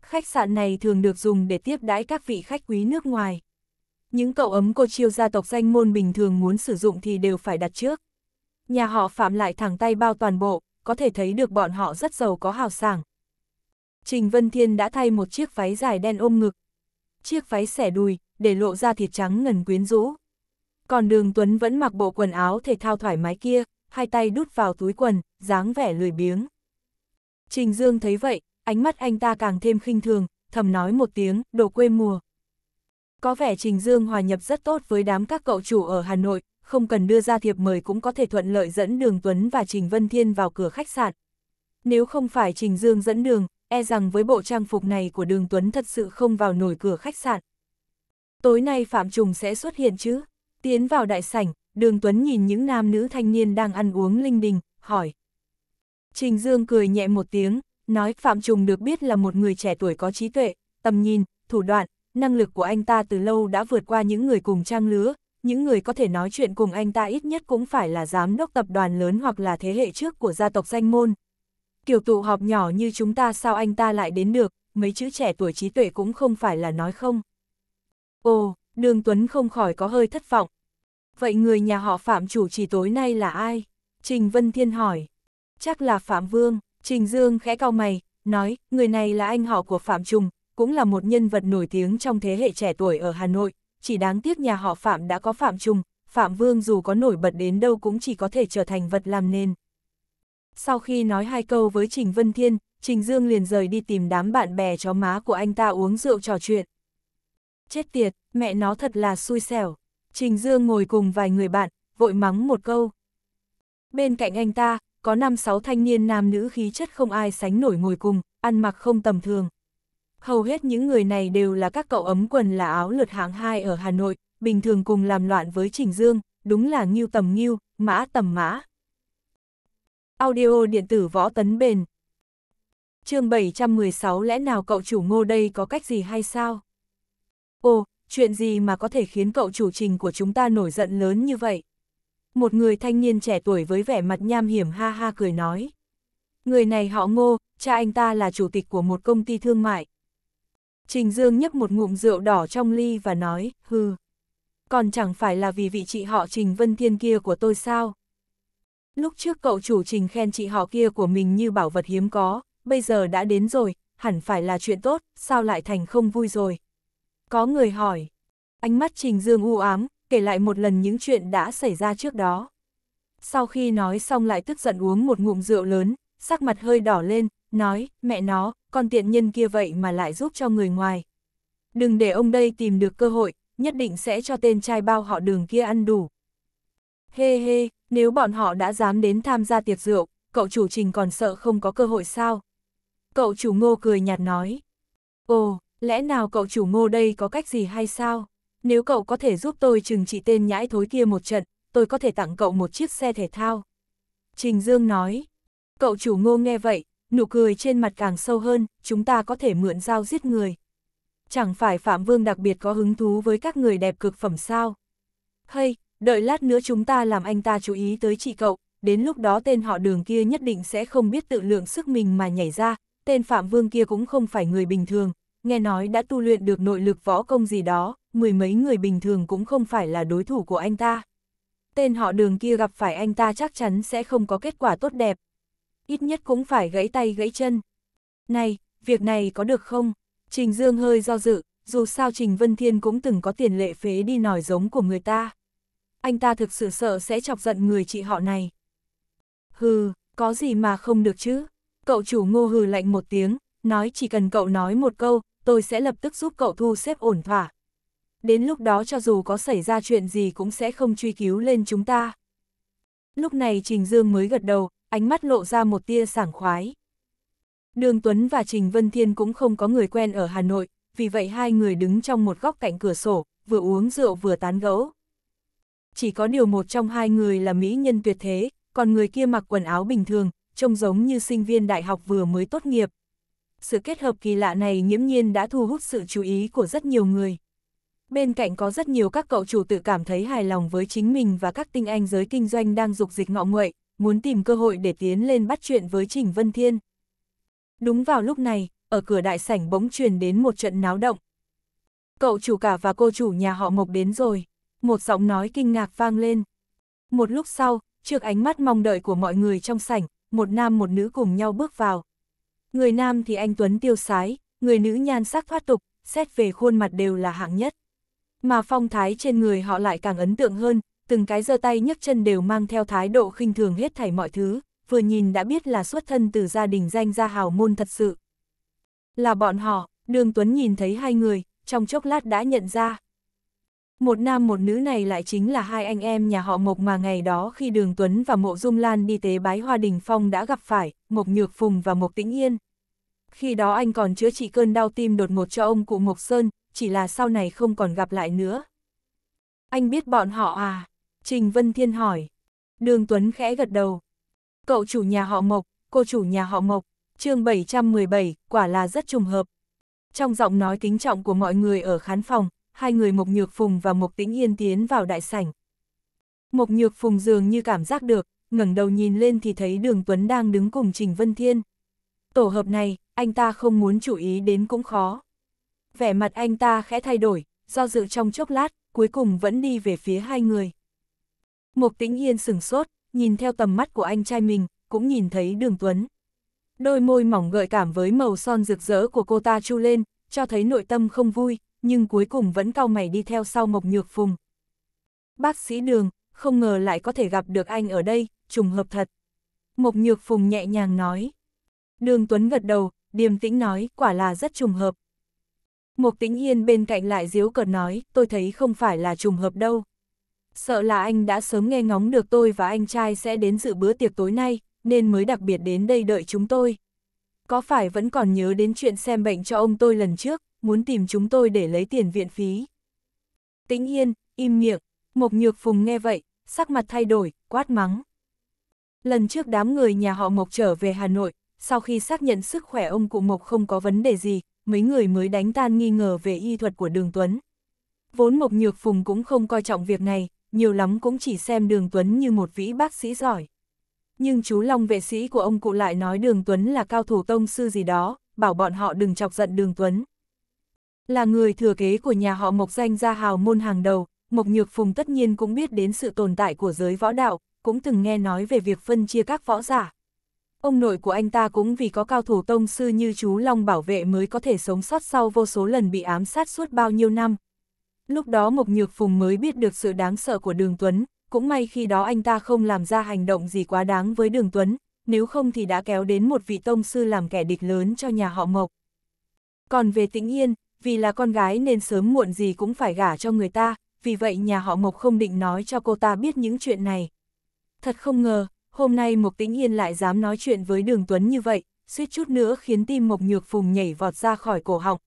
Khách sạn này thường được dùng để tiếp đãi các vị khách quý nước ngoài. Những cậu ấm cô chiêu gia tộc danh môn bình thường muốn sử dụng thì đều phải đặt trước. Nhà họ Phạm lại thẳng tay bao toàn bộ, có thể thấy được bọn họ rất giàu có hào sảng. Trình Vân Thiên đã thay một chiếc váy dài đen ôm ngực. Chiếc váy xẻ đùi, để lộ ra thịt trắng ngần quyến rũ. Còn đường Tuấn vẫn mặc bộ quần áo thể thao thoải mái kia, hai tay đút vào túi quần, dáng vẻ lười biếng. Trình Dương thấy vậy, ánh mắt anh ta càng thêm khinh thường, thầm nói một tiếng, đồ quê mùa. Có vẻ Trình Dương hòa nhập rất tốt với đám các cậu chủ ở Hà Nội, không cần đưa ra thiệp mời cũng có thể thuận lợi dẫn Đường Tuấn và Trình Vân Thiên vào cửa khách sạn. Nếu không phải Trình Dương dẫn đường, e rằng với bộ trang phục này của Đường Tuấn thật sự không vào nổi cửa khách sạn tối nay Phạm Trùng sẽ xuất hiện chứ? Tiến vào đại sảnh, Đường Tuấn nhìn những nam nữ thanh niên đang ăn uống linh đình, hỏi. Trình Dương cười nhẹ một tiếng, nói Phạm Trùng được biết là một người trẻ tuổi có trí tuệ, tầm nhìn, thủ đoạn, năng lực của anh ta từ lâu đã vượt qua những người cùng trang lứa, những người có thể nói chuyện cùng anh ta ít nhất cũng phải là giám đốc tập đoàn lớn hoặc là thế hệ trước của gia tộc danh môn. Kiểu tụ họp nhỏ như chúng ta sao anh ta lại đến được, mấy chữ trẻ tuổi trí tuệ cũng không phải là nói không. Ồ, Đường Tuấn không khỏi có hơi thất vọng. Vậy người nhà họ Phạm chủ trì tối nay là ai? Trình Vân Thiên hỏi. Chắc là Phạm Vương, Trình Dương khẽ cau mày, nói, người này là anh họ của Phạm Trùng, cũng là một nhân vật nổi tiếng trong thế hệ trẻ tuổi ở Hà Nội, chỉ đáng tiếc nhà họ Phạm đã có Phạm Trùng, Phạm Vương dù có nổi bật đến đâu cũng chỉ có thể trở thành vật làm nền. Sau khi nói hai câu với Trình Vân Thiên, Trình Dương liền rời đi tìm đám bạn bè chó má của anh ta uống rượu trò chuyện. Chết tiệt, mẹ nó thật là xui xẻo. Trình Dương ngồi cùng vài người bạn, vội mắng một câu. Bên cạnh anh ta, có năm sáu thanh niên nam nữ khí chất không ai sánh nổi ngồi cùng, ăn mặc không tầm thường. Hầu hết những người này đều là các cậu ấm quần là áo lượt hạng 2 ở Hà Nội, bình thường cùng làm loạn với Trình Dương, đúng là nghiêu tầm nghiêu, mã tầm mã. Audio điện tử võ tấn bền. chương 716 lẽ nào cậu chủ ngô đây có cách gì hay sao? Ồ, chuyện gì mà có thể khiến cậu chủ trình của chúng ta nổi giận lớn như vậy? Một người thanh niên trẻ tuổi với vẻ mặt nham hiểm ha ha cười nói. Người này họ ngô, cha anh ta là chủ tịch của một công ty thương mại. Trình Dương nhấp một ngụm rượu đỏ trong ly và nói, hừ. Còn chẳng phải là vì vị chị họ Trình Vân Thiên kia của tôi sao? Lúc trước cậu chủ Trình khen chị họ kia của mình như bảo vật hiếm có, bây giờ đã đến rồi, hẳn phải là chuyện tốt, sao lại thành không vui rồi? Có người hỏi. Ánh mắt Trình Dương u ám, kể lại một lần những chuyện đã xảy ra trước đó. Sau khi nói xong lại tức giận uống một ngụm rượu lớn, sắc mặt hơi đỏ lên, nói, mẹ nó, con tiện nhân kia vậy mà lại giúp cho người ngoài. Đừng để ông đây tìm được cơ hội, nhất định sẽ cho tên trai bao họ đường kia ăn đủ. Hê hey hê, nếu bọn họ đã dám đến tham gia tiệc rượu, cậu chủ trình còn sợ không có cơ hội sao? Cậu chủ ngô cười nhạt nói. Ồ, Lẽ nào cậu chủ ngô đây có cách gì hay sao? Nếu cậu có thể giúp tôi chừng trị tên nhãi thối kia một trận, tôi có thể tặng cậu một chiếc xe thể thao. Trình Dương nói. Cậu chủ ngô nghe vậy, nụ cười trên mặt càng sâu hơn, chúng ta có thể mượn dao giết người. Chẳng phải Phạm Vương đặc biệt có hứng thú với các người đẹp cực phẩm sao? Hay, đợi lát nữa chúng ta làm anh ta chú ý tới chị cậu, đến lúc đó tên họ đường kia nhất định sẽ không biết tự lượng sức mình mà nhảy ra, tên Phạm Vương kia cũng không phải người bình thường, nghe nói đã tu luyện được nội lực võ công gì đó, mười mấy người bình thường cũng không phải là đối thủ của anh ta. Tên họ đường kia gặp phải anh ta chắc chắn sẽ không có kết quả tốt đẹp. Ít nhất cũng phải gãy tay gãy chân. Này, việc này có được không? Trình Dương hơi do dự, dù sao Trình Vân Thiên cũng từng có tiền lệ phế đi nòi giống của người ta. Anh ta thực sự sợ sẽ chọc giận người chị họ này. Hừ, có gì mà không được chứ? Cậu chủ ngô hừ lạnh một tiếng, nói chỉ cần cậu nói một câu, tôi sẽ lập tức giúp cậu thu xếp ổn thỏa. Đến lúc đó cho dù có xảy ra chuyện gì cũng sẽ không truy cứu lên chúng ta. Lúc này Trình Dương mới gật đầu, ánh mắt lộ ra một tia sảng khoái. Đường Tuấn và Trình Vân Thiên cũng không có người quen ở Hà Nội, vì vậy hai người đứng trong một góc cạnh cửa sổ, vừa uống rượu vừa tán gẫu. Chỉ có điều một trong hai người là mỹ nhân tuyệt thế, còn người kia mặc quần áo bình thường, trông giống như sinh viên đại học vừa mới tốt nghiệp, sự kết hợp kỳ lạ này nghiễm nhiên đã thu hút sự chú ý của rất nhiều người. Bên cạnh có rất nhiều các cậu chủ tự cảm thấy hài lòng với chính mình và các tinh anh giới kinh doanh đang dục dịch ngọ nguậy, muốn tìm cơ hội để tiến lên bắt chuyện với Trình Vân Thiên. Đúng vào lúc này, ở cửa đại sảnh bỗng truyền đến một trận náo động. Cậu chủ cả và cô chủ nhà họ Mộc đến rồi, một giọng nói kinh ngạc vang lên. Một lúc sau, trước ánh mắt mong đợi của mọi người trong sảnh, một nam một nữ cùng nhau bước vào. Người nam thì anh Tuấn tiêu sái, người nữ nhan sắc thoát tục, xét về khuôn mặt đều là hạng nhất. Mà phong thái trên người họ lại càng ấn tượng hơn, từng cái giơ tay nhấc chân đều mang theo thái độ khinh thường hết thảy mọi thứ, vừa nhìn đã biết là xuất thân từ gia đình danh gia hào môn thật sự. Là bọn họ, Đường Tuấn nhìn thấy hai người, trong chốc lát đã nhận ra. Một nam một nữ này lại chính là hai anh em nhà họ Mộc mà ngày đó khi Đường Tuấn và Mộ Dung Lan đi tế bái Hoa Đình Phong đã gặp phải, Mộc Nhược Phùng và Mộc Tĩnh Yên. Khi đó anh còn chữa trị cơn đau tim đột ngột cho ông cụ Mộc Sơn, chỉ là sau này không còn gặp lại nữa. Anh biết bọn họ à? Trình Vân Thiên hỏi. Đường Tuấn khẽ gật đầu. Cậu chủ nhà họ Mộc, cô chủ nhà họ Mộc, chương 717, quả là rất trùng hợp. Trong giọng nói kính trọng của mọi người ở khán phòng, hai người Mộc Nhược Phùng và Mộc Tĩnh Yên tiến vào đại sảnh. Mộc Nhược Phùng dường như cảm giác được, ngẩng đầu nhìn lên thì thấy Đường Tuấn đang đứng cùng Trình Vân Thiên. Tổ hợp này, anh ta không muốn chú ý đến cũng khó. Vẻ mặt anh ta khẽ thay đổi, do dự trong chốc lát, cuối cùng vẫn đi về phía hai người. Mục tĩnh yên sừng sốt, nhìn theo tầm mắt của anh trai mình, cũng nhìn thấy đường tuấn. Đôi môi mỏng gợi cảm với màu son rực rỡ của cô ta chu lên, cho thấy nội tâm không vui, nhưng cuối cùng vẫn cau mày đi theo sau mộc nhược phùng. Bác sĩ đường, không ngờ lại có thể gặp được anh ở đây, trùng hợp thật. Mộc nhược phùng nhẹ nhàng nói. Đường Tuấn gật đầu, điềm tĩnh nói, quả là rất trùng hợp. Mục tĩnh yên bên cạnh lại diếu cợt nói, tôi thấy không phải là trùng hợp đâu. Sợ là anh đã sớm nghe ngóng được tôi và anh trai sẽ đến dự bữa tiệc tối nay, nên mới đặc biệt đến đây đợi chúng tôi. Có phải vẫn còn nhớ đến chuyện xem bệnh cho ông tôi lần trước, muốn tìm chúng tôi để lấy tiền viện phí? Tĩnh yên, im miệng, Mộc Nhược Phùng nghe vậy, sắc mặt thay đổi, quát mắng. Lần trước đám người nhà họ Mộc trở về Hà Nội, sau khi xác nhận sức khỏe ông cụ Mộc không có vấn đề gì, mấy người mới đánh tan nghi ngờ về y thuật của Đường Tuấn. Vốn Mộc Nhược Phùng cũng không coi trọng việc này, nhiều lắm cũng chỉ xem Đường Tuấn như một vĩ bác sĩ giỏi. Nhưng chú Long vệ sĩ của ông cụ lại nói Đường Tuấn là cao thủ tông sư gì đó, bảo bọn họ đừng chọc giận Đường Tuấn. Là người thừa kế của nhà họ Mộc danh gia hào môn hàng đầu, Mộc Nhược Phùng tất nhiên cũng biết đến sự tồn tại của giới võ đạo, cũng từng nghe nói về việc phân chia các võ giả, Ông nội của anh ta cũng vì có cao thủ tông sư như chú Long bảo vệ mới có thể sống sót sau vô số lần bị ám sát suốt bao nhiêu năm. Lúc đó Mộc Nhược Phùng mới biết được sự đáng sợ của Đường Tuấn, cũng may khi đó anh ta không làm ra hành động gì quá đáng với Đường Tuấn, nếu không thì đã kéo đến một vị tông sư làm kẻ địch lớn cho nhà họ Mộc. Còn về Tĩnh Yên, vì là con gái nên sớm muộn gì cũng phải gả cho người ta, vì vậy nhà họ Mộc không định nói cho cô ta biết những chuyện này. Thật không ngờ, Hôm nay Mộc Tĩnh Yên lại dám nói chuyện với Đường Tuấn như vậy, suýt chút nữa khiến tim Mộc Nhược Phùng nhảy vọt ra khỏi cổ họng.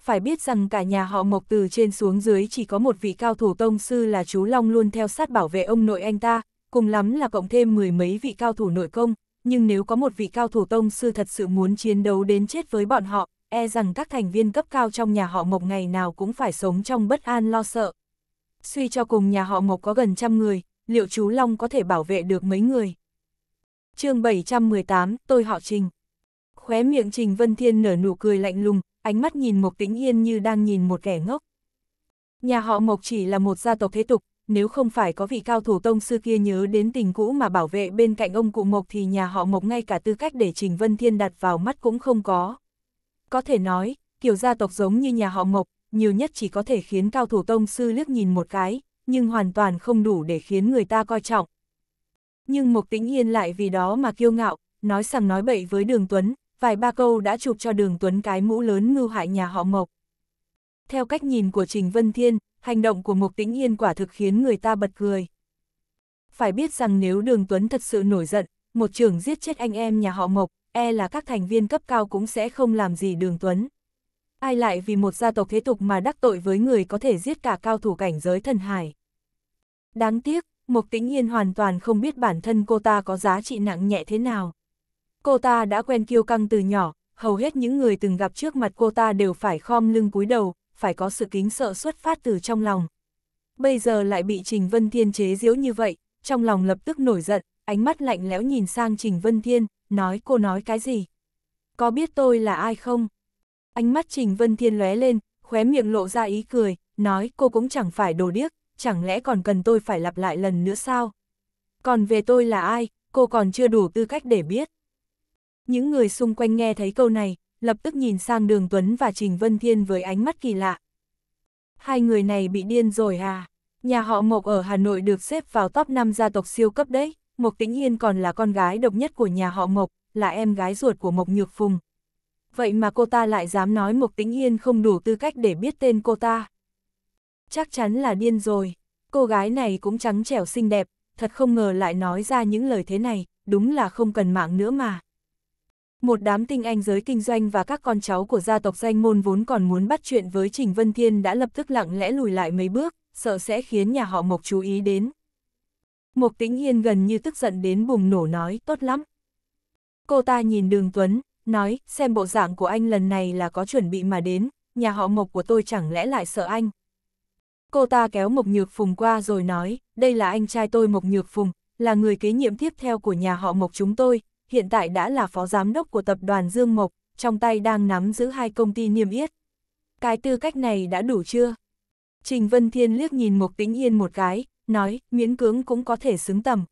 Phải biết rằng cả nhà họ Mộc từ trên xuống dưới chỉ có một vị cao thủ tông sư là chú Long luôn theo sát bảo vệ ông nội anh ta, cùng lắm là cộng thêm mười mấy vị cao thủ nội công, nhưng nếu có một vị cao thủ tông sư thật sự muốn chiến đấu đến chết với bọn họ, e rằng các thành viên cấp cao trong nhà họ Mộc ngày nào cũng phải sống trong bất an lo sợ. Suy cho cùng nhà họ Mộc có gần trăm người, liệu chú Long có thể bảo vệ được mấy người? chương 718, tôi họ Trình. Khóe miệng Trình Vân Thiên nở nụ cười lạnh lùng, ánh mắt nhìn Mộc Tĩnh Yên như đang nhìn một kẻ ngốc. Nhà họ Mộc chỉ là một gia tộc thế tục, nếu không phải có vị cao thủ tông sư kia nhớ đến tình cũ mà bảo vệ bên cạnh ông cụ Mộc thì nhà họ Mộc ngay cả tư cách để Trình Vân Thiên đặt vào mắt cũng không có. Có thể nói, kiểu gia tộc giống như nhà họ Mộc, nhiều nhất chỉ có thể khiến cao thủ tông sư liếc nhìn một cái, nhưng hoàn toàn không đủ để khiến người ta coi trọng. Nhưng Mộc Tĩnh Yên lại vì đó mà kiêu ngạo, nói sằng nói bậy với Đường Tuấn, vài ba câu đã chụp cho Đường Tuấn cái mũ lớn ngư hại nhà họ Mộc. Theo cách nhìn của Trình Vân Thiên, hành động của Mộc Tĩnh Yên quả thực khiến người ta bật cười. Phải biết rằng nếu Đường Tuấn thật sự nổi giận, một trưởng giết chết anh em nhà họ Mộc, e là các thành viên cấp cao cũng sẽ không làm gì Đường Tuấn ai lại vì một gia tộc thế tục mà đắc tội với người có thể giết cả cao thủ cảnh giới thần hải. Đáng tiếc, Mộc Tĩnh Yên hoàn toàn không biết bản thân cô ta có giá trị nặng nhẹ thế nào. Cô ta đã quen kiêu căng từ nhỏ, hầu hết những người từng gặp trước mặt cô ta đều phải khom lưng cúi đầu, phải có sự kính sợ xuất phát từ trong lòng. Bây giờ lại bị Trình Vân Thiên chế giễu như vậy, trong lòng lập tức nổi giận, ánh mắt lạnh lẽo nhìn sang Trình Vân Thiên, nói cô nói cái gì? Có biết tôi là ai không? Ánh mắt Trình Vân Thiên lóe lên, khóe miệng lộ ra ý cười, nói cô cũng chẳng phải đồ điếc, chẳng lẽ còn cần tôi phải lặp lại lần nữa sao? Còn về tôi là ai, cô còn chưa đủ tư cách để biết. Những người xung quanh nghe thấy câu này, lập tức nhìn sang Đường Tuấn và Trình Vân Thiên với ánh mắt kỳ lạ. Hai người này bị điên rồi à? Nhà họ Mộc ở Hà Nội được xếp vào top 5 gia tộc siêu cấp đấy, Mộc Tĩnh Yên còn là con gái độc nhất của nhà họ Mộc, là em gái ruột của Mộc Nhược Phùng, vậy mà cô ta lại dám nói Mộc Tĩnh Yên không đủ tư cách để biết tên cô ta. Chắc chắn là điên rồi, cô gái này cũng trắng trẻo xinh đẹp, thật không ngờ lại nói ra những lời thế này, đúng là không cần mạng nữa mà. Một đám tinh anh giới kinh doanh và các con cháu của gia tộc danh môn vốn còn muốn bắt chuyện với Trình Vân Thiên đã lập tức lặng lẽ lùi lại mấy bước, sợ sẽ khiến nhà họ Mộc chú ý đến. Mộc Tĩnh Yên gần như tức giận đến bùng nổ nói, tốt lắm. Cô ta nhìn Đường Tuấn, nói, xem bộ dạng của anh lần này là có chuẩn bị mà đến, nhà họ Mộc của tôi chẳng lẽ lại sợ anh. Cô ta kéo Mộc Nhược Phùng qua rồi nói, đây là anh trai tôi Mộc Nhược Phùng, là người kế nhiệm tiếp theo của nhà họ Mộc chúng tôi, hiện tại đã là phó giám đốc của tập đoàn Dương Mộc, trong tay đang nắm giữ hai công ty niêm yết. Cái tư cách này đã đủ chưa? Trình Vân Thiên liếc nhìn Mộc Tĩnh Yên một cái, nói, miễn cưỡng cũng có thể xứng tầm.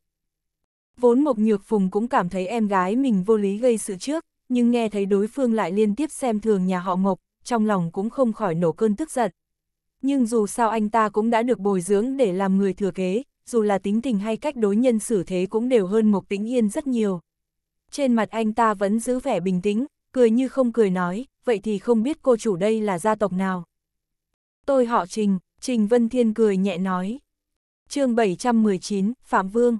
Vốn Mộc Nhược Phùng cũng cảm thấy em gái mình vô lý gây sự trước, nhưng nghe thấy đối phương lại liên tiếp xem thường nhà họ Mộc, trong lòng cũng không khỏi nổ cơn tức giận. Nhưng dù sao anh ta cũng đã được bồi dưỡng để làm người thừa kế, dù là tính tình hay cách đối nhân xử thế cũng đều hơn Mộc Tĩnh Yên rất nhiều. Trên mặt anh ta vẫn giữ vẻ bình tĩnh, cười như không cười nói, vậy thì không biết cô chủ đây là gia tộc nào. Tôi họ Trình, Trình Vân Thiên cười nhẹ nói. chương 719, Phạm Vương.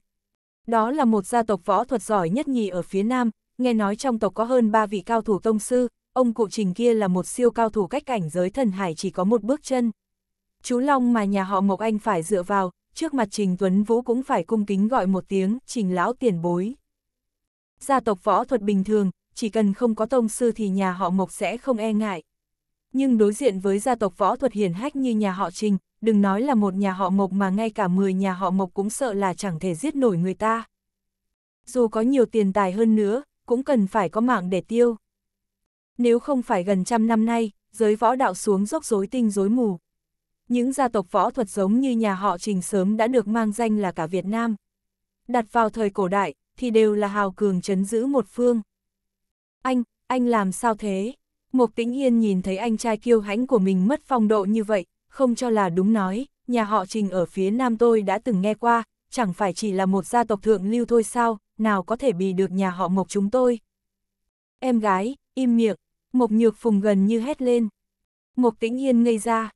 Đó là một gia tộc võ thuật giỏi nhất nhì ở phía Nam, nghe nói trong tộc có hơn ba vị cao thủ tông sư, ông cụ trình kia là một siêu cao thủ cách cảnh giới thần hải chỉ có một bước chân. Chú Long mà nhà họ Mộc Anh phải dựa vào, trước mặt Trình Tuấn Vũ cũng phải cung kính gọi một tiếng, Trình Lão tiền bối. Gia tộc võ thuật bình thường, chỉ cần không có tông sư thì nhà họ Mộc sẽ không e ngại. Nhưng đối diện với gia tộc võ thuật hiển hách như nhà họ Trình, đừng nói là một nhà họ Mộc mà ngay cả 10 nhà họ Mộc cũng sợ là chẳng thể giết nổi người ta. Dù có nhiều tiền tài hơn nữa, cũng cần phải có mạng để tiêu. Nếu không phải gần trăm năm nay, giới võ đạo xuống dốc rối tinh rối mù. Những gia tộc võ thuật giống như nhà họ Trình sớm đã được mang danh là cả Việt Nam. Đặt vào thời cổ đại, thì đều là hào cường chấn giữ một phương. Anh, anh làm sao thế? Mục Tĩnh Yên nhìn thấy anh trai kiêu hãnh của mình mất phong độ như vậy, không cho là đúng nói, nhà họ Trình ở phía Nam tôi đã từng nghe qua, chẳng phải chỉ là một gia tộc thượng lưu thôi sao, nào có thể bì được nhà họ Mộc chúng tôi. Em gái, im miệng, Mộc Nhược Phùng gần như hét lên. Mộc Tĩnh Yên ngây ra.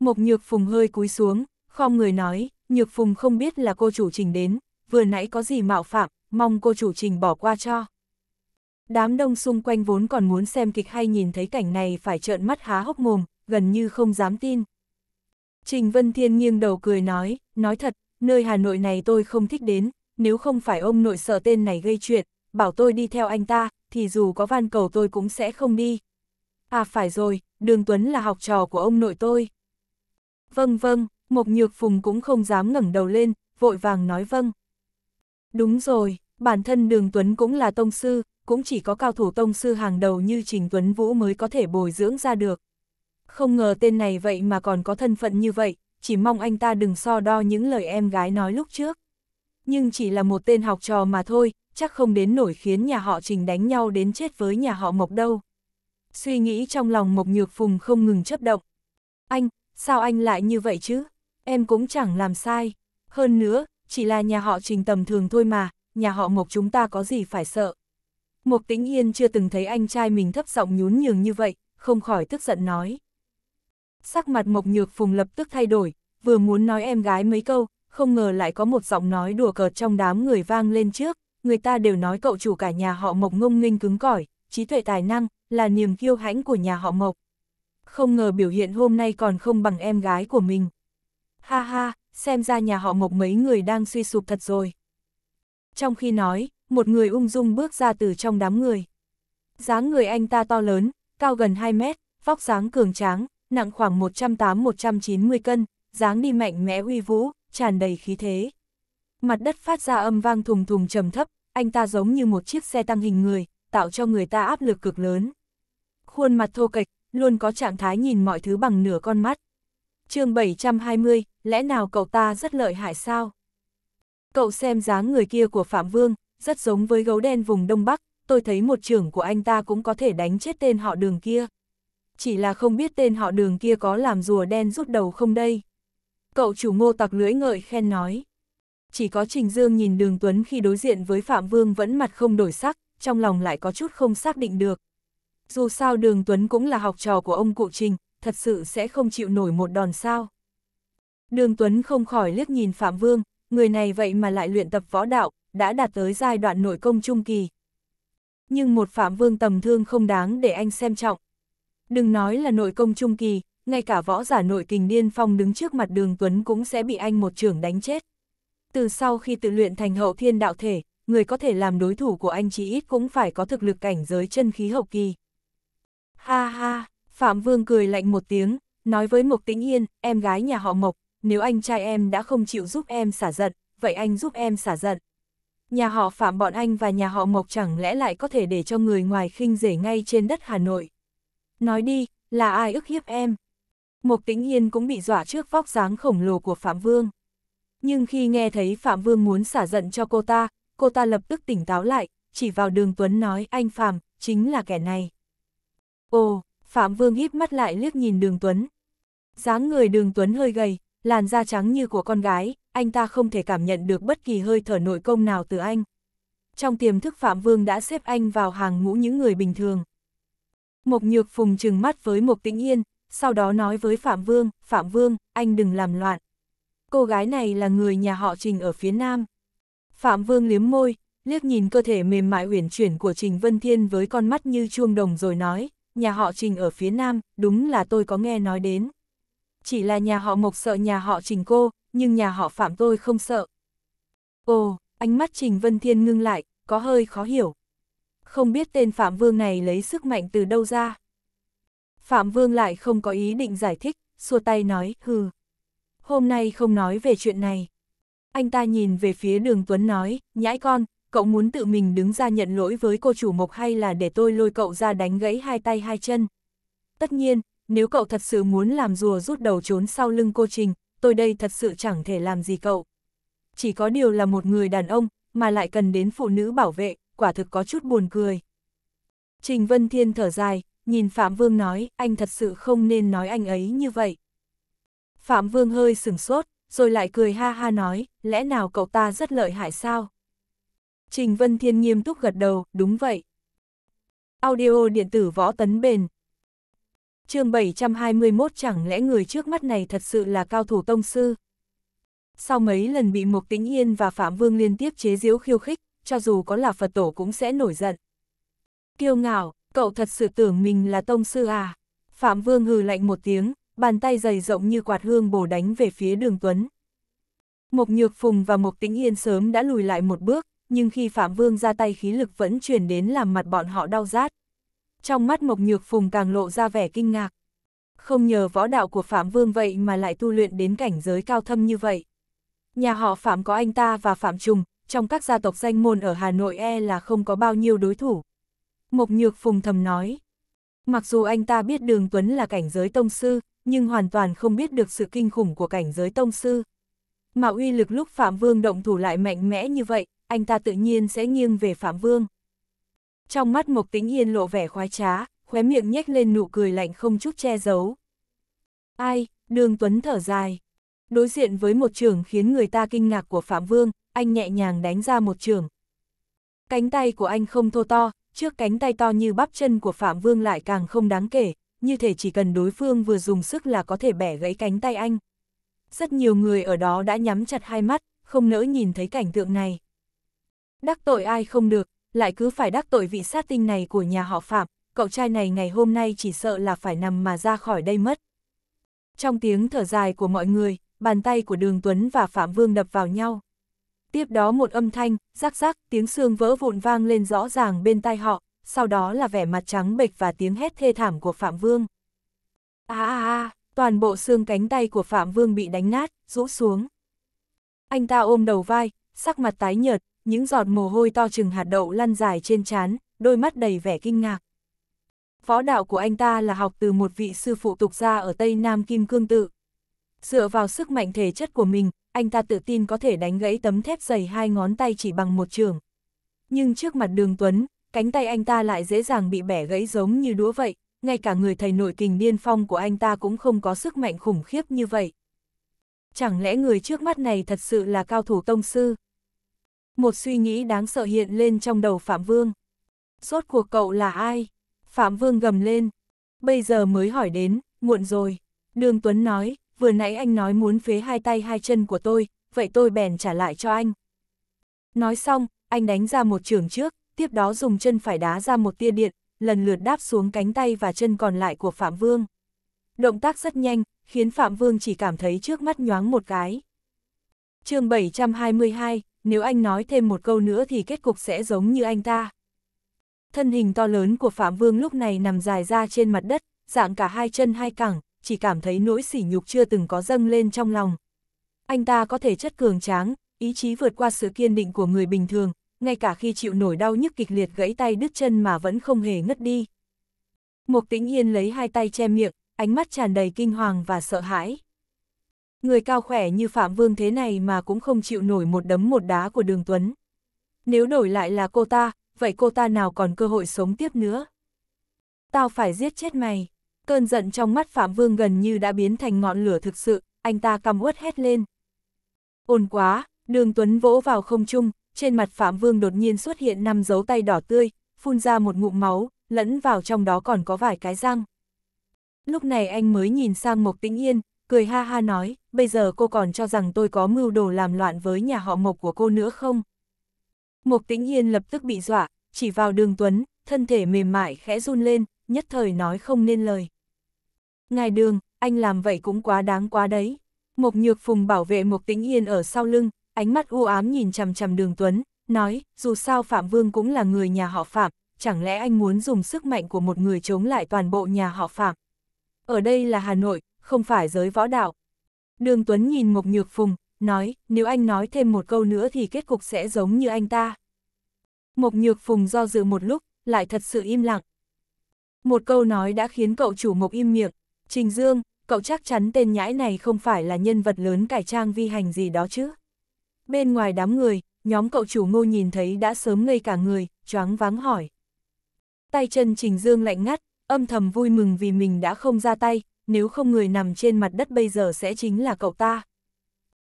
Mộc Nhược Phùng hơi cúi xuống, khom người nói, Nhược Phùng không biết là cô chủ trình đến, vừa nãy có gì mạo phạm, mong cô chủ trình bỏ qua cho. Đám đông xung quanh vốn còn muốn xem kịch hay nhìn thấy cảnh này phải trợn mắt há hốc mồm, gần như không dám tin. Trình Vân Thiên nghiêng đầu cười nói, nói thật, nơi Hà Nội này tôi không thích đến, nếu không phải ông nội sợ tên này gây chuyện, bảo tôi đi theo anh ta, thì dù có van cầu tôi cũng sẽ không đi. À phải rồi, Đường Tuấn là học trò của ông nội tôi. Vâng vâng, Mộc Nhược Phùng cũng không dám ngẩng đầu lên, vội vàng nói vâng. Đúng rồi, bản thân Đường Tuấn cũng là tông sư, cũng chỉ có cao thủ tông sư hàng đầu như Trình Tuấn Vũ mới có thể bồi dưỡng ra được. Không ngờ tên này vậy mà còn có thân phận như vậy, chỉ mong anh ta đừng so đo những lời em gái nói lúc trước nhưng chỉ là một tên học trò mà thôi, chắc không đến nổi khiến nhà họ Trình đánh nhau đến chết với nhà họ Mộc đâu. Suy nghĩ trong lòng Mộc Nhược Phùng không ngừng chấp động. Anh, sao anh lại như vậy chứ? Em cũng chẳng làm sai. Hơn nữa, chỉ là nhà họ Trình tầm thường thôi mà, nhà họ Mộc chúng ta có gì phải sợ. Mộc Tĩnh Yên chưa từng thấy anh trai mình thấp giọng nhún nhường như vậy, không khỏi tức giận nói. Sắc mặt Mộc Nhược Phùng lập tức thay đổi, vừa muốn nói em gái mấy câu, không ngờ lại có một giọng nói đùa cợt trong đám người vang lên trước, người ta đều nói cậu chủ cả nhà họ Mộc ngông nghênh cứng cỏi, trí tuệ tài năng, là niềm kiêu hãnh của nhà họ Mộc. Không ngờ biểu hiện hôm nay còn không bằng em gái của mình. Ha ha, xem ra nhà họ Mộc mấy người đang suy sụp thật rồi. Trong khi nói, một người ung dung bước ra từ trong đám người. dáng người anh ta to lớn, cao gần 2 mét, vóc dáng cường tráng, nặng khoảng 180-190 cân, dáng đi mạnh mẽ uy vũ, tràn đầy khí thế. Mặt đất phát ra âm vang thùng thùng trầm thấp, anh ta giống như một chiếc xe tăng hình người, tạo cho người ta áp lực cực lớn. Khuôn mặt thô kệch, luôn có trạng thái nhìn mọi thứ bằng nửa con mắt. chương 720, lẽ nào cậu ta rất lợi hại sao? Cậu xem dáng người kia của Phạm Vương, rất giống với gấu đen vùng Đông Bắc, tôi thấy một trưởng của anh ta cũng có thể đánh chết tên họ đường kia. Chỉ là không biết tên họ đường kia có làm rùa đen rút đầu không đây. Cậu chủ ngô tặc lưỡi ngợi khen nói. Chỉ có Trình Dương nhìn đường Tuấn khi đối diện với Phạm Vương vẫn mặt không đổi sắc, trong lòng lại có chút không xác định được. Dù sao đường Tuấn cũng là học trò của ông cụ Trình, thật sự sẽ không chịu nổi một đòn sao. Đường Tuấn không khỏi liếc nhìn Phạm Vương, người này vậy mà lại luyện tập võ đạo, đã đạt tới giai đoạn nội công trung kỳ. Nhưng một Phạm Vương tầm thương không đáng để anh xem trọng. Đừng nói là nội công trung kỳ, ngay cả võ giả nội kình điên phong đứng trước mặt đường Tuấn cũng sẽ bị anh một trưởng đánh chết. Từ sau khi tự luyện thành hậu thiên đạo thể, người có thể làm đối thủ của anh chí ít cũng phải có thực lực cảnh giới chân khí hậu kỳ. Ha ha, Phạm Vương cười lạnh một tiếng, nói với Mộc Tĩnh Yên, em gái nhà họ Mộc, nếu anh trai em đã không chịu giúp em xả giận, vậy anh giúp em xả giận. Nhà họ Phạm bọn anh và nhà họ Mộc chẳng lẽ lại có thể để cho người ngoài khinh rể ngay trên đất Hà Nội. Nói đi, là ai ức hiếp em? Mục Tĩnh Yên cũng bị dọa trước vóc dáng khổng lồ của Phạm Vương. Nhưng khi nghe thấy Phạm Vương muốn xả giận cho cô ta, cô ta lập tức tỉnh táo lại, chỉ vào đường Tuấn nói anh Phạm, chính là kẻ này. Ồ, Phạm Vương híp mắt lại liếc nhìn đường Tuấn. dáng người đường Tuấn hơi gầy, làn da trắng như của con gái, anh ta không thể cảm nhận được bất kỳ hơi thở nội công nào từ anh. Trong tiềm thức Phạm Vương đã xếp anh vào hàng ngũ những người bình thường. Mộc Nhược Phùng trừng mắt với Mộc Tĩnh Yên, sau đó nói với Phạm Vương, Phạm Vương, anh đừng làm loạn. Cô gái này là người nhà họ Trình ở phía Nam. Phạm Vương liếm môi, liếc nhìn cơ thể mềm mại uyển chuyển của Trình Vân Thiên với con mắt như chuông đồng rồi nói, nhà họ Trình ở phía Nam, đúng là tôi có nghe nói đến. Chỉ là nhà họ Mộc sợ nhà họ Trình cô, nhưng nhà họ Phạm tôi không sợ. Ồ, ánh mắt Trình Vân Thiên ngưng lại, có hơi khó hiểu. Không biết tên Phạm Vương này lấy sức mạnh từ đâu ra. Phạm Vương lại không có ý định giải thích, xua tay nói, hừ. Hôm nay không nói về chuyện này. Anh ta nhìn về phía đường Tuấn nói, nhãi con, cậu muốn tự mình đứng ra nhận lỗi với cô chủ mộc hay là để tôi lôi cậu ra đánh gãy hai tay hai chân. Tất nhiên, nếu cậu thật sự muốn làm rùa rút đầu trốn sau lưng cô Trình, tôi đây thật sự chẳng thể làm gì cậu. Chỉ có điều là một người đàn ông, mà lại cần đến phụ nữ bảo vệ, quả thực có chút buồn cười. Trình Vân Thiên thở dài, nhìn Phạm Vương nói, anh thật sự không nên nói anh ấy như vậy. Phạm Vương hơi sửng sốt, rồi lại cười ha ha nói, lẽ nào cậu ta rất lợi hại sao? Trình Vân Thiên nghiêm túc gật đầu, đúng vậy. Audio điện tử võ tấn bền. chương 721 chẳng lẽ người trước mắt này thật sự là cao thủ tông sư? Sau mấy lần bị Mục Tĩnh Yên và Phạm Vương liên tiếp chế giễu khiêu khích, cho dù có là Phật tổ cũng sẽ nổi giận. Kiêu ngạo, cậu thật sự tưởng mình là tông sư à? Phạm Vương hừ lạnh một tiếng, bàn tay dày rộng như quạt hương bổ đánh về phía đường Tuấn. Mộc Nhược Phùng và Mộc Tĩnh Yên sớm đã lùi lại một bước, nhưng khi Phạm Vương ra tay khí lực vẫn chuyển đến làm mặt bọn họ đau rát. Trong mắt Mộc Nhược Phùng càng lộ ra vẻ kinh ngạc. Không nhờ võ đạo của Phạm Vương vậy mà lại tu luyện đến cảnh giới cao thâm như vậy. Nhà họ Phạm có anh ta và Phạm Trùng, trong các gia tộc danh môn ở Hà Nội e là không có bao nhiêu đối thủ. Mộc Nhược Phùng thầm nói. Mặc dù anh ta biết Đường Tuấn là cảnh giới tông sư, nhưng hoàn toàn không biết được sự kinh khủng của cảnh giới tông sư. Mà uy lực lúc Phạm Vương động thủ lại mạnh mẽ như vậy, anh ta tự nhiên sẽ nghiêng về Phạm Vương. Trong mắt Mộc Tĩnh Yên lộ vẻ khoái trá, khóe miệng nhếch lên nụ cười lạnh không chút che giấu. Ai, Đường Tuấn thở dài. Đối diện với một trường khiến người ta kinh ngạc của Phạm Vương, anh nhẹ nhàng đánh ra một trường. Cánh tay của anh không thô to, trước cánh tay to như bắp chân của Phạm Vương lại càng không đáng kể, như thể chỉ cần đối phương vừa dùng sức là có thể bẻ gãy cánh tay anh. Rất nhiều người ở đó đã nhắm chặt hai mắt, không nỡ nhìn thấy cảnh tượng này. Đắc tội ai không được, lại cứ phải đắc tội vị sát tinh này của nhà họ Phạm, cậu trai này ngày hôm nay chỉ sợ là phải nằm mà ra khỏi đây mất. Trong tiếng thở dài của mọi người, bàn tay của Đường Tuấn và Phạm Vương đập vào nhau. Tiếp đó một âm thanh, rắc rắc, tiếng xương vỡ vụn vang lên rõ ràng bên tai họ, sau đó là vẻ mặt trắng bệch và tiếng hét thê thảm của Phạm Vương. a a a toàn bộ xương cánh tay của Phạm Vương bị đánh nát, rũ xuống. Anh ta ôm đầu vai, sắc mặt tái nhợt, những giọt mồ hôi to chừng hạt đậu lăn dài trên trán, đôi mắt đầy vẻ kinh ngạc. Võ đạo của anh ta là học từ một vị sư phụ tục gia ở Tây Nam Kim Cương Tự. Dựa vào sức mạnh thể chất của mình, anh ta tự tin có thể đánh gãy tấm thép dày hai ngón tay chỉ bằng một trường. Nhưng trước mặt đường Tuấn, cánh tay anh ta lại dễ dàng bị bẻ gãy giống như đũa vậy, ngay cả người thầy nội kình điên phong của anh ta cũng không có sức mạnh khủng khiếp như vậy. Chẳng lẽ người trước mắt này thật sự là cao thủ tông sư? Một suy nghĩ đáng sợ hiện lên trong đầu Phạm Vương. sốt của cậu là ai? Phạm Vương gầm lên. Bây giờ mới hỏi đến, muộn rồi. Đường Tuấn nói, vừa nãy anh nói muốn phế hai tay hai chân của tôi, vậy tôi bèn trả lại cho anh. Nói xong, anh đánh ra một trường trước, tiếp đó dùng chân phải đá ra một tia điện, lần lượt đáp xuống cánh tay và chân còn lại của Phạm Vương. Động tác rất nhanh, khiến Phạm Vương chỉ cảm thấy trước mắt nhoáng một cái. chương 722, nếu anh nói thêm một câu nữa thì kết cục sẽ giống như anh ta. Thân hình to lớn của Phạm Vương lúc này nằm dài ra trên mặt đất, dạng cả hai chân hai cẳng, chỉ cảm thấy nỗi sỉ nhục chưa từng có dâng lên trong lòng. Anh ta có thể chất cường tráng, ý chí vượt qua sự kiên định của người bình thường, ngay cả khi chịu nổi đau nhức kịch liệt gãy tay đứt chân mà vẫn không hề ngất đi. Mục tĩnh yên lấy hai tay che miệng, ánh mắt tràn đầy kinh hoàng và sợ hãi. Người cao khỏe như Phạm Vương thế này mà cũng không chịu nổi một đấm một đá của đường Tuấn. Nếu đổi lại là cô ta, vậy cô ta nào còn cơ hội sống tiếp nữa? Tao phải giết chết mày. Cơn giận trong mắt Phạm Vương gần như đã biến thành ngọn lửa thực sự, anh ta căm uất hét lên. ồn quá, đường Tuấn vỗ vào không trung, trên mặt Phạm Vương đột nhiên xuất hiện năm dấu tay đỏ tươi, phun ra một ngụm máu, lẫn vào trong đó còn có vài cái răng. Lúc này anh mới nhìn sang Mộc Tĩnh Yên, cười ha ha nói, bây giờ cô còn cho rằng tôi có mưu đồ làm loạn với nhà họ Mộc của cô nữa không? Mộc Tĩnh Yên lập tức bị dọa, chỉ vào đường Tuấn, thân thể mềm mại khẽ run lên, nhất thời nói không nên lời. Ngài đường, anh làm vậy cũng quá đáng quá đấy. Mộc nhược phùng bảo vệ Mộc tĩnh yên ở sau lưng, ánh mắt u ám nhìn chằm chằm đường Tuấn, nói, dù sao Phạm Vương cũng là người nhà họ Phạm, chẳng lẽ anh muốn dùng sức mạnh của một người chống lại toàn bộ nhà họ Phạm. Ở đây là Hà Nội, không phải giới võ đạo. Đường Tuấn nhìn Mộc Nhược Phùng, nói, nếu anh nói thêm một câu nữa thì kết cục sẽ giống như anh ta. Mộc Nhược Phùng do dự một lúc, lại thật sự im lặng. Một câu nói đã khiến cậu chủ Mộc im miệng, Trình Dương, cậu chắc chắn tên nhãi này không phải là nhân vật lớn cải trang vi hành gì đó chứ. Bên ngoài đám người, nhóm cậu chủ ngô nhìn thấy đã sớm ngây cả người, choáng váng hỏi. Tay chân Trình Dương lạnh ngắt, âm thầm vui mừng vì mình đã không ra tay, nếu không người nằm trên mặt đất bây giờ sẽ chính là cậu ta.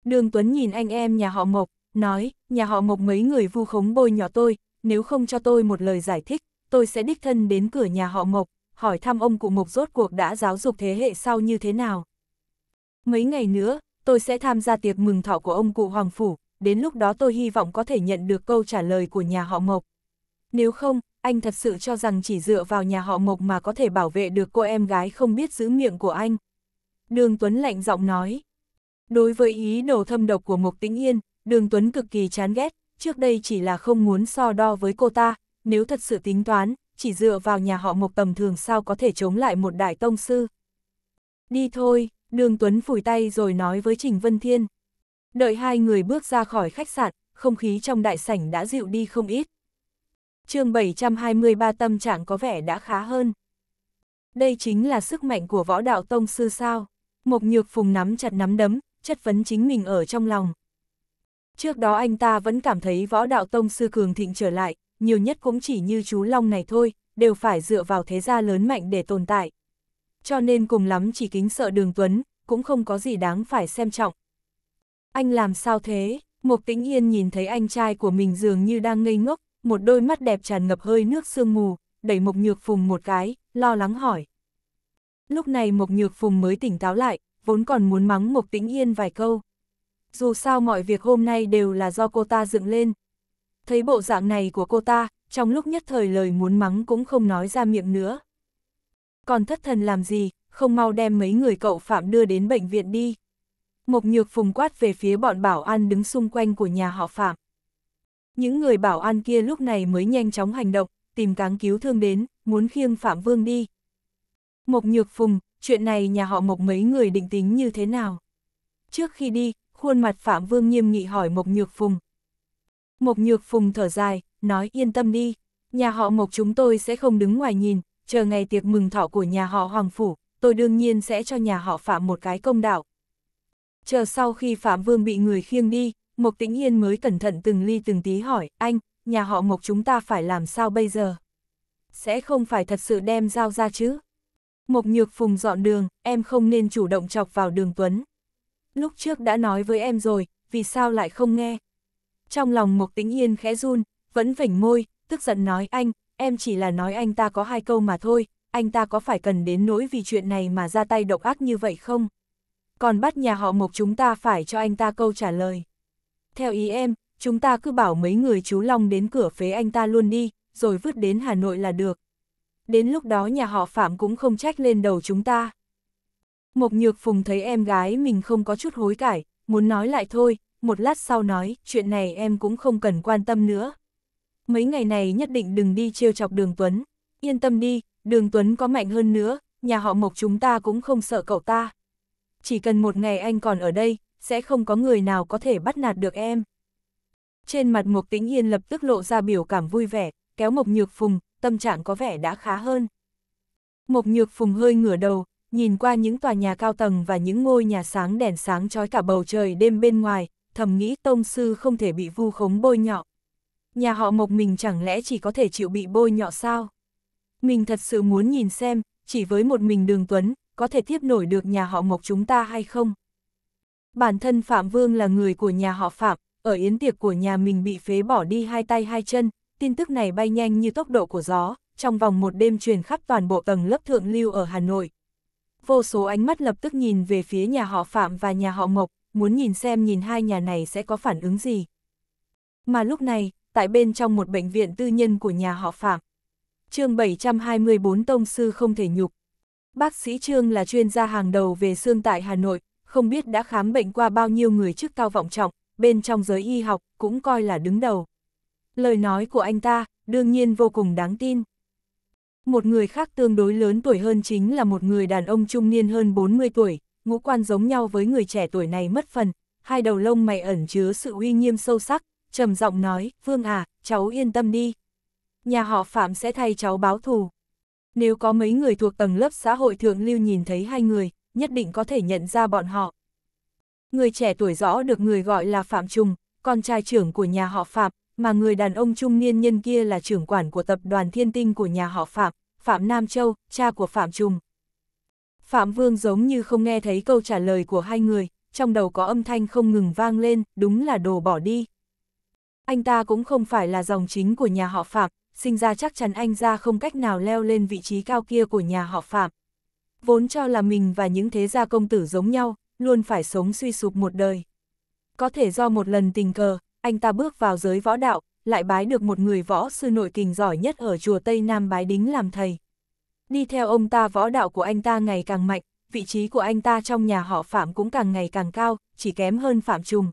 Đường Tuấn nhìn anh em nhà họ Mộc, nói, nhà họ Mộc mấy người vu khống bôi nhỏ tôi, nếu không cho tôi một lời giải thích, tôi sẽ đích thân đến cửa nhà họ Mộc, hỏi thăm ông cụ mộc rốt cuộc đã giáo dục thế hệ sau như thế nào. Mấy ngày nữa, tôi sẽ tham gia tiệc mừng thọ của ông cụ Hoàng Phủ, đến lúc đó tôi hy vọng có thể nhận được câu trả lời của nhà họ Mộc. Nếu không, anh thật sự cho rằng chỉ dựa vào nhà họ Mộc mà có thể bảo vệ được cô em gái không biết giữ miệng của anh. Đường Tuấn lạnh giọng nói. Đối với ý đồ thâm độc của Mộc Tĩnh Yên, Đường Tuấn cực kỳ chán ghét, trước đây chỉ là không muốn so đo với cô ta, nếu thật sự tính toán, chỉ dựa vào nhà họ Mộc tầm thường sao có thể chống lại một đại tông sư. Đi thôi, Đường Tuấn phủi tay rồi nói với Trình Vân Thiên. Đợi hai người bước ra khỏi khách sạn, không khí trong đại sảnh đã dịu đi không ít. chương 723 tâm trạng có vẻ đã khá hơn. Đây chính là sức mạnh của võ đạo tông sư sao. Mộc nhược phùng nắm chặt nắm đấm, chất vấn chính mình ở trong lòng. Trước đó anh ta vẫn cảm thấy võ đạo tông sư cường thịnh trở lại, nhiều nhất cũng chỉ như chú Long này thôi, đều phải dựa vào thế gia lớn mạnh để tồn tại. Cho nên cùng lắm chỉ kính sợ đường Tuấn, cũng không có gì đáng phải xem trọng. Anh làm sao thế? Mục Tĩnh Yên nhìn thấy anh trai của mình dường như đang ngây ngốc, một đôi mắt đẹp tràn ngập hơi nước sương mù, đẩy Mộc Nhược Phùng một cái, lo lắng hỏi. Lúc này Mộc Nhược Phùng mới tỉnh táo lại, vốn còn muốn mắng Mộc Tĩnh Yên vài câu. Dù sao mọi việc hôm nay đều là do cô ta dựng lên, Thấy bộ dạng này của cô ta, trong lúc nhất thời lời muốn mắng cũng không nói ra miệng nữa. Còn thất thần làm gì, không mau đem mấy người cậu Phạm đưa đến bệnh viện đi. Mộc nhược phùng quát về phía bọn bảo an đứng xung quanh của nhà họ Phạm. Những người bảo an kia lúc này mới nhanh chóng hành động, tìm cáng cứu thương đến, muốn khiêng Phạm Vương đi. Mộc nhược phùng, chuyện này nhà họ Mộc mấy người định tính như thế nào? Trước khi đi, khuôn mặt Phạm Vương nghiêm nghị hỏi Mộc nhược phùng, Mộc Nhược Phùng thở dài, nói yên tâm đi, nhà họ Mộc chúng tôi sẽ không đứng ngoài nhìn, chờ ngày tiệc mừng thọ của nhà họ Hoàng Phủ, tôi đương nhiên sẽ cho nhà họ Phạm một cái công đạo. Chờ sau khi Phạm Vương bị người khiêng đi, Mộc Tĩnh Yên mới cẩn thận từng ly từng tí hỏi, anh, nhà họ Mộc chúng ta phải làm sao bây giờ? Sẽ không phải thật sự đem giao ra chứ? Mộc Nhược Phùng dọn đường, em không nên chủ động chọc vào đường Tuấn. Lúc trước đã nói với em rồi, vì sao lại không nghe, trong lòng Mộc Tĩnh Yên khẽ run, vẫn vểnh môi, tức giận nói anh, em chỉ là nói anh ta có hai câu mà thôi, anh ta có phải cần đến nỗi vì chuyện này mà ra tay độc ác như vậy không? Còn bắt nhà họ Mộc chúng ta phải cho anh ta câu trả lời. Theo ý em, chúng ta cứ bảo mấy người chú Long đến cửa phế anh ta luôn đi, rồi vứt đến Hà Nội là được. Đến lúc đó nhà họ Phạm cũng không trách lên đầu chúng ta. Mộc Nhược Phùng thấy em gái mình không có chút hối cải, muốn nói lại thôi, một lát sau nói, chuyện này em cũng không cần quan tâm nữa. Mấy ngày này nhất định đừng đi trêu chọc đường Tuấn, yên tâm đi, đường Tuấn có mạnh hơn nữa, nhà họ Mộc chúng ta cũng không sợ cậu ta. Chỉ cần một ngày anh còn ở đây, sẽ không có người nào có thể bắt nạt được em. Trên mặt Mộc Tĩnh Yên lập tức lộ ra biểu cảm vui vẻ, kéo Mộc Nhược Phùng, tâm trạng có vẻ đã khá hơn. Mộc Nhược Phùng hơi ngửa đầu, nhìn qua những tòa nhà cao tầng và những ngôi nhà sáng đèn sáng trói cả bầu trời đêm bên ngoài, thầm nghĩ tông sư không thể bị vu khống bôi nhọ. Nhà họ Mộc mình chẳng lẽ chỉ có thể chịu bị bôi nhọ sao? Mình thật sự muốn nhìn xem, chỉ với một mình đường Tuấn, có thể tiếp nổi được nhà họ Mộc chúng ta hay không? Bản thân Phạm Vương là người của nhà họ Phạm, ở yến tiệc của nhà mình bị phế bỏ đi hai tay hai chân, tin tức này bay nhanh như tốc độ của gió, trong vòng một đêm truyền khắp toàn bộ tầng lớp thượng lưu ở Hà Nội. Vô số ánh mắt lập tức nhìn về phía nhà họ Phạm và nhà họ Mộc, muốn nhìn xem nhìn hai nhà này sẽ có phản ứng gì. Mà lúc này, tại bên trong một bệnh viện tư nhân của nhà họ Phạm, chương 724 tông sư không thể nhục. Bác sĩ Trương là chuyên gia hàng đầu về xương tại Hà Nội, không biết đã khám bệnh qua bao nhiêu người chức cao vọng trọng, bên trong giới y học cũng coi là đứng đầu. Lời nói của anh ta, đương nhiên vô cùng đáng tin. Một người khác tương đối lớn tuổi hơn chính là một người đàn ông trung niên hơn 40 tuổi, ngũ quan giống nhau với người trẻ tuổi này mất phần, hai đầu lông mày ẩn chứa sự uy nghiêm sâu sắc, trầm giọng nói, Phương à, cháu yên tâm đi. Nhà họ Phạm sẽ thay cháu báo thù. Nếu có mấy người thuộc tầng lớp xã hội thượng lưu nhìn thấy hai người, nhất định có thể nhận ra bọn họ. Người trẻ tuổi rõ được người gọi là Phạm Trung, con trai trưởng của nhà họ Phạm, mà người đàn ông trung niên nhân kia là trưởng quản của tập đoàn thiên tinh của nhà họ Phạm, Phạm Nam Châu, cha của Phạm Trung. Phạm Vương giống như không nghe thấy câu trả lời của hai người, trong đầu có âm thanh không ngừng vang lên, đúng là đồ bỏ đi. Anh ta cũng không phải là dòng chính của nhà họ Phạm, sinh ra chắc chắn anh ra không cách nào leo lên vị trí cao kia của nhà họ Phạm. Vốn cho là mình và những thế gia công tử giống nhau, luôn phải sống suy sụp một đời. Có thể do một lần tình cờ, anh ta bước vào giới võ đạo, lại bái được một người võ sư nội kình giỏi nhất ở chùa Tây Nam bái đính làm thầy. Đi theo ông ta võ đạo của anh ta ngày càng mạnh, vị trí của anh ta trong nhà họ Phạm cũng càng ngày càng cao, chỉ kém hơn Phạm Trùng.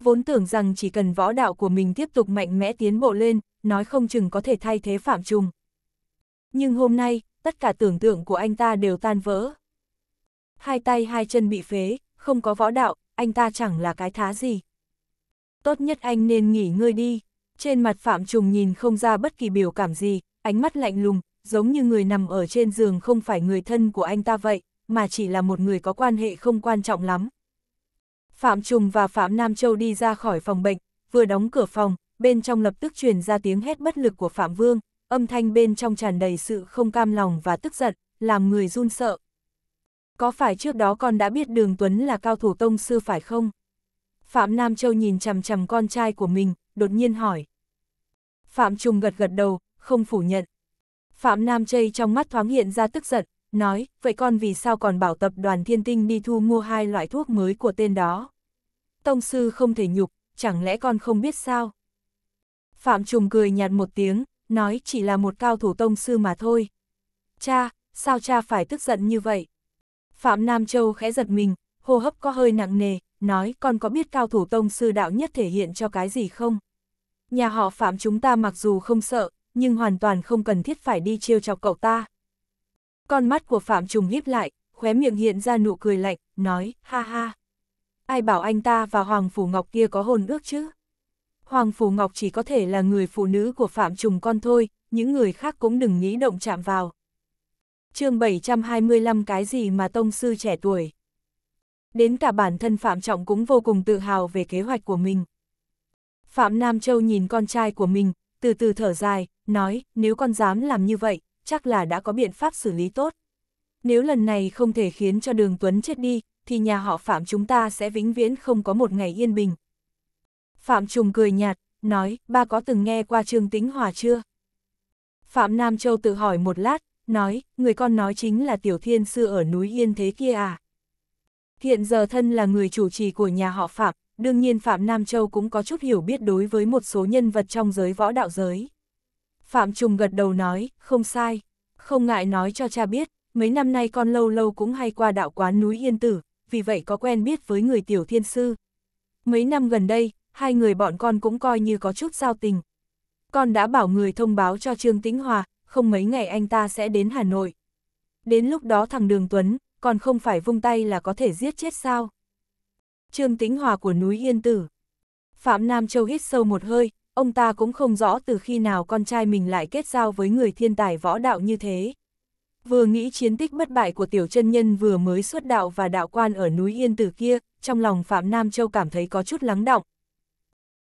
Vốn tưởng rằng chỉ cần võ đạo của mình tiếp tục mạnh mẽ tiến bộ lên, nói không chừng có thể thay thế Phạm Trùng. Nhưng hôm nay, tất cả tưởng tượng của anh ta đều tan vỡ. Hai tay hai chân bị phế, không có võ đạo, anh ta chẳng là cái thá gì. Tốt nhất anh nên nghỉ ngơi đi. Trên mặt Phạm Trùng nhìn không ra bất kỳ biểu cảm gì, ánh mắt lạnh lùng, giống như người nằm ở trên giường không phải người thân của anh ta vậy, mà chỉ là một người có quan hệ không quan trọng lắm. Phạm Trùng và Phạm Nam Châu đi ra khỏi phòng bệnh, vừa đóng cửa phòng, bên trong lập tức truyền ra tiếng hét bất lực của Phạm Vương, âm thanh bên trong tràn đầy sự không cam lòng và tức giận, làm người run sợ. Có phải trước đó con đã biết Đường Tuấn là cao thủ tông sư phải không? Phạm Nam Châu nhìn chằm chằm con trai của mình, đột nhiên hỏi. Phạm Trùng gật gật đầu, không phủ nhận. Phạm Nam Chây trong mắt thoáng hiện ra tức giận, nói, vậy con vì sao còn bảo tập đoàn thiên tinh đi thu mua hai loại thuốc mới của tên đó? Tông sư không thể nhục, chẳng lẽ con không biết sao? Phạm Trùng cười nhạt một tiếng, nói chỉ là một cao thủ tông sư mà thôi. Cha, sao cha phải tức giận như vậy? Phạm Nam Châu khẽ giật mình, hô hấp có hơi nặng nề, nói con có biết cao thủ tông sư đạo nhất thể hiện cho cái gì không? Nhà họ Phạm chúng ta mặc dù không sợ, nhưng hoàn toàn không cần thiết phải đi trêu chọc cậu ta. Con mắt của Phạm Trùng híp lại, khóe miệng hiện ra nụ cười lạnh, nói, ha ha. Ai bảo anh ta và Hoàng Phủ Ngọc kia có hồn ước chứ? Hoàng Phủ Ngọc chỉ có thể là người phụ nữ của Phạm Trùng con thôi, những người khác cũng đừng nghĩ động chạm vào. chương 725 cái gì mà tông sư trẻ tuổi. Đến cả bản thân Phạm Trọng cũng vô cùng tự hào về kế hoạch của mình. Phạm Nam Châu nhìn con trai của mình, từ từ thở dài, nói, nếu con dám làm như vậy, chắc là đã có biện pháp xử lý tốt. Nếu lần này không thể khiến cho đường Tuấn chết đi, thì nhà họ Phạm chúng ta sẽ vĩnh viễn không có một ngày yên bình. Phạm Trùng cười nhạt, nói, ba có từng nghe qua Trương Tĩnh Hòa chưa? Phạm Nam Châu tự hỏi một lát, nói, người con nói chính là Tiểu Thiên Sư ở núi Yên thế kia à? Hiện giờ thân là người chủ trì của nhà họ Phạm, đương nhiên Phạm Nam Châu cũng có chút hiểu biết đối với một số nhân vật trong giới võ đạo giới. Phạm Trùng gật đầu nói, không sai, không ngại nói cho cha biết, mấy năm nay con lâu lâu cũng hay qua đạo quán núi Yên Tử, vì vậy có quen biết với người tiểu thiên sư. Mấy năm gần đây, hai người bọn con cũng coi như có chút giao tình. Con đã bảo người thông báo cho Trương Tĩnh Hòa, không mấy ngày anh ta sẽ đến Hà Nội. Đến lúc đó thằng Đường Tuấn, còn không phải vung tay là có thể giết chết sao. Trương Tĩnh Hòa của núi Yên Tử. Phạm Nam Châu hít sâu một hơi, ông ta cũng không rõ từ khi nào con trai mình lại kết giao với người thiên tài võ đạo như thế. Vừa nghĩ chiến tích bất bại của tiểu chân nhân vừa mới xuất đạo và đạo quan ở núi Yên Tử kia, trong lòng Phạm Nam Châu cảm thấy có chút lắng động.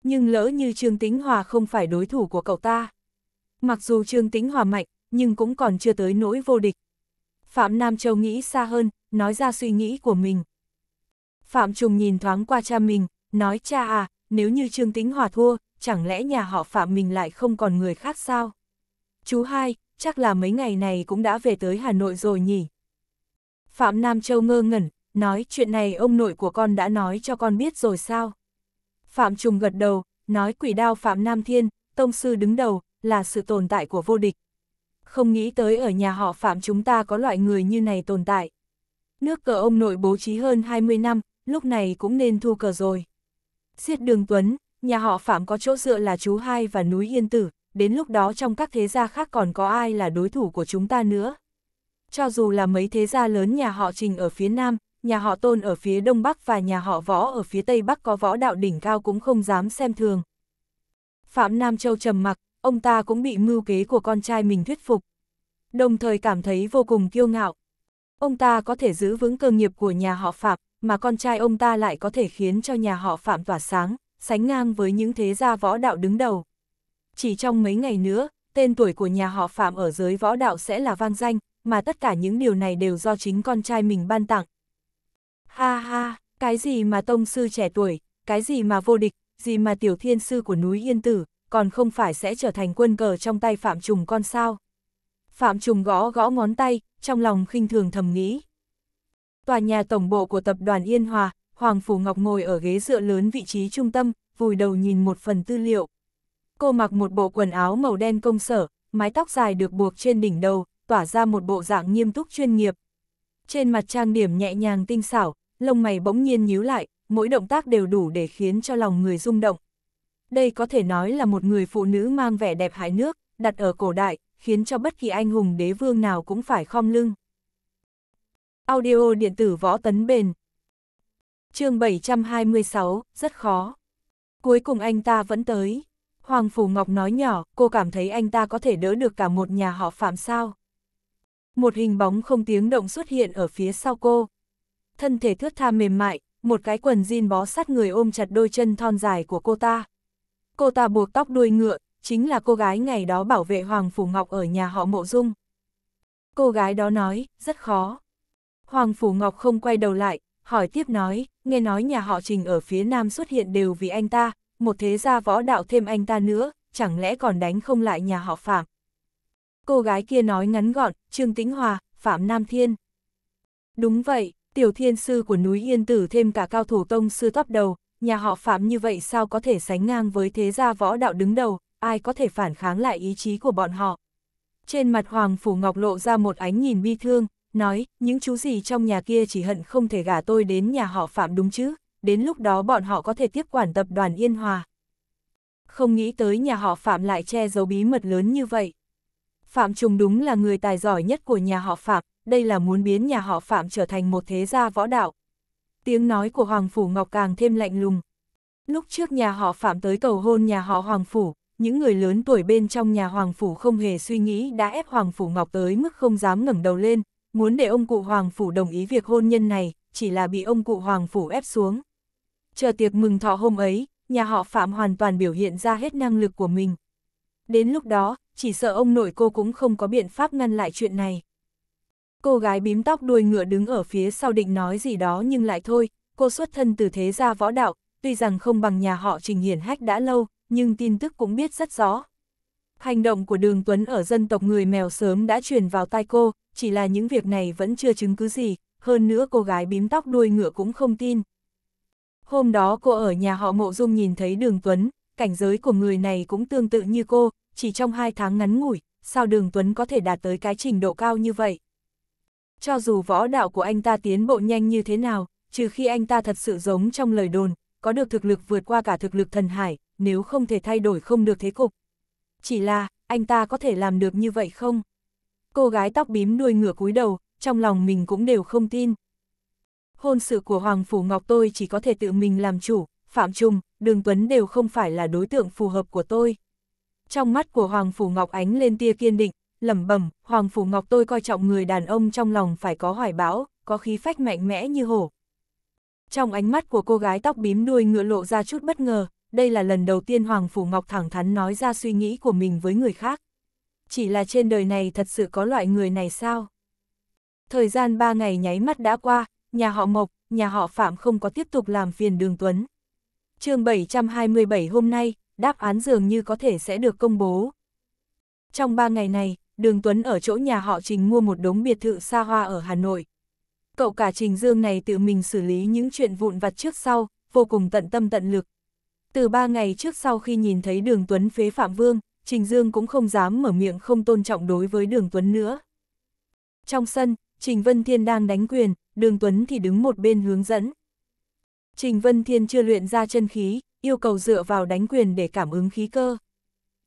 Nhưng lỡ như Trương Tĩnh Hòa không phải đối thủ của cậu ta. Mặc dù Trương Tĩnh Hòa mạnh, nhưng cũng còn chưa tới nỗi vô địch. Phạm Nam Châu nghĩ xa hơn, nói ra suy nghĩ của mình. Phạm Trùng nhìn thoáng qua cha mình, nói cha à, nếu như Trương Tĩnh Hòa thua, chẳng lẽ nhà họ Phạm mình lại không còn người khác sao? Chú hai, chắc là mấy ngày này cũng đã về tới Hà Nội rồi nhỉ? Phạm Nam Châu ngơ ngẩn, nói chuyện này ông nội của con đã nói cho con biết rồi sao? Phạm Trùng gật đầu, nói quỷ đao Phạm Nam Thiên, tông sư đứng đầu, là sự tồn tại của vô địch. Không nghĩ tới ở nhà họ Phạm chúng ta có loại người như này tồn tại. Nước cờ ông nội bố trí hơn 20 năm, lúc này cũng nên thu cờ rồi. xiết Đường Tuấn, nhà họ Phạm có chỗ dựa là chú Hai và núi Yên Tử, đến lúc đó trong các thế gia khác còn có ai là đối thủ của chúng ta nữa. Cho dù là mấy thế gia lớn nhà họ Trình ở phía Nam, nhà họ Tôn ở phía Đông Bắc và nhà họ Võ ở phía Tây Bắc có võ đạo đỉnh cao cũng không dám xem thường. Phạm Nam Châu trầm mặc, ông ta cũng bị mưu kế của con trai mình thuyết phục. Đồng thời cảm thấy vô cùng kiêu ngạo. Ông ta có thể giữ vững cơ nghiệp của nhà họ Phạm, mà con trai ông ta lại có thể khiến cho nhà họ Phạm tỏa sáng, sánh ngang với những thế gia võ đạo đứng đầu. Chỉ trong mấy ngày nữa, tên tuổi của nhà họ Phạm ở giới võ đạo sẽ là vang danh, mà tất cả những điều này đều do chính con trai mình ban tặng. Ha ha, cái gì mà tông sư trẻ tuổi, cái gì mà vô địch, gì mà tiểu thiên sư của núi Yên Tử, còn không phải sẽ trở thành quân cờ trong tay Phạm Trùng con sao. Phạm Trùng gõ gõ ngón tay, trong lòng khinh thường thầm nghĩ. Tòa nhà tổng bộ của tập đoàn Yên Hòa, Hoàng Phủ Ngọc ngồi ở ghế dựa lớn vị trí trung tâm, vùi đầu nhìn một phần tư liệu. Cô mặc một bộ quần áo màu đen công sở, mái tóc dài được buộc trên đỉnh đầu, tỏa ra một bộ dạng nghiêm túc chuyên nghiệp. Trên mặt trang điểm nhẹ nhàng tinh xảo, lông mày bỗng nhiên nhíu lại, mỗi động tác đều đủ để khiến cho lòng người rung động. Đây có thể nói là một người phụ nữ mang vẻ đẹp hải nước, đặt ở cổ đại, khiến cho bất kỳ anh hùng đế vương nào cũng phải khom lưng. Audio điện tử võ tấn bền, chương 726, rất khó. Cuối cùng anh ta vẫn tới. Hoàng Phủ Ngọc nói nhỏ, cô cảm thấy anh ta có thể đỡ được cả một nhà họ phạm sao. Một hình bóng không tiếng động xuất hiện ở phía sau cô. Thân thể thướt tha mềm mại, một cái quần jean bó sát người ôm chặt đôi chân thon dài của cô ta. Cô ta buộc tóc đuôi ngựa, chính là cô gái ngày đó bảo vệ Hoàng Phủ Ngọc ở nhà họ Mộ Dung. Cô gái đó nói, rất khó. Hoàng Phủ Ngọc không quay đầu lại, hỏi tiếp nói, nghe nói nhà họ Trình ở phía Nam xuất hiện đều vì anh ta, một thế gia võ đạo thêm anh ta nữa, chẳng lẽ còn đánh không lại nhà họ Phạm. Cô gái kia nói ngắn gọn, Trương Tĩnh Hòa, Phạm Nam Thiên. Đúng vậy, tiểu thiên sư của núi Yên Tử thêm cả cao thủ tông sư tóc đầu, nhà họ Phạm như vậy sao có thể sánh ngang với thế gia võ đạo đứng đầu, ai có thể phản kháng lại ý chí của bọn họ. Trên mặt Hoàng Phủ Ngọc lộ ra một ánh nhìn bi thương, nói, những chú gì trong nhà kia chỉ hận không thể gả tôi đến nhà họ Phạm đúng chứ, đến lúc đó bọn họ có thể tiếp quản tập đoàn Yên Hòa. Không nghĩ tới nhà họ Phạm lại che giấu bí mật lớn như vậy. Phạm Trùng đúng là người tài giỏi nhất của nhà họ Phạm, đây là muốn biến nhà họ Phạm trở thành một thế gia võ đạo. Tiếng nói của Hoàng Phủ Ngọc càng thêm lạnh lùng. Lúc trước nhà họ Phạm tới cầu hôn nhà họ Hoàng Phủ, những người lớn tuổi bên trong nhà Hoàng Phủ không hề suy nghĩ đã ép Hoàng Phủ Ngọc tới mức không dám ngẩng đầu lên, muốn để ông cụ Hoàng Phủ đồng ý việc hôn nhân này, chỉ là bị ông cụ Hoàng Phủ ép xuống. Chờ tiệc mừng thọ hôm ấy, nhà họ Phạm hoàn toàn biểu hiện ra hết năng lực của mình. Đến lúc đó, chỉ sợ ông nội cô cũng không có biện pháp ngăn lại chuyện này. Cô gái bím tóc đuôi ngựa đứng ở phía sau định nói gì đó nhưng lại thôi, cô xuất thân từ thế gia võ đạo, tuy rằng không bằng nhà họ trình hiển hách đã lâu, nhưng tin tức cũng biết rất rõ. Hành động của Đường Tuấn ở dân tộc người mèo sớm đã truyền vào tai cô, chỉ là những việc này vẫn chưa chứng cứ gì, hơn nữa cô gái bím tóc đuôi ngựa cũng không tin. Hôm đó cô ở nhà họ Mộ Dung nhìn thấy Đường Tuấn, cảnh giới của người này cũng tương tự như cô, chỉ trong hai tháng ngắn ngủi, sao Đường Tuấn có thể đạt tới cái trình độ cao như vậy? Cho dù võ đạo của anh ta tiến bộ nhanh như thế nào, trừ khi anh ta thật sự giống trong lời đồn, có được thực lực vượt qua cả thực lực thần hải, nếu không thể thay đổi không được thế cục, chỉ là, anh ta có thể làm được như vậy không? Cô gái tóc bím nuôi ngửa cúi đầu, trong lòng mình cũng đều không tin. Hôn sự của Hoàng Phủ Ngọc tôi chỉ có thể tự mình làm chủ, Phạm Trung, Đường Tuấn đều không phải là đối tượng phù hợp của tôi. Trong mắt của Hoàng Phủ Ngọc ánh lên tia kiên định, lẩm bẩm, Hoàng Phủ Ngọc tôi coi trọng người đàn ông trong lòng phải có hoài bão, có khí phách mạnh mẽ như hổ. Trong ánh mắt của cô gái tóc bím đuôi ngựa lộ ra chút bất ngờ, đây là lần đầu tiên Hoàng Phủ Ngọc thẳng thắn nói ra suy nghĩ của mình với người khác. Chỉ là trên đời này thật sự có loại người này sao? Thời gian ba ngày nháy mắt đã qua, nhà họ Mộc, nhà họ Phạm không có tiếp tục làm phiền Đường Tuấn. chương 727 hôm nay, đáp án dường như có thể sẽ được công bố. Trong ba ngày này, Đường Tuấn ở chỗ nhà họ Trình mua một đống biệt thự xa hoa ở Hà Nội. Cậu cả Trình Dương này tự mình xử lý những chuyện vụn vặt trước sau, vô cùng tận tâm tận lực, từ ba ngày trước sau khi nhìn thấy đường Tuấn phế Phạm Vương, Trình Dương cũng không dám mở miệng không tôn trọng đối với đường Tuấn nữa. Trong sân, Trình Vân Thiên đang đánh quyền, đường Tuấn thì đứng một bên hướng dẫn. Trình Vân Thiên chưa luyện ra chân khí, yêu cầu dựa vào đánh quyền để cảm ứng khí cơ.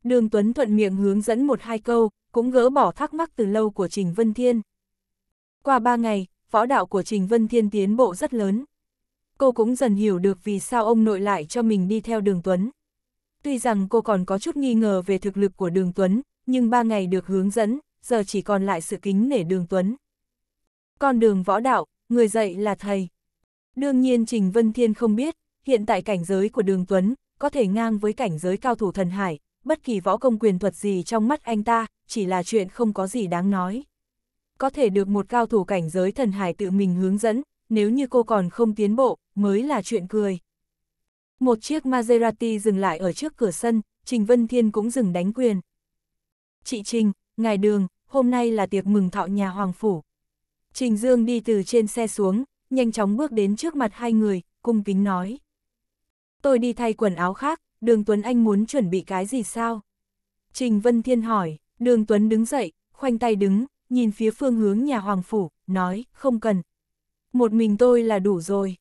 Đường Tuấn thuận miệng hướng dẫn một hai câu, cũng gỡ bỏ thắc mắc từ lâu của Trình Vân Thiên. Qua ba ngày, võ đạo của Trình Vân Thiên tiến bộ rất lớn cô cũng dần hiểu được vì sao ông nội lại cho mình đi theo đường Tuấn. Tuy rằng cô còn có chút nghi ngờ về thực lực của đường Tuấn, nhưng ba ngày được hướng dẫn, giờ chỉ còn lại sự kính nể đường Tuấn. Con đường võ đạo, người dạy là thầy. Đương nhiên Trình Vân Thiên không biết, hiện tại cảnh giới của đường Tuấn, có thể ngang với cảnh giới cao thủ thần hải, bất kỳ võ công quyền thuật gì trong mắt anh ta, chỉ là chuyện không có gì đáng nói. Có thể được một cao thủ cảnh giới thần hải tự mình hướng dẫn, nếu như cô còn không tiến bộ, mới là chuyện cười. Một chiếc Maserati dừng lại ở trước cửa sân, Trình Vân Thiên cũng dừng đánh quyền. Chị Trình, ngài đường, hôm nay là tiệc mừng thọ nhà Hoàng Phủ. Trình Dương đi từ trên xe xuống, nhanh chóng bước đến trước mặt hai người, cung kính nói. Tôi đi thay quần áo khác, Đường Tuấn Anh muốn chuẩn bị cái gì sao? Trình Vân Thiên hỏi, Đường Tuấn đứng dậy, khoanh tay đứng, nhìn phía phương hướng nhà Hoàng Phủ, nói, không cần, một mình tôi là đủ rồi.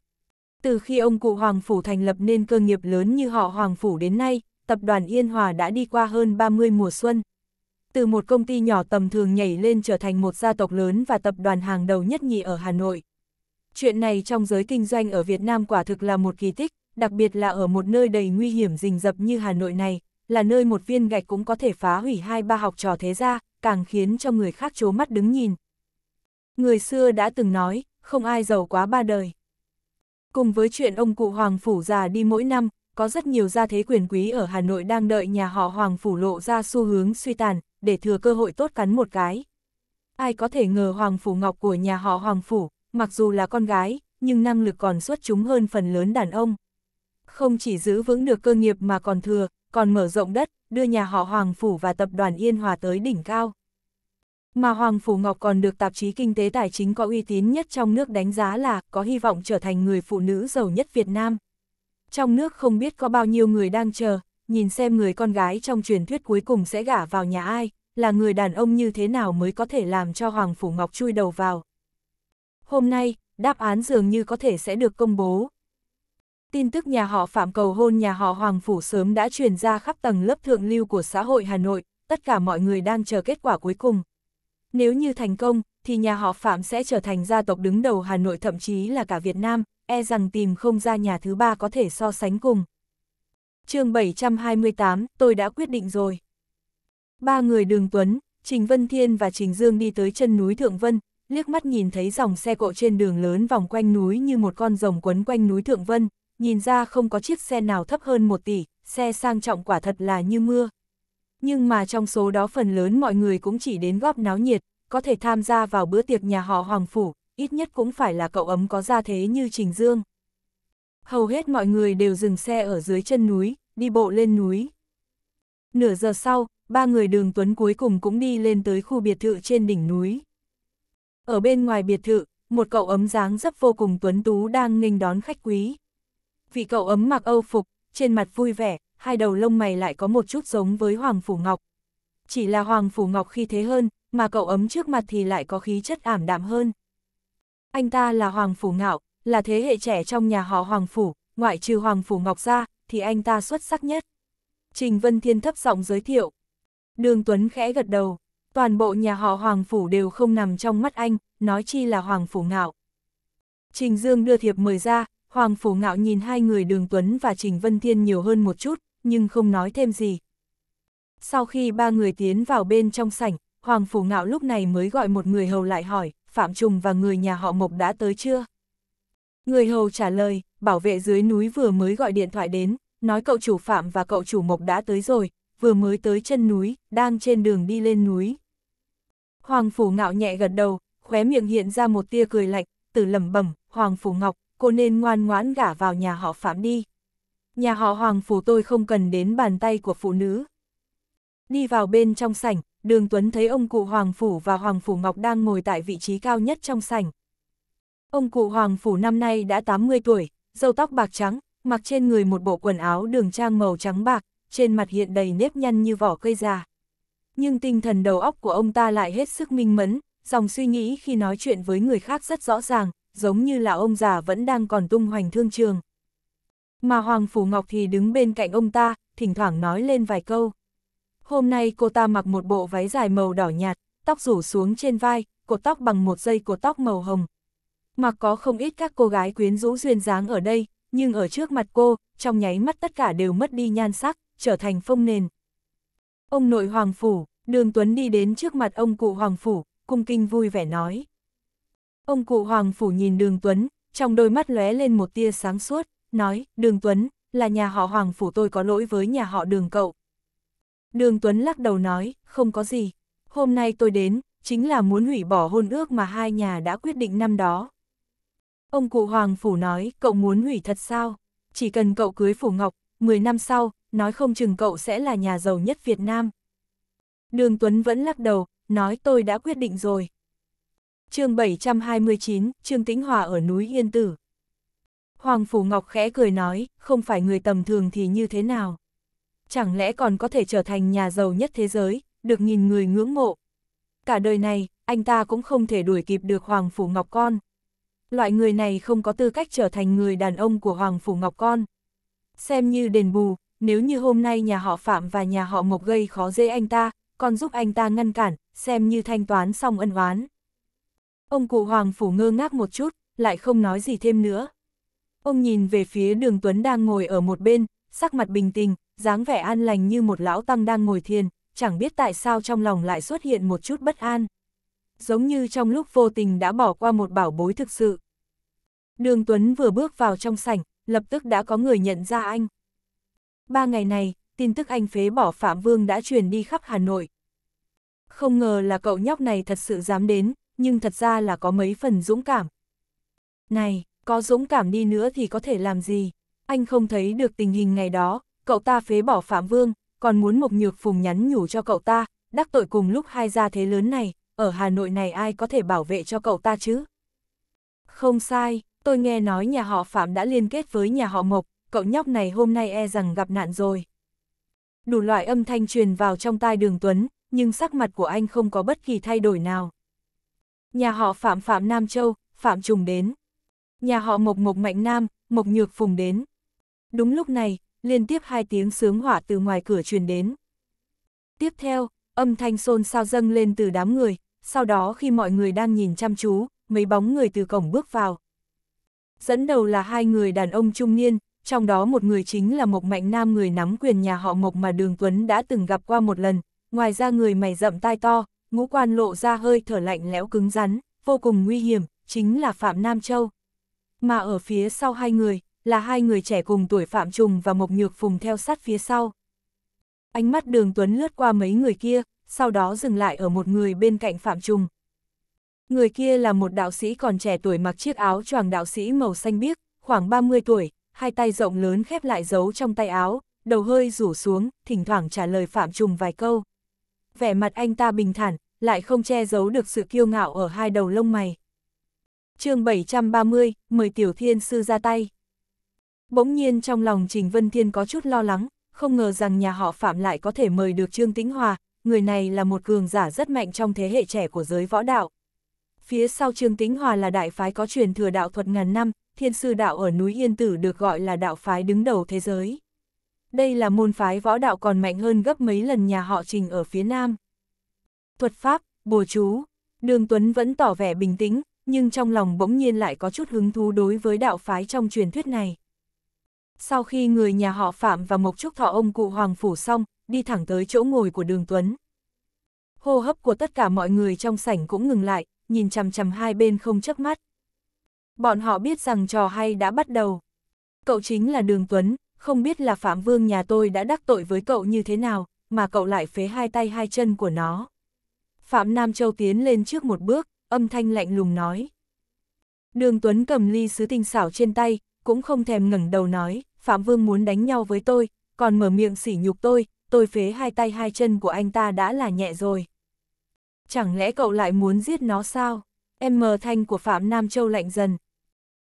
Từ khi ông cụ Hoàng Phủ thành lập nên cơ nghiệp lớn như họ Hoàng Phủ đến nay, tập đoàn Yên Hòa đã đi qua hơn 30 mùa xuân. Từ một công ty nhỏ tầm thường nhảy lên trở thành một gia tộc lớn và tập đoàn hàng đầu nhất nhì ở Hà Nội. Chuyện này trong giới kinh doanh ở Việt Nam quả thực là một kỳ tích, đặc biệt là ở một nơi đầy nguy hiểm rình rập như Hà Nội này, là nơi một viên gạch cũng có thể phá hủy hai ba học trò thế gia, càng khiến cho người khác chố mắt đứng nhìn. Người xưa đã từng nói, không ai giàu quá ba đời. Cùng với chuyện ông cụ Hoàng Phủ già đi mỗi năm, có rất nhiều gia thế quyền quý ở Hà Nội đang đợi nhà họ Hoàng Phủ lộ ra xu hướng suy tàn, để thừa cơ hội tốt cắn một cái. Ai có thể ngờ Hoàng Phủ Ngọc của nhà họ Hoàng Phủ, mặc dù là con gái, nhưng năng lực còn xuất chúng hơn phần lớn đàn ông. Không chỉ giữ vững được cơ nghiệp mà còn thừa, còn mở rộng đất, đưa nhà họ Hoàng Phủ và tập đoàn Yên Hòa tới đỉnh cao. Mà Hoàng Phủ Ngọc còn được tạp chí kinh tế tài chính có uy tín nhất trong nước đánh giá là có hy vọng trở thành người phụ nữ giàu nhất Việt Nam. Trong nước không biết có bao nhiêu người đang chờ, nhìn xem người con gái trong truyền thuyết cuối cùng sẽ gả vào nhà ai, là người đàn ông như thế nào mới có thể làm cho Hoàng Phủ Ngọc chui đầu vào. Hôm nay, đáp án dường như có thể sẽ được công bố. Tin tức nhà họ Phạm cầu hôn nhà họ Hoàng Phủ sớm đã truyền ra khắp tầng lớp thượng lưu của xã hội Hà Nội, tất cả mọi người đang chờ kết quả cuối cùng. Nếu như thành công, thì nhà họ Phạm sẽ trở thành gia tộc đứng đầu Hà Nội thậm chí là cả Việt Nam, e rằng tìm không ra nhà thứ ba có thể so sánh cùng. chương 728, tôi đã quyết định rồi. Ba người Đường Tuấn, Trình Vân Thiên và Trình Dương đi tới chân núi Thượng Vân, liếc mắt nhìn thấy dòng xe cộ trên đường lớn vòng quanh núi như một con rồng quấn quanh núi Thượng Vân, nhìn ra không có chiếc xe nào thấp hơn một tỷ, xe sang trọng quả thật là như mưa, nhưng mà trong số đó phần lớn mọi người cũng chỉ đến góp náo nhiệt, có thể tham gia vào bữa tiệc nhà họ Hoàng Phủ, ít nhất cũng phải là cậu ấm có gia thế như Trình Dương. Hầu hết mọi người đều dừng xe ở dưới chân núi, đi bộ lên núi. Nửa giờ sau, ba người đường Tuấn cuối cùng cũng đi lên tới khu biệt thự trên đỉnh núi. Ở bên ngoài biệt thự, một cậu ấm dáng dấp vô cùng tuấn tú đang nghênh đón khách quý. Vị cậu ấm mặc âu phục, trên mặt vui vẻ, hai đầu lông mày lại có một chút giống với Hoàng Phủ Ngọc. Chỉ là Hoàng Phủ Ngọc khi thế hơn, mà cậu ấm trước mặt thì lại có khí chất ảm đạm hơn. Anh ta là Hoàng Phủ Ngạo, là thế hệ trẻ trong nhà họ Hoàng Phủ, ngoại trừ Hoàng Phủ Ngọc ra, thì anh ta xuất sắc nhất. Trình Vân Thiên thấp giọng giới thiệu. Đường Tuấn khẽ gật đầu, toàn bộ nhà họ Hoàng Phủ đều không nằm trong mắt anh, nói chi là Hoàng Phủ Ngạo. Trình Dương đưa thiệp mời ra, Hoàng Phủ Ngạo nhìn hai người Đường Tuấn và Trình Vân Thiên nhiều hơn một chút, nhưng không nói thêm gì. Sau khi ba người tiến vào bên trong sảnh, Hoàng Phủ Ngạo lúc này mới gọi một người hầu lại hỏi, Phạm Trùng và người nhà họ Mộc đã tới chưa? Người hầu trả lời, bảo vệ dưới núi vừa mới gọi điện thoại đến, nói cậu chủ Phạm và cậu chủ Mộc đã tới rồi, vừa mới tới chân núi, đang trên đường đi lên núi. Hoàng Phủ Ngạo nhẹ gật đầu, khóe miệng hiện ra một tia cười lạnh, từ lẩm bẩm, Hoàng Phủ Ngọc, cô nên ngoan ngoãn gả vào nhà họ Phạm đi. Nhà họ Hoàng Phủ tôi không cần đến bàn tay của phụ nữ. Đi vào bên trong sảnh, Đường Tuấn thấy ông cụ Hoàng Phủ và Hoàng Phủ Ngọc đang ngồi tại vị trí cao nhất trong sảnh. Ông cụ Hoàng Phủ năm nay đã 80 tuổi, râu tóc bạc trắng, mặc trên người một bộ quần áo đường trang màu trắng bạc, trên mặt hiện đầy nếp nhăn như vỏ cây già. Nhưng tinh thần đầu óc của ông ta lại hết sức minh mẫn, dòng suy nghĩ khi nói chuyện với người khác rất rõ ràng, giống như là ông già vẫn đang còn tung hoành thương trường. Mà Hoàng Phủ Ngọc thì đứng bên cạnh ông ta, thỉnh thoảng nói lên vài câu. Hôm nay cô ta mặc một bộ váy dài màu đỏ nhạt, tóc rủ xuống trên vai, cột tóc bằng một dây cột tóc màu hồng. Mặc có không ít các cô gái quyến rũ duyên dáng ở đây, nhưng ở trước mặt cô, trong nháy mắt tất cả đều mất đi nhan sắc, trở thành phong nền. Ông nội Hoàng Phủ, Đường Tuấn đi đến trước mặt ông cụ Hoàng Phủ, cung kinh vui vẻ nói. Ông cụ Hoàng Phủ nhìn Đường Tuấn, trong đôi mắt lóe lên một tia sáng suốt nói, Đường Tuấn, là nhà họ Hoàng Phủ tôi có lỗi với nhà họ Đường cậu. Đường Tuấn lắc đầu nói, không có gì, hôm nay tôi đến, chính là muốn hủy bỏ hôn ước mà hai nhà đã quyết định năm đó. Ông cụ Hoàng Phủ nói, cậu muốn hủy thật sao? Chỉ cần cậu cưới Phủ Ngọc, 10 năm sau, nói không chừng cậu sẽ là nhà giàu nhất Việt Nam. Đường Tuấn vẫn lắc đầu, nói tôi đã quyết định rồi. chương 729, Trương Tĩnh Hòa ở núi Yên Tử. Hoàng Phủ Ngọc khẽ cười nói, không phải người tầm thường thì như thế nào? Chẳng lẽ còn có thể trở thành nhà giàu nhất thế giới, được nghìn người ngưỡng mộ? Cả đời này, anh ta cũng không thể đuổi kịp được Hoàng Phủ Ngọc con. Loại người này không có tư cách trở thành người đàn ông của Hoàng Phủ Ngọc con. Xem như đền bù, nếu như hôm nay nhà họ Phạm và nhà họ Mộc gây khó dễ anh ta, còn giúp anh ta ngăn cản, xem như thanh toán xong ân oán. Ông cụ Hoàng Phủ ngơ ngác một chút, lại không nói gì thêm nữa. Ông nhìn về phía đường Tuấn đang ngồi ở một bên, sắc mặt bình tình, dáng vẻ an lành như một lão tăng đang ngồi thiền, chẳng biết tại sao trong lòng lại xuất hiện một chút bất an. Giống như trong lúc vô tình đã bỏ qua một bảo bối thực sự. Đường Tuấn vừa bước vào trong sảnh, lập tức đã có người nhận ra anh. Ba ngày này, tin tức anh phế bỏ Phạm Vương đã truyền đi khắp Hà Nội. Không ngờ là cậu nhóc này thật sự dám đến, nhưng thật ra là có mấy phần dũng cảm. Này, có dũng cảm đi nữa thì có thể làm gì. Anh không thấy được tình hình ngày đó, cậu ta phế bỏ Phạm Vương, còn muốn Mộc Nhược Phùng nhắn nhủ cho cậu ta, đắc tội cùng lúc hai gia thế lớn này, ở Hà Nội này ai có thể bảo vệ cho cậu ta chứ? Không sai, tôi nghe nói nhà họ Phạm đã liên kết với nhà họ Mộc, cậu nhóc này hôm nay e rằng gặp nạn rồi. Đủ loại âm thanh truyền vào trong tai đường Tuấn, nhưng sắc mặt của anh không có bất kỳ thay đổi nào. Nhà họ Phạm Phạm Nam Châu, Phạm Trùng đến nhà họ Mộc Mộc Mạnh Nam, Mộc Nhược Phùng đến. Đúng lúc này, liên tiếp hai tiếng sướng hỏa từ ngoài cửa truyền đến. Tiếp theo, âm thanh xôn xao dâng lên từ đám người, sau đó khi mọi người đang nhìn chăm chú, mấy bóng người từ cổng bước vào. Dẫn đầu là hai người đàn ông trung niên, trong đó một người chính là Mộc Mạnh Nam người nắm quyền nhà họ Mộc mà Đường Tuấn đã từng gặp qua một lần, ngoài ra người mày rậm tai to, ngũ quan lộ ra hơi thở lạnh lẽo cứng rắn, vô cùng nguy hiểm, chính là Phạm Nam Châu mà ở phía sau hai người, là hai người trẻ cùng tuổi Phạm Trùng và Mộc Nhược Phùng theo sát phía sau. Ánh mắt đường Tuấn lướt qua mấy người kia, sau đó dừng lại ở một người bên cạnh Phạm Trùng. Người kia là một đạo sĩ còn trẻ tuổi mặc chiếc áo choàng đạo sĩ màu xanh biếc, khoảng 30 tuổi, hai tay rộng lớn khép lại giấu trong tay áo, đầu hơi rủ xuống, thỉnh thoảng trả lời Phạm Trùng vài câu. Vẻ mặt anh ta bình thản, lại không che giấu được sự kiêu ngạo ở hai đầu lông mày chương 730, mời Tiểu Thiên Sư ra tay. Bỗng nhiên trong lòng Trình Vân Thiên có chút lo lắng, không ngờ rằng nhà họ Phạm lại có thể mời được Trương Tĩnh Hòa, người này là một cường giả rất mạnh trong thế hệ trẻ của giới võ đạo. Phía sau Trương Tĩnh Hòa là đại phái có truyền thừa đạo thuật ngàn năm, thiên sư đạo ở núi Yên Tử được gọi là đạo phái đứng đầu thế giới. Đây là môn phái võ đạo còn mạnh hơn gấp mấy lần nhà họ Trình ở phía Nam. Thuật pháp, bùa chú, Đường Tuấn vẫn tỏ vẻ bình tĩnh, nhưng trong lòng bỗng nhiên lại có chút hứng thú đối với đạo phái trong truyền thuyết này. Sau khi người nhà họ Phạm và Mộc Trúc Thọ ông cụ Hoàng Phủ xong, đi thẳng tới chỗ ngồi của đường Tuấn. Hô hấp của tất cả mọi người trong sảnh cũng ngừng lại, nhìn chằm chằm hai bên không chớp mắt. Bọn họ biết rằng trò hay đã bắt đầu. Cậu chính là Đường Tuấn, không biết là Phạm Vương nhà tôi đã đắc tội với cậu như thế nào, mà cậu lại phế hai tay hai chân của nó. Phạm Nam Châu tiến lên trước một bước, âm thanh lạnh lùng nói. Đường Tuấn cầm ly sứ tình xảo trên tay, cũng không thèm ngẩng đầu nói, Phạm Vương muốn đánh nhau với tôi, còn mở miệng sỉ nhục tôi, tôi phế hai tay hai chân của anh ta đã là nhẹ rồi. Chẳng lẽ cậu lại muốn giết nó sao? Em mờ thanh của Phạm Nam Châu lạnh dần.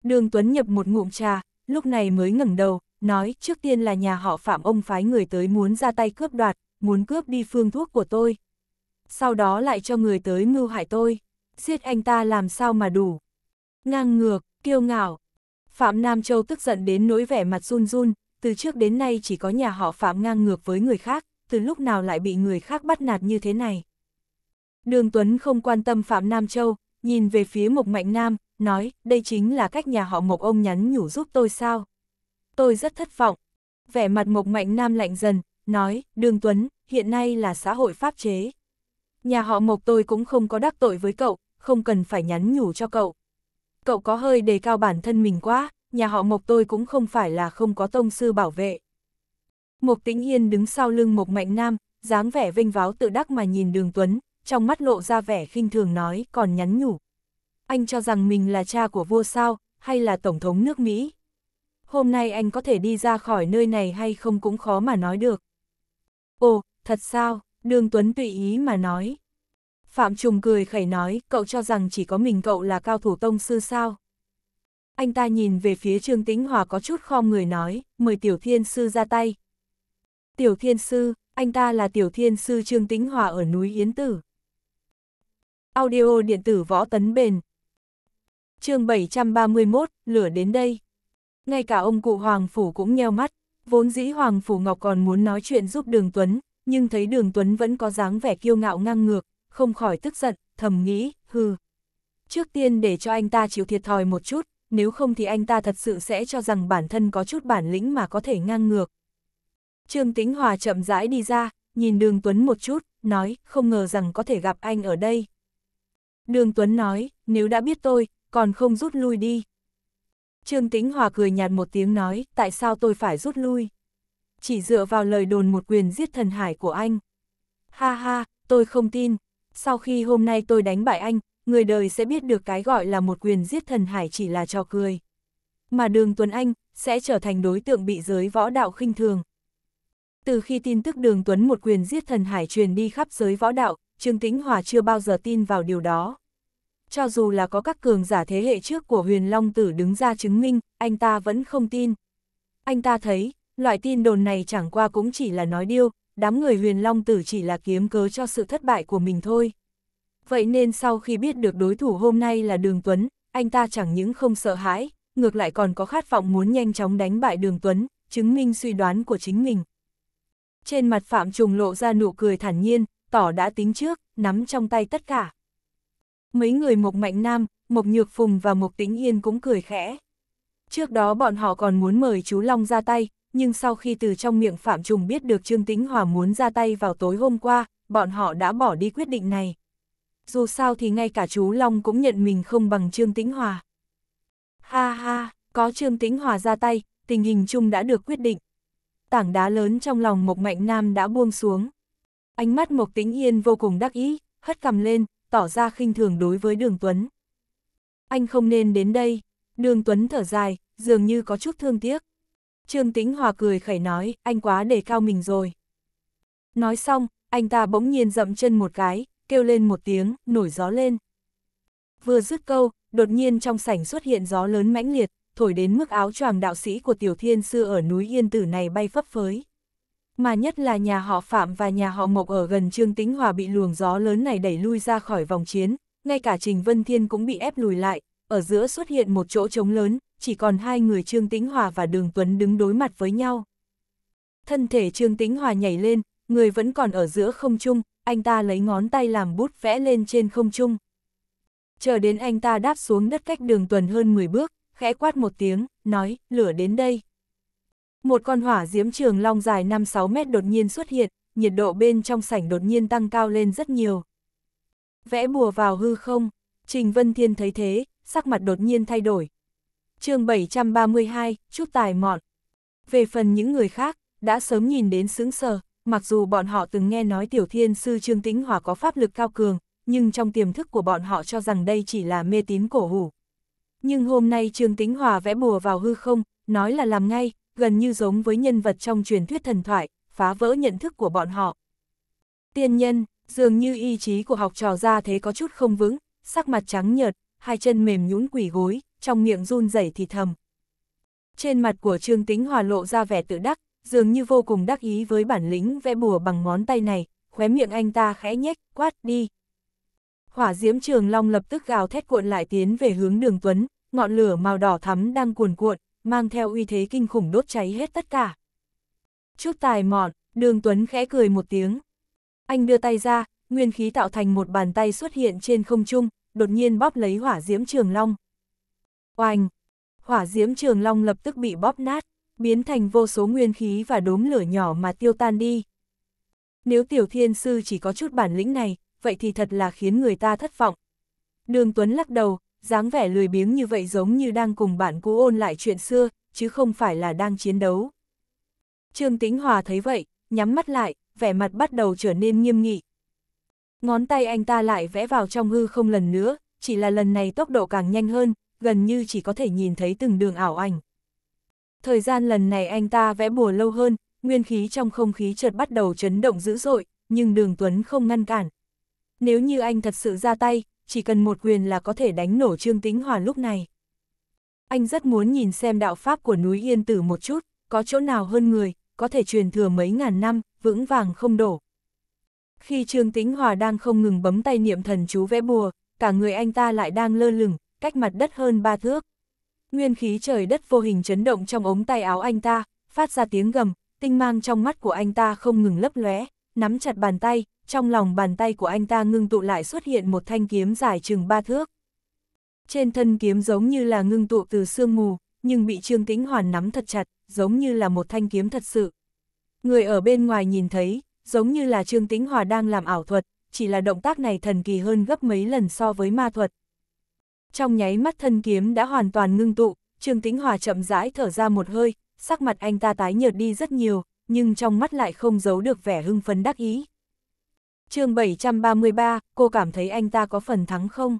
Đường Tuấn nhập một ngụm trà, lúc này mới ngẩng đầu, nói trước tiên là nhà họ Phạm ông phái người tới muốn ra tay cướp đoạt, muốn cướp đi phương thuốc của tôi. Sau đó lại cho người tới mưu hại tôi giết anh ta làm sao mà đủ. Ngang ngược, kiêu ngạo. Phạm Nam Châu tức giận đến nỗi vẻ mặt run run, từ trước đến nay chỉ có nhà họ Phạm ngang ngược với người khác, từ lúc nào lại bị người khác bắt nạt như thế này. Đường Tuấn không quan tâm Phạm Nam Châu, nhìn về phía Mộc Mạnh Nam, nói, đây chính là cách nhà họ Mộc ông nhắn nhủ giúp tôi sao. Tôi rất thất vọng. Vẻ mặt Mộc Mạnh Nam lạnh dần, nói, Đường Tuấn, hiện nay là xã hội pháp chế. Nhà họ Mộc tôi cũng không có đắc tội với cậu, không cần phải nhắn nhủ cho cậu. Cậu có hơi đề cao bản thân mình quá, nhà họ Mộc tôi cũng không phải là không có tông sư bảo vệ. Mộc Tĩnh Yên đứng sau lưng Mộc Mạnh Nam, dáng vẻ vinh váo tự đắc mà nhìn Đường Tuấn, trong mắt lộ ra vẻ khinh thường nói còn nhắn nhủ. Anh cho rằng mình là cha của vua sao, hay là Tổng thống nước Mỹ? Hôm nay anh có thể đi ra khỏi nơi này hay không cũng khó mà nói được. Ồ, thật sao, Đường Tuấn tùy ý mà nói. Phạm Trùng cười khẩy nói, cậu cho rằng chỉ có mình cậu là cao thủ tông sư sao. Anh ta nhìn về phía Trương Tĩnh Hòa có chút khom người nói, mời Tiểu Thiên Sư ra tay. Tiểu Thiên Sư, anh ta là Tiểu Thiên Sư Trương Tĩnh Hòa ở núi Yến Tử. Audio điện tử võ tấn bền. chương 731, lửa đến đây. Ngay cả ông cụ Hoàng Phủ cũng nheo mắt, vốn dĩ Hoàng Phủ Ngọc còn muốn nói chuyện giúp Đường Tuấn, nhưng thấy Đường Tuấn vẫn có dáng vẻ kiêu ngạo ngang ngược, không khỏi tức giận, thầm nghĩ, hừ. Trước tiên để cho anh ta chịu thiệt thòi một chút, nếu không thì anh ta thật sự sẽ cho rằng bản thân có chút bản lĩnh mà có thể ngang ngược. Trương Tĩnh Hòa chậm rãi đi ra, nhìn Đường Tuấn một chút, nói, không ngờ rằng có thể gặp anh ở đây. Đường Tuấn nói, nếu đã biết tôi, còn không rút lui đi. Trương Tĩnh Hòa cười nhạt một tiếng nói, tại sao tôi phải rút lui? Chỉ dựa vào lời đồn một quyền giết thần hải của anh. Ha ha, tôi không tin, sau khi hôm nay tôi đánh bại anh, người đời sẽ biết được cái gọi là một quyền giết thần hải chỉ là trò cười. Mà đường Tuấn Anh sẽ trở thành đối tượng bị giới võ đạo khinh thường. Từ khi tin tức đường Tuấn một quyền giết thần hải truyền đi khắp giới võ đạo, Trương Tĩnh Hòa chưa bao giờ tin vào điều đó. Cho dù là có các cường giả thế hệ trước của huyền Long Tử đứng ra chứng minh, anh ta vẫn không tin. Anh ta thấy, loại tin đồn này chẳng qua cũng chỉ là nói điêu, đám người huyền long tử chỉ là kiếm cớ cho sự thất bại của mình thôi. Vậy nên sau khi biết được đối thủ hôm nay là Đường Tuấn, anh ta chẳng những không sợ hãi, ngược lại còn có khát vọng muốn nhanh chóng đánh bại Đường Tuấn, chứng minh suy đoán của chính mình. Trên mặt Phạm Trùng lộ ra nụ cười thản nhiên, tỏ đã tính trước, nắm trong tay tất cả. Mấy người Mộc Mạnh Nam, Mộc Nhược Phùng và Mộc Tĩnh Yên cũng cười khẽ. Trước đó bọn họ còn muốn mời chú Long ra tay, nhưng sau khi từ trong miệng Phạm Trùng biết được Trương Tĩnh Hòa muốn ra tay vào tối hôm qua, bọn họ đã bỏ đi quyết định này. Dù sao thì ngay cả chú Long cũng nhận mình không bằng Trương Tĩnh Hòa. Ha ha, có Trương Tĩnh Hòa ra tay, tình hình chung đã được quyết định. Tảng đá lớn trong lòng Mộc Mạnh Nam đã buông xuống. Ánh mắt Mộc Tĩnh Yên vô cùng đắc ý, hất cầm lên, tỏ ra khinh thường đối với Đường Tuấn. Anh không nên đến đây. Đường Tuấn thở dài, dường như có chút thương tiếc. Trương Tĩnh Hòa cười khẩy nói, anh quá đề cao mình rồi. Nói xong, anh ta bỗng nhiên dậm chân một cái, kêu lên một tiếng, nổi gió lên. Vừa dứt câu, đột nhiên trong sảnh xuất hiện gió lớn mãnh liệt, thổi đến mức áo choàng đạo sĩ của Tiểu Thiên Sư ở núi Yên Tử này bay phấp phới. Mà nhất là nhà họ Phạm và nhà họ Mộc ở gần Trương Tĩnh Hòa bị luồng gió lớn này đẩy lui ra khỏi vòng chiến, ngay cả Trình Vân Thiên cũng bị ép lùi lại, ở giữa xuất hiện một chỗ trống lớn, chỉ còn hai người Trương Tĩnh Hòa và Đường Tuấn đứng đối mặt với nhau. Thân thể Trương Tĩnh Hòa nhảy lên, người vẫn còn ở giữa không trung, anh ta lấy ngón tay làm bút vẽ lên trên không trung. Chờ đến anh ta đáp xuống đất cách đường tuấn hơn 10 bước, khẽ quát một tiếng, nói, lửa đến đây. Một con hỏa diễm trường long dài 5-6 mét đột nhiên xuất hiện, nhiệt độ bên trong sảnh đột nhiên tăng cao lên rất nhiều. Vẽ bùa vào hư không, Trình Vân Thiên thấy thế, sắc mặt đột nhiên thay đổi, chương 732, chút tài mọn. Về phần những người khác, đã sớm nhìn đến sướng sờ, mặc dù bọn họ từng nghe nói tiểu thiên sư Trương Tĩnh Hòa có pháp lực cao cường, nhưng trong tiềm thức của bọn họ cho rằng đây chỉ là mê tín cổ hủ. Nhưng hôm nay Trương Tĩnh Hòa vẽ bùa vào hư không, nói là làm ngay, gần như giống với nhân vật trong truyền thuyết thần thoại, phá vỡ nhận thức của bọn họ. Tiên nhân, dường như ý chí của học trò ra thế có chút không vững, sắc mặt trắng nhợt, hai chân mềm nhũn quỷ gối, trong miệng run rẩy thì thầm. Trên mặt của Trương Tĩnh Hòa lộ ra vẻ tự đắc, dường như vô cùng đắc ý với bản lĩnh vẽ bùa bằng ngón tay này, khóe miệng anh ta khẽ nhếch, quát đi. Hỏa diễm trường long lập tức gào thét cuộn lại tiến về hướng đường Tuấn, ngọn lửa màu đỏ thắm đang cuồn cuộn, mang theo uy thế kinh khủng đốt cháy hết tất cả. Chút tài mọn, đường Tuấn khẽ cười một tiếng. Anh đưa tay ra, nguyên khí tạo thành một bàn tay xuất hiện trên không trung, đột nhiên bóp lấy hỏa diễm trường long. Oanh! Hỏa diễm trường long lập tức bị bóp nát, biến thành vô số nguyên khí và đốm lửa nhỏ mà tiêu tan đi. Nếu tiểu thiên sư chỉ có chút bản lĩnh này, vậy thì thật là khiến người ta thất vọng. Đường Tuấn lắc đầu, dáng vẻ lười biếng như vậy giống như đang cùng bạn cũ ôn lại chuyện xưa, chứ không phải là đang chiến đấu. Trương Tĩnh Hòa thấy vậy, nhắm mắt lại, vẻ mặt bắt đầu trở nên nghiêm nghị. Ngón tay anh ta lại vẽ vào trong hư không lần nữa, chỉ là lần này tốc độ càng nhanh hơn, gần như chỉ có thể nhìn thấy từng đường ảo ảnh. Thời gian lần này anh ta vẽ bùa lâu hơn, nguyên khí trong không khí chợt bắt đầu chấn động dữ dội, nhưng đường Tuấn không ngăn cản. Nếu như anh thật sự ra tay, chỉ cần một quyền là có thể đánh nổ Trương Tĩnh Hòa lúc này. Anh rất muốn nhìn xem đạo pháp của núi Yên Tử một chút, có chỗ nào hơn người, có thể truyền thừa mấy ngàn năm, vững vàng không đổ. Khi Trương Tĩnh Hòa đang không ngừng bấm tay niệm thần chú vẽ bùa, cả người anh ta lại đang lơ lửng, cách mặt đất hơn ba thước. Nguyên khí trời đất vô hình chấn động trong ống tay áo anh ta, phát ra tiếng gầm, tinh mang trong mắt của anh ta không ngừng lấp lóe, nắm chặt bàn tay, trong lòng bàn tay của anh ta ngưng tụ lại xuất hiện một thanh kiếm dài chừng ba thước. Trên thân kiếm giống như là ngưng tụ từ sương mù, nhưng bị Trương Tĩnh Hoàn nắm thật chặt, giống như là một thanh kiếm thật sự. Người ở bên ngoài nhìn thấy, giống như là Trương Tĩnh Hòa đang làm ảo thuật, chỉ là động tác này thần kỳ hơn gấp mấy lần so với ma thuật, trong nháy mắt thân kiếm đã hoàn toàn ngưng tụ, Trương Tĩnh Hòa chậm rãi thở ra một hơi, sắc mặt anh ta tái nhợt đi rất nhiều, nhưng trong mắt lại không giấu được vẻ hưng phấn đắc ý. chương 733, cô cảm thấy anh ta có phần thắng không?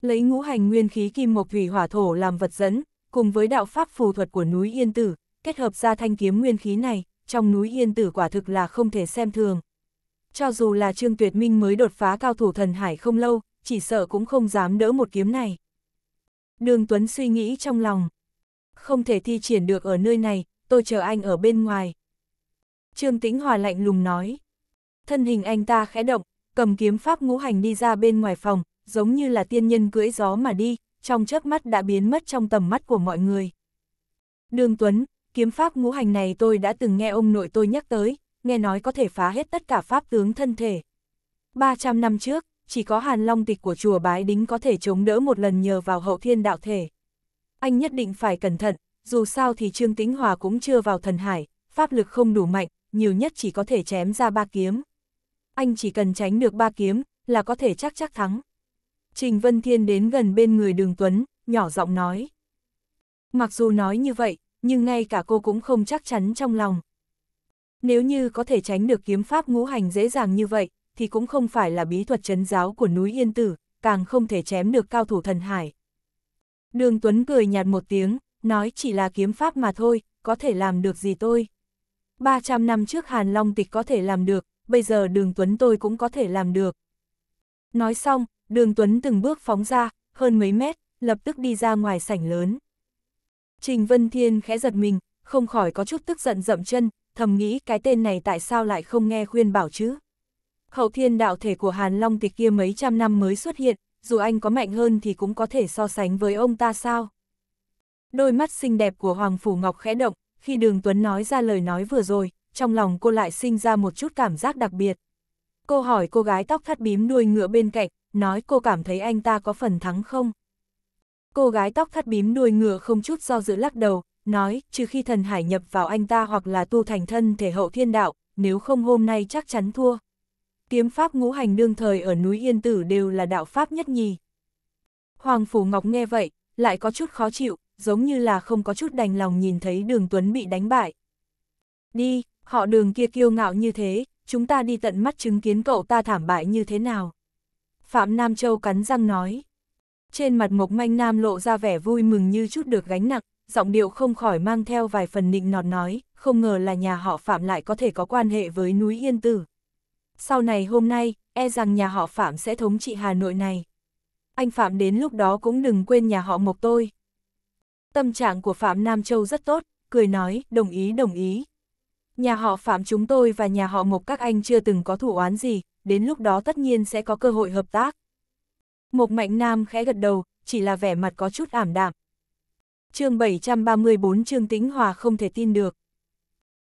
Lấy ngũ hành nguyên khí kim mộc thủy hỏa thổ làm vật dẫn, cùng với đạo pháp phù thuật của núi Yên Tử, kết hợp ra thanh kiếm nguyên khí này, trong núi Yên Tử quả thực là không thể xem thường. Cho dù là Trương Tuyệt Minh mới đột phá cao thủ thần hải không lâu, chỉ sợ cũng không dám đỡ một kiếm này. Đường Tuấn suy nghĩ trong lòng. Không thể thi triển được ở nơi này, tôi chờ anh ở bên ngoài. Trương Tĩnh Hòa lạnh lùng nói. Thân hình anh ta khẽ động, cầm kiếm pháp ngũ hành đi ra bên ngoài phòng, giống như là tiên nhân cưỡi gió mà đi, trong chớp mắt đã biến mất trong tầm mắt của mọi người. Đường Tuấn, kiếm pháp ngũ hành này tôi đã từng nghe ông nội tôi nhắc tới, nghe nói có thể phá hết tất cả pháp tướng thân thể. 300 năm trước, chỉ có hàn long tịch của chùa bái đính có thể chống đỡ một lần nhờ vào hậu thiên đạo thể. Anh nhất định phải cẩn thận, dù sao thì Trương Tĩnh Hòa cũng chưa vào thần hải, pháp lực không đủ mạnh, nhiều nhất chỉ có thể chém ra ba kiếm. Anh chỉ cần tránh được ba kiếm, là có thể chắc chắc thắng. Trình Vân Thiên đến gần bên người đường Tuấn, nhỏ giọng nói. Mặc dù nói như vậy, nhưng ngay cả cô cũng không chắc chắn trong lòng. Nếu như có thể tránh được kiếm pháp ngũ hành dễ dàng như vậy, thì cũng không phải là bí thuật chấn giáo của núi Yên Tử, càng không thể chém được cao thủ thần hải. Đường Tuấn cười nhạt một tiếng, nói chỉ là kiếm pháp mà thôi, có thể làm được gì tôi. 300 năm trước Hàn Long Tịch có thể làm được, bây giờ đường Tuấn tôi cũng có thể làm được. Nói xong, đường Tuấn từng bước phóng ra, hơn mấy mét, lập tức đi ra ngoài sảnh lớn. Trình Vân Thiên khẽ giật mình, không khỏi có chút tức giận dậm chân, thầm nghĩ cái tên này tại sao lại không nghe khuyên bảo chứ. Hậu thiên đạo thể của Hàn Long tịch kia mấy trăm năm mới xuất hiện, dù anh có mạnh hơn thì cũng có thể so sánh với ông ta sao. Đôi mắt xinh đẹp của Hoàng Phủ Ngọc khẽ động, khi Đường Tuấn nói ra lời nói vừa rồi, trong lòng cô lại sinh ra một chút cảm giác đặc biệt. Cô hỏi cô gái tóc thắt bím đuôi ngựa bên cạnh, nói cô cảm thấy anh ta có phần thắng không? Cô gái tóc thắt bím đuôi ngựa không chút do dự lắc đầu, nói, trừ khi thần hải nhập vào anh ta hoặc là tu thành thân thể hậu thiên đạo, nếu không hôm nay chắc chắn thua kiếm pháp ngũ hành đương thời ở núi Yên Tử đều là đạo pháp nhất nhì. Hoàng Phủ Ngọc nghe vậy, lại có chút khó chịu, giống như là không có chút đành lòng nhìn thấy đường Tuấn bị đánh bại. Đi, họ đường kia kiêu ngạo như thế, chúng ta đi tận mắt chứng kiến cậu ta thảm bại như thế nào. Phạm Nam Châu cắn răng nói. Trên mặt Mộc Manh Nam lộ ra vẻ vui mừng như chút được gánh nặng, giọng điệu không khỏi mang theo vài phần nịnh nọt nói, không ngờ là nhà họ Phạm lại có thể có quan hệ với núi Yên Tử sau này hôm nay, e rằng nhà họ Phạm sẽ thống trị Hà Nội này. Anh Phạm đến lúc đó cũng đừng quên nhà họ Mộc tôi. Tâm trạng của Phạm Nam Châu rất tốt, cười nói, đồng ý đồng ý. Nhà họ Phạm chúng tôi và nhà họ Mộc các anh chưa từng có thủ oán gì, đến lúc đó tất nhiên sẽ có cơ hội hợp tác. Mộc Mạnh Nam khẽ gật đầu, chỉ là vẻ mặt có chút ảm đạm. chương 734 Trương Tĩnh Hòa không thể tin được.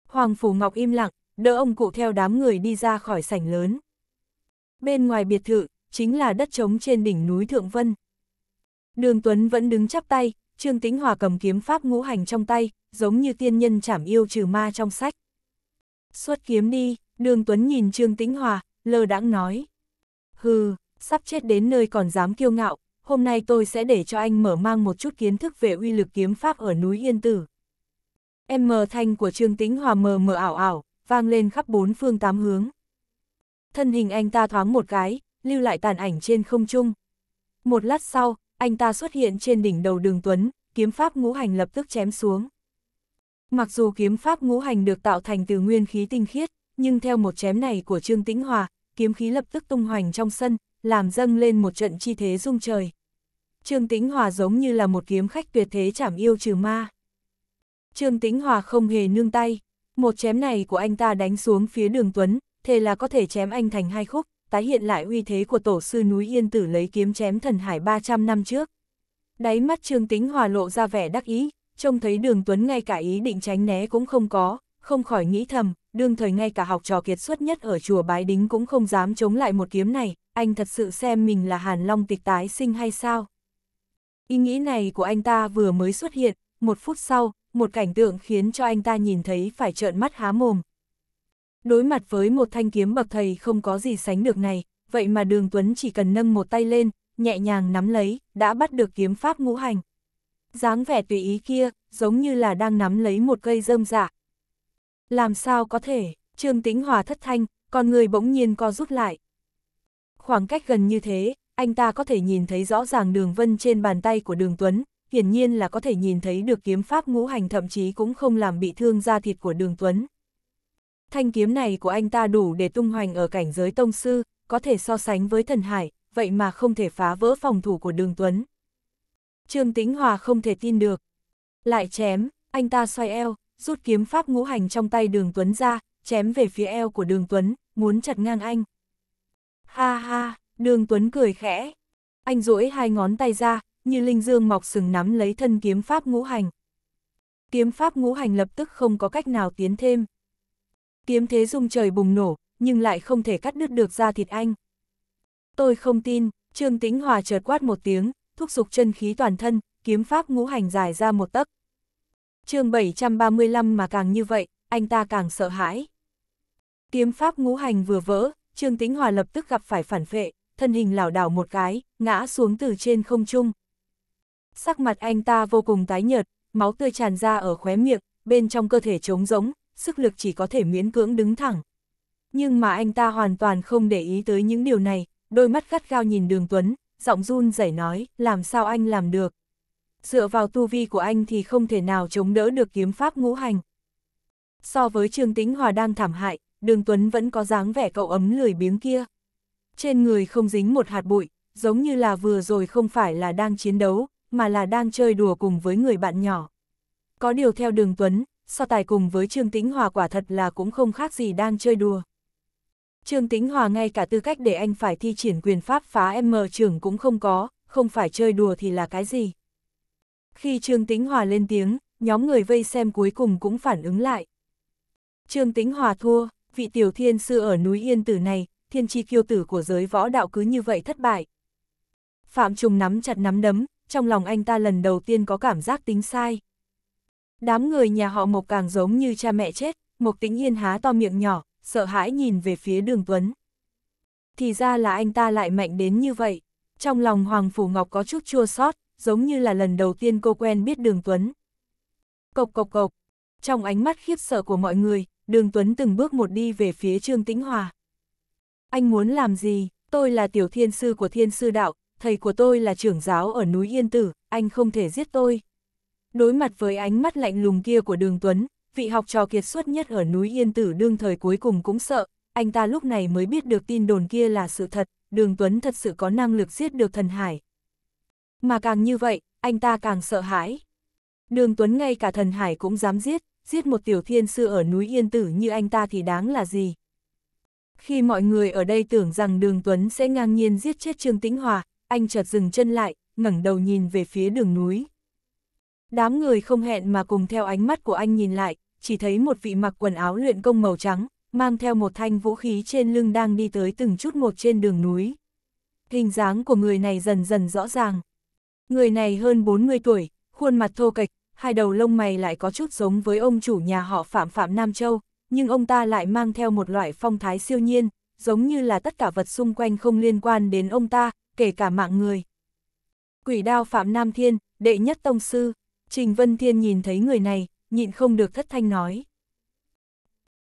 Hoàng Phủ Ngọc im lặng, đỡ ông cụ theo đám người đi ra khỏi sảnh lớn. Bên ngoài biệt thự, chính là đất trống trên đỉnh núi Thượng Vân. Đường Tuấn vẫn đứng chắp tay, Trương Tĩnh Hòa cầm kiếm pháp ngũ hành trong tay, giống như tiên nhân chảm yêu trừ ma trong sách. Xuất kiếm đi, đường Tuấn nhìn Trương Tĩnh Hòa, lơ đãng nói. Hừ, sắp chết đến nơi còn dám kiêu ngạo, hôm nay tôi sẽ để cho anh mở mang một chút kiến thức về uy lực kiếm pháp ở núi Yên Tử. M thanh của Trương Tĩnh Hòa mờ mờ ảo ảo, vang lên khắp bốn phương tám hướng. Thân hình anh ta thoáng một cái, lưu lại tàn ảnh trên không trung. Một lát sau, anh ta xuất hiện trên đỉnh đầu đường Tuấn, kiếm pháp ngũ hành lập tức chém xuống. Mặc dù kiếm pháp ngũ hành được tạo thành từ nguyên khí tinh khiết, nhưng theo một chém này của Trương Tĩnh Hòa, kiếm khí lập tức tung hoành trong sân, làm dâng lên một trận chi thế rung trời. Trương Tĩnh Hòa giống như là một kiếm khách tuyệt thế chảm yêu trừ ma. Trương Tĩnh Hòa không hề nương tay, một chém này của anh ta đánh xuống phía đường Tuấn, thế là có thể chém anh thành hai khúc, tái hiện lại uy thế của tổ sư núi Yên Tử lấy kiếm chém thần hải 300 năm trước. Đáy mắt Trương Tính Hòa lộ ra vẻ đắc ý, trông thấy đường Tuấn ngay cả ý định tránh né cũng không có, không khỏi nghĩ thầm, đương thời ngay cả học trò kiệt xuất nhất ở chùa Bái Đính cũng không dám chống lại một kiếm này, anh thật sự xem mình là Hàn Long tịch tái sinh hay sao? Ý nghĩ này của anh ta vừa mới xuất hiện, một phút sau, một cảnh tượng khiến cho anh ta nhìn thấy phải trợn mắt há mồm. Đối mặt với một thanh kiếm bậc thầy không có gì sánh được này, vậy mà đường Tuấn chỉ cần nâng một tay lên, nhẹ nhàng nắm lấy, đã bắt được kiếm pháp ngũ hành. dáng vẻ tùy ý kia, giống như là đang nắm lấy một cây rơm dạ. Làm sao có thể, Trương Tĩnh Hòa thất thanh, con người bỗng nhiên co rút lại. Khoảng cách gần như thế, anh ta có thể nhìn thấy rõ ràng đường vân trên bàn tay của đường Tuấn, hiển nhiên là có thể nhìn thấy được kiếm pháp ngũ hành thậm chí cũng không làm bị thương da thịt của đường Tuấn. Thanh kiếm này của anh ta đủ để tung hoành ở cảnh giới tông sư, có thể so sánh với thần hải, vậy mà không thể phá vỡ phòng thủ của đường Tuấn. Trương Tĩnh Hòa không thể tin được. Lại chém, anh ta xoay eo, rút kiếm pháp ngũ hành trong tay đường Tuấn ra, chém về phía eo của đường Tuấn, muốn chặt ngang anh. Ha ha, đường Tuấn cười khẽ. Anh duỗi hai ngón tay ra, như linh dương mọc sừng nắm lấy thân kiếm pháp ngũ hành. Kiếm pháp ngũ hành lập tức không có cách nào tiến thêm. Kiếm thế dung trời bùng nổ, nhưng lại không thể cắt đứt được ra thịt anh. Tôi không tin, Trương Tĩnh Hòa chợt quát một tiếng, thúc giục chân khí toàn thân, kiếm pháp ngũ hành dài ra một tấc. chương 735 mà càng như vậy, anh ta càng sợ hãi. Kiếm pháp ngũ hành vừa vỡ, Trương Tĩnh Hòa lập tức gặp phải phản phệ, thân hình lảo đảo một cái, ngã xuống từ trên không trung. Sắc mặt anh ta vô cùng tái nhợt, máu tươi tràn ra ở khóe miệng, bên trong cơ thể trống rỗng, sức lực chỉ có thể miễn cưỡng đứng thẳng. Nhưng mà anh ta hoàn toàn không để ý tới những điều này, đôi mắt gắt gao nhìn đường Tuấn, giọng run rẩy nói, làm sao anh làm được. Dựa vào tu vi của anh thì không thể nào chống đỡ được kiếm pháp ngũ hành. So với Trương Tĩnh Hòa đang thảm hại, đường Tuấn vẫn có dáng vẻ cậu ấm lười biếng kia. Trên người không dính một hạt bụi, giống như là vừa rồi không phải là đang chiến đấu, mà là đang chơi đùa cùng với người bạn nhỏ. Có điều theo đường Tuấn, so tài cùng với Trương Tĩnh Hòa quả thật là cũng không khác gì đang chơi đùa. Trương Tĩnh Hòa ngay cả tư cách để anh phải thi triển quyền pháp phá M trưởng cũng không có, không phải chơi đùa thì là cái gì. Khi Trương Tĩnh Hòa lên tiếng, nhóm người vây xem cuối cùng cũng phản ứng lại. Trương Tĩnh Hòa thua, vị tiểu thiên sư ở núi Yên Tử này, thiên tri kiêu tử của giới võ đạo cứ như vậy thất bại. Phạm Trùng nắm chặt nắm đấm, trong lòng anh ta lần đầu tiên có cảm giác tính sai. Đám người nhà họ Mộc càng giống như cha mẹ chết, Mộc Tĩnh Yên há to miệng nhỏ, sợ hãi nhìn về phía đường Tuấn. Thì ra là anh ta lại mạnh đến như vậy. Trong lòng Hoàng Phủ Ngọc có chút chua xót giống như là lần đầu tiên cô quen biết đường Tuấn. Cộc cộc cộc, trong ánh mắt khiếp sợ của mọi người, đường Tuấn từng bước một đi về phía Trương Tĩnh Hòa. Anh muốn làm gì? Tôi là tiểu thiên sư của thiên sư đạo, thầy của tôi là trưởng giáo ở núi Yên Tử, anh không thể giết tôi. Đối mặt với ánh mắt lạnh lùng kia của Đường Tuấn, vị học trò kiệt xuất nhất ở núi Yên Tử đương thời cuối cùng cũng sợ, anh ta lúc này mới biết được tin đồn kia là sự thật, Đường Tuấn thật sự có năng lực giết được thần hải. Mà càng như vậy, anh ta càng sợ hãi. Đường Tuấn ngay cả thần hải cũng dám giết, giết một tiểu thiên sư ở núi Yên Tử như anh ta thì đáng là gì. Khi mọi người ở đây tưởng rằng Đường Tuấn sẽ ngang nhiên giết chết Trương Tĩnh Hòa, anh chợt dừng chân lại, ngẩng đầu nhìn về phía đường núi. Đám người không hẹn mà cùng theo ánh mắt của anh nhìn lại, chỉ thấy một vị mặc quần áo luyện công màu trắng, mang theo một thanh vũ khí trên lưng đang đi tới từng chút một trên đường núi. Hình dáng của người này dần dần rõ ràng. Người này hơn 40 tuổi, khuôn mặt thô kệch, hai đầu lông mày lại có chút giống với ông chủ nhà họ Phạm Phạm Nam Châu, nhưng ông ta lại mang theo một loại phong thái siêu nhiên, giống như là tất cả vật xung quanh không liên quan đến ông ta, kể cả mạng người. Quỷ đao Phạm Nam Thiên, đệ nhất tông sư, Trình Vân Thiên nhìn thấy người này, nhịn không được thất thanh nói.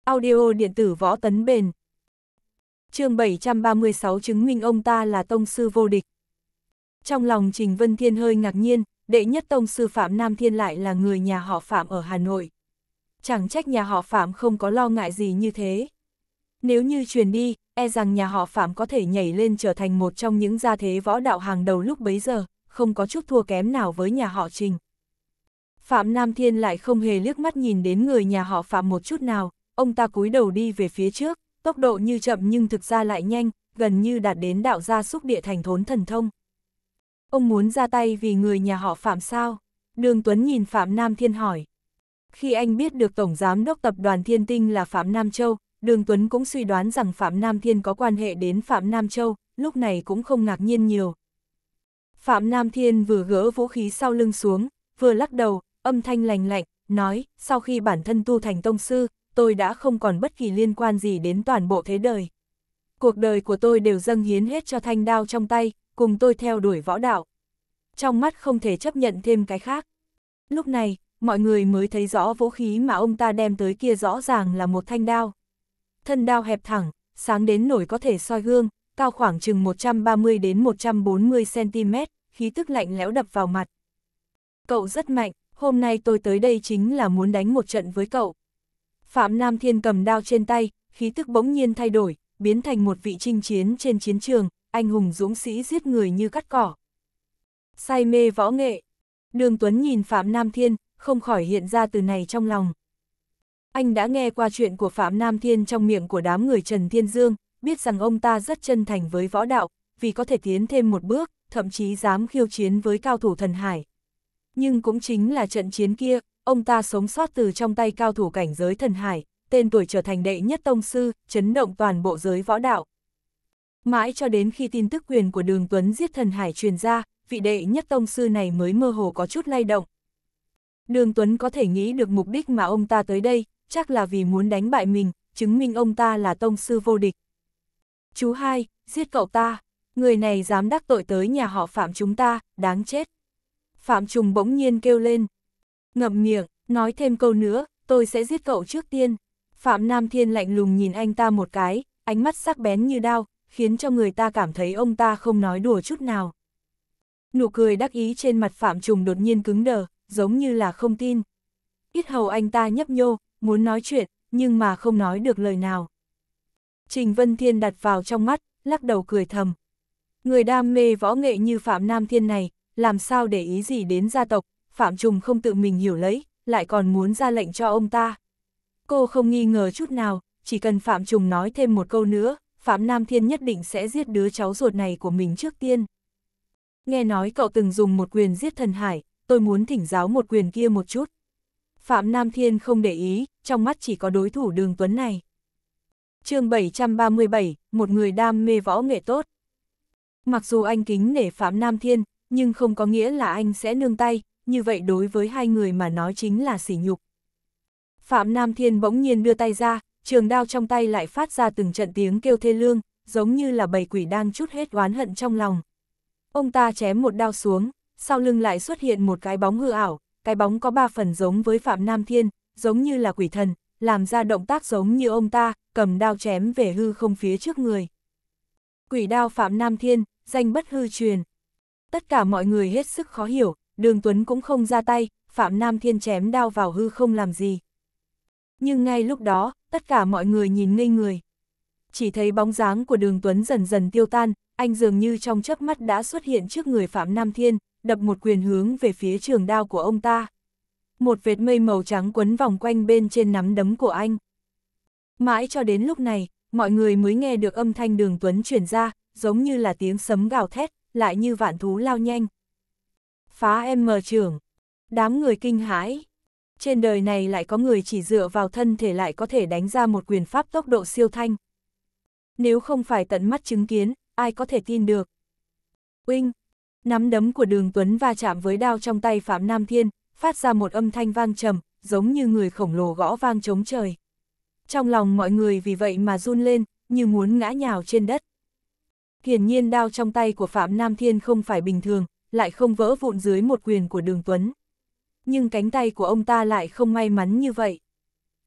Audio điện tử võ tấn bền. chương 736 chứng minh ông ta là tông sư vô địch. Trong lòng Trình Vân Thiên hơi ngạc nhiên, đệ nhất tông sư Phạm Nam Thiên lại là người nhà họ Phạm ở Hà Nội. Chẳng trách nhà họ Phạm không có lo ngại gì như thế. Nếu như truyền đi, e rằng nhà họ Phạm có thể nhảy lên trở thành một trong những gia thế võ đạo hàng đầu lúc bấy giờ, không có chút thua kém nào với nhà họ Trình. Phạm Nam Thiên lại không hề liếc mắt nhìn đến người nhà họ Phạm một chút nào, ông ta cúi đầu đi về phía trước, tốc độ như chậm nhưng thực ra lại nhanh, gần như đạt đến đạo gia xúc địa thành thốn thần thông. Ông muốn ra tay vì người nhà họ Phạm sao? Đường Tuấn nhìn Phạm Nam Thiên hỏi. Khi anh biết được Tổng Giám đốc Tập đoàn Thiên Tinh là Phạm Nam Châu, Đường Tuấn cũng suy đoán rằng Phạm Nam Thiên có quan hệ đến Phạm Nam Châu, lúc này cũng không ngạc nhiên nhiều. Phạm Nam Thiên vừa gỡ vũ khí sau lưng xuống, vừa lắc đầu, âm thanh lành lạnh, nói, sau khi bản thân tu thành tông sư, tôi đã không còn bất kỳ liên quan gì đến toàn bộ thế đời. Cuộc đời của tôi đều dâng hiến hết cho thanh đao trong tay, cùng tôi theo đuổi võ đạo. Trong mắt không thể chấp nhận thêm cái khác. Lúc này, mọi người mới thấy rõ vũ khí mà ông ta đem tới kia rõ ràng là một thanh đao thân đao hẹp thẳng, sáng đến nổi có thể soi gương, cao khoảng chừng 130 đến 140 cm, khí tức lạnh lẽo đập vào mặt. Cậu rất mạnh, hôm nay tôi tới đây chính là muốn đánh một trận với cậu. Phạm Nam Thiên cầm đao trên tay, khí tức bỗng nhiên thay đổi, biến thành một vị chinh chiến trên chiến trường, anh hùng dũng sĩ giết người như cắt cỏ. Say mê võ nghệ. Đường Tuấn nhìn Phạm Nam Thiên, không khỏi hiện ra từ này trong lòng. Anh đã nghe qua chuyện của Phạm Nam Thiên trong miệng của đám người Trần Thiên Dương, biết rằng ông ta rất chân thành với võ đạo, vì có thể tiến thêm một bước, thậm chí dám khiêu chiến với cao thủ thần hải. Nhưng cũng chính là trận chiến kia, ông ta sống sót từ trong tay cao thủ cảnh giới thần hải, tên tuổi trở thành đệ nhất tông sư, chấn động toàn bộ giới võ đạo. Mãi cho đến khi tin tức quyền của đường Tuấn giết thần hải truyền ra, vị đệ nhất tông sư này mới mơ hồ có chút lay động. Đường Tuấn có thể nghĩ được mục đích mà ông ta tới đây, chắc là vì muốn đánh bại mình, chứng minh ông ta là tông sư vô địch. Chú hai, giết cậu ta, người này dám đắc tội tới nhà họ Phạm chúng ta, đáng chết. Phạm Trùng bỗng nhiên kêu lên. Ngậm miệng, nói thêm câu nữa, tôi sẽ giết cậu trước tiên. Phạm Nam Thiên lạnh lùng nhìn anh ta một cái, ánh mắt sắc bén như đao, khiến cho người ta cảm thấy ông ta không nói đùa chút nào. Nụ cười đắc ý trên mặt Phạm Trùng đột nhiên cứng đờ, giống như là không tin. Ít hầu anh ta nhấp nhô, muốn nói chuyện, nhưng mà không nói được lời nào. Trình Vân Thiên đặt vào trong mắt, lắc đầu cười thầm. Người đam mê võ nghệ như Phạm Nam Thiên này, làm sao để ý gì đến gia tộc, Phạm Trùng không tự mình hiểu lấy, lại còn muốn ra lệnh cho ông ta. Cô không nghi ngờ chút nào, chỉ cần Phạm Trùng nói thêm một câu nữa, Phạm Nam Thiên nhất định sẽ giết đứa cháu ruột này của mình trước tiên. Nghe nói cậu từng dùng một quyền giết thần hải, tôi muốn thỉnh giáo một quyền kia một chút. Phạm Nam Thiên không để ý, trong mắt chỉ có đối thủ đường tuấn này. chương 737, một người đam mê võ nghệ tốt. Mặc dù anh kính nể Phạm Nam Thiên, nhưng không có nghĩa là anh sẽ nương tay, như vậy đối với hai người mà nói chính là sỉ nhục. Phạm Nam Thiên bỗng nhiên đưa tay ra, trường đao trong tay lại phát ra từng trận tiếng kêu thê lương, giống như là bầy quỷ đang chút hết oán hận trong lòng. Ông ta chém một đao xuống, sau lưng lại xuất hiện một cái bóng hư ảo, cái bóng có ba phần giống với Phạm Nam Thiên, giống như là quỷ thần, làm ra động tác giống như ông ta, cầm đao chém về hư không phía trước người. Quỷ đao Phạm Nam Thiên, danh bất hư truyền. Tất cả mọi người hết sức khó hiểu, Đường Tuấn cũng không ra tay, Phạm Nam Thiên chém đao vào hư không làm gì. Nhưng ngay lúc đó, tất cả mọi người nhìn ngây người. Chỉ thấy bóng dáng của Đường Tuấn dần dần tiêu tan, anh dường như trong chớp mắt đã xuất hiện trước người Phạm Nam Thiên, đập một quyền hướng về phía trường đao của ông ta. Một vệt mây màu trắng quấn vòng quanh bên trên nắm đấm của anh. Mãi cho đến lúc này, mọi người mới nghe được âm thanh đường Tuấn chuyển ra, giống như là tiếng sấm gào thét, lại như vạn thú lao nhanh. Phá em mờ trưởng. Đám người kinh hãi. Trên đời này lại có người chỉ dựa vào thân thể lại có thể đánh ra một quyền pháp tốc độ siêu thanh. Nếu không phải tận mắt chứng kiến, ai có thể tin được. Uynh, Nắm đấm của đường Tuấn va chạm với đao trong tay Phạm Nam Thiên, phát ra một âm thanh vang trầm, giống như người khổng lồ gõ vang chống trời. Trong lòng mọi người vì vậy mà run lên, như muốn ngã nhào trên đất. Hiển nhiên đao trong tay của Phạm Nam Thiên không phải bình thường, lại không vỡ vụn dưới một quyền của đường Tuấn. Nhưng cánh tay của ông ta lại không may mắn như vậy.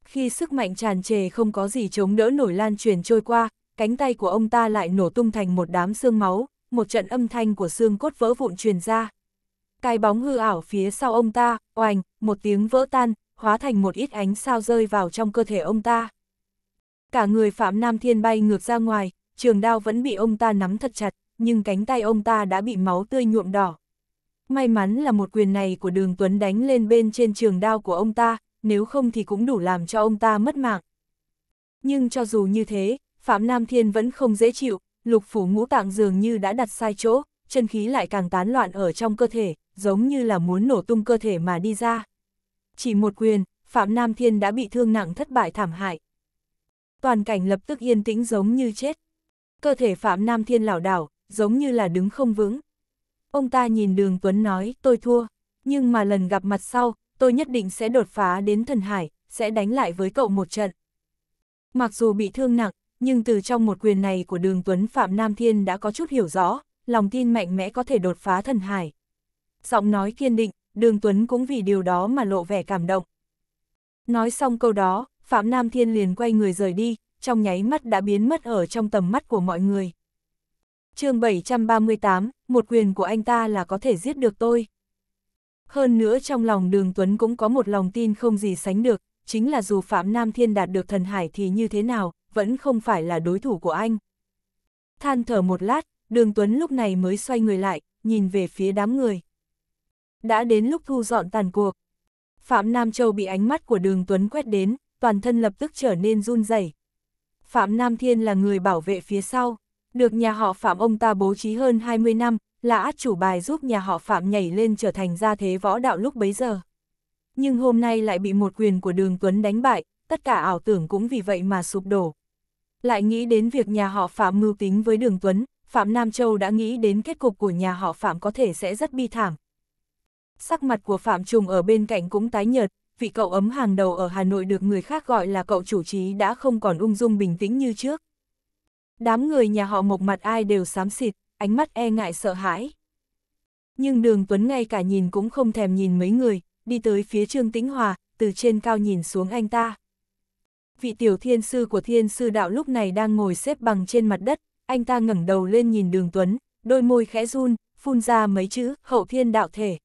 Khi sức mạnh tràn trề không có gì chống đỡ nổi lan truyền trôi qua, cánh tay của ông ta lại nổ tung thành một đám xương máu, một trận âm thanh của xương cốt vỡ vụn truyền ra. Cái bóng hư ảo phía sau ông ta, oành, một tiếng vỡ tan, hóa thành một ít ánh sao rơi vào trong cơ thể ông ta. Cả người Phạm Nam Thiên bay ngược ra ngoài, trường đao vẫn bị ông ta nắm thật chặt, nhưng cánh tay ông ta đã bị máu tươi nhuộm đỏ. May mắn là một quyền này của đường Tuấn đánh lên bên trên trường đao của ông ta, nếu không thì cũng đủ làm cho ông ta mất mạng. Nhưng cho dù như thế, Phạm Nam Thiên vẫn không dễ chịu, lục phủ ngũ tạng dường như đã đặt sai chỗ, chân khí lại càng tán loạn ở trong cơ thể, giống như là muốn nổ tung cơ thể mà đi ra. Chỉ một quyền, Phạm Nam Thiên đã bị thương nặng thất bại thảm hại. Toàn cảnh lập tức yên tĩnh giống như chết. Cơ thể Phạm Nam Thiên lảo đảo, giống như là đứng không vững. Ông ta nhìn đường Tuấn nói, tôi thua, nhưng mà lần gặp mặt sau, tôi nhất định sẽ đột phá đến thần hải, sẽ đánh lại với cậu một trận. Mặc dù bị thương nặng, nhưng từ trong một quyền này của đường Tuấn Phạm Nam Thiên đã có chút hiểu rõ, lòng tin mạnh mẽ có thể đột phá thần hải. Giọng nói kiên định, đường Tuấn cũng vì điều đó mà lộ vẻ cảm động. Nói xong câu đó, Phạm Nam Thiên liền quay người rời đi, trong nháy mắt đã biến mất ở trong tầm mắt của mọi người. chương 738, một quyền của anh ta là có thể giết được tôi. Hơn nữa trong lòng đường Tuấn cũng có một lòng tin không gì sánh được, chính là dù Phạm Nam Thiên đạt được thần hải thì như thế nào, vẫn không phải là đối thủ của anh. Than thở một lát, đường Tuấn lúc này mới xoay người lại, nhìn về phía đám người. Đã đến lúc thu dọn tàn cuộc. Phạm Nam Châu bị ánh mắt của đường Tuấn quét đến, toàn thân lập tức trở nên run rẩy. Phạm Nam Thiên là người bảo vệ phía sau, được nhà họ Phạm ông ta bố trí hơn 20 năm, là át chủ bài giúp nhà họ Phạm nhảy lên trở thành gia thế võ đạo lúc bấy giờ. Nhưng hôm nay lại bị một quyền của đường Tuấn đánh bại, tất cả ảo tưởng cũng vì vậy mà sụp đổ. Lại nghĩ đến việc nhà họ Phạm mưu tính với Đường Tuấn, Phạm Nam Châu đã nghĩ đến kết cục của nhà họ Phạm có thể sẽ rất bi thảm. Sắc mặt của Phạm Trùng ở bên cạnh cũng tái nhợt, vị cậu ấm hàng đầu ở Hà Nội được người khác gọi là cậu chủ trí đã không còn ung dung bình tĩnh như trước. Đám người nhà họ mộc mặt ai đều xám xịt, ánh mắt e ngại sợ hãi. Nhưng đường Tuấn ngay cả nhìn cũng không thèm nhìn mấy người, đi tới phía Trương Tĩnh Hòa, từ trên cao nhìn xuống anh ta. Vị tiểu thiên sư của thiên sư đạo lúc này đang ngồi xếp bằng trên mặt đất, anh ta ngẩng đầu lên nhìn đường Tuấn, đôi môi khẽ run, phun ra mấy chữ hậu thiên đạo thể.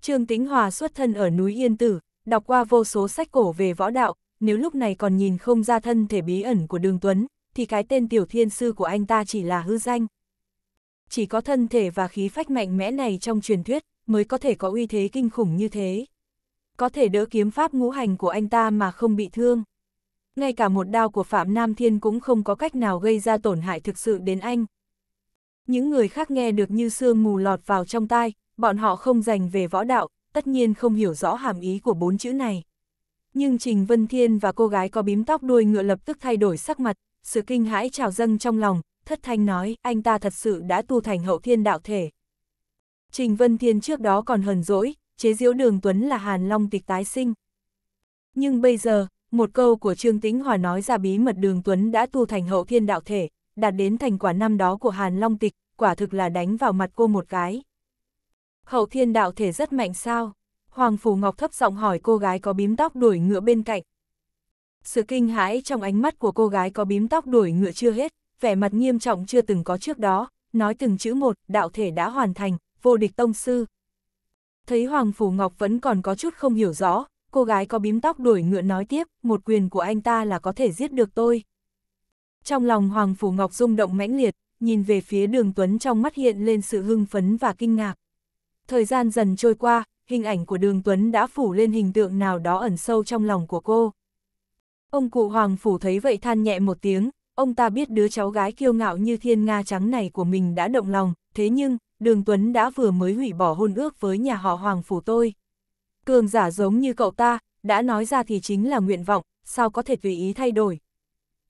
Trương Tĩnh Hòa xuất thân ở núi Yên Tử, đọc qua vô số sách cổ về võ đạo, nếu lúc này còn nhìn không ra thân thể bí ẩn của đường Tuấn, thì cái tên tiểu thiên sư của anh ta chỉ là hư danh. Chỉ có thân thể và khí phách mạnh mẽ này trong truyền thuyết mới có thể có uy thế kinh khủng như thế. Có thể đỡ kiếm pháp ngũ hành của anh ta mà không bị thương ngay cả một đao của Phạm Nam Thiên cũng không có cách nào gây ra tổn hại thực sự đến anh. Những người khác nghe được như sương mù lọt vào trong tai, bọn họ không dành về võ đạo, tất nhiên không hiểu rõ hàm ý của bốn chữ này. Nhưng Trình Vân Thiên và cô gái có bím tóc đuôi ngựa lập tức thay đổi sắc mặt, sự kinh hãi trào dâng trong lòng, thất thanh nói anh ta thật sự đã tu thành hậu thiên đạo thể. Trình Vân Thiên trước đó còn hờn dỗi, chế diễu đường Tuấn là Hàn Long tịch tái sinh. Nhưng bây giờ, một câu của Trương Tĩnh Hòa nói ra bí mật đường Tuấn đã tu thành hậu thiên đạo thể, đạt đến thành quả năm đó của Hàn Long Tịch, quả thực là đánh vào mặt cô một cái. Hậu thiên đạo thể rất mạnh sao? Hoàng Phủ Ngọc thấp giọng hỏi cô gái có bím tóc đuổi ngựa bên cạnh. Sự kinh hãi trong ánh mắt của cô gái có bím tóc đuổi ngựa chưa hết, vẻ mặt nghiêm trọng chưa từng có trước đó, nói từng chữ một, đạo thể đã hoàn thành, vô địch tông sư. Thấy Hoàng Phủ Ngọc vẫn còn có chút không hiểu rõ, cô gái có bím tóc đuổi ngựa nói tiếp, một quyền của anh ta là có thể giết được tôi. Trong lòng Hoàng Phủ Ngọc rung động mãnh liệt, nhìn về phía đường Tuấn trong mắt hiện lên sự hưng phấn và kinh ngạc. Thời gian dần trôi qua, hình ảnh của đường Tuấn đã phủ lên hình tượng nào đó ẩn sâu trong lòng của cô. Ông cụ Hoàng Phủ thấy vậy than nhẹ một tiếng, ông ta biết đứa cháu gái kiêu ngạo như thiên Nga trắng này của mình đã động lòng, thế nhưng, đường Tuấn đã vừa mới hủy bỏ hôn ước với nhà họ Hoàng Phủ tôi cường giả giống như cậu ta, đã nói ra thì chính là nguyện vọng, sao có thể tùy ý thay đổi.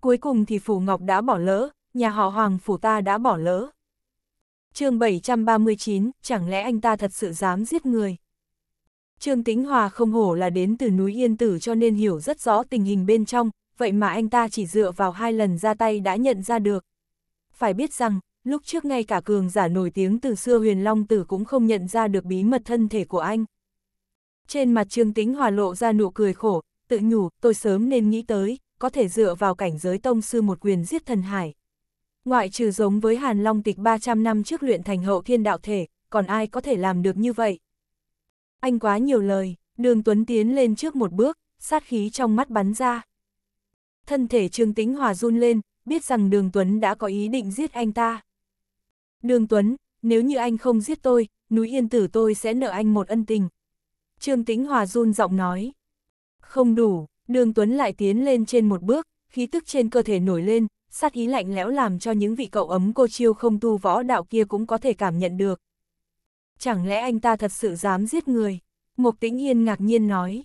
Cuối cùng thì Phủ Ngọc đã bỏ lỡ, nhà họ Hoàng Phủ ta đã bỏ lỡ. chương 739, chẳng lẽ anh ta thật sự dám giết người? Trương Tĩnh Hòa không hổ là đến từ núi Yên Tử cho nên hiểu rất rõ tình hình bên trong, vậy mà anh ta chỉ dựa vào hai lần ra tay đã nhận ra được. Phải biết rằng, lúc trước ngay cả cường giả nổi tiếng từ xưa huyền long tử cũng không nhận ra được bí mật thân thể của anh. Trên mặt Trương Tính Hòa lộ ra nụ cười khổ, tự nhủ, tôi sớm nên nghĩ tới, có thể dựa vào cảnh giới tông sư một quyền giết thần hải. Ngoại trừ giống với Hàn Long Tịch 300 năm trước luyện thành hậu thiên đạo thể, còn ai có thể làm được như vậy? Anh quá nhiều lời, đường Tuấn tiến lên trước một bước, sát khí trong mắt bắn ra. Thân thể Trương Tính Hòa run lên, biết rằng đường Tuấn đã có ý định giết anh ta. Đường Tuấn, nếu như anh không giết tôi, núi yên tử tôi sẽ nợ anh một ân tình, Trương Tĩnh Hòa run giọng nói. Không đủ, Đường Tuấn lại tiến lên trên một bước, khí tức trên cơ thể nổi lên, sát ý lạnh lẽo làm cho những vị cậu ấm cô chiêu không tu võ đạo kia cũng có thể cảm nhận được. Chẳng lẽ anh ta thật sự dám giết người? Mục Tĩnh Yên ngạc nhiên nói.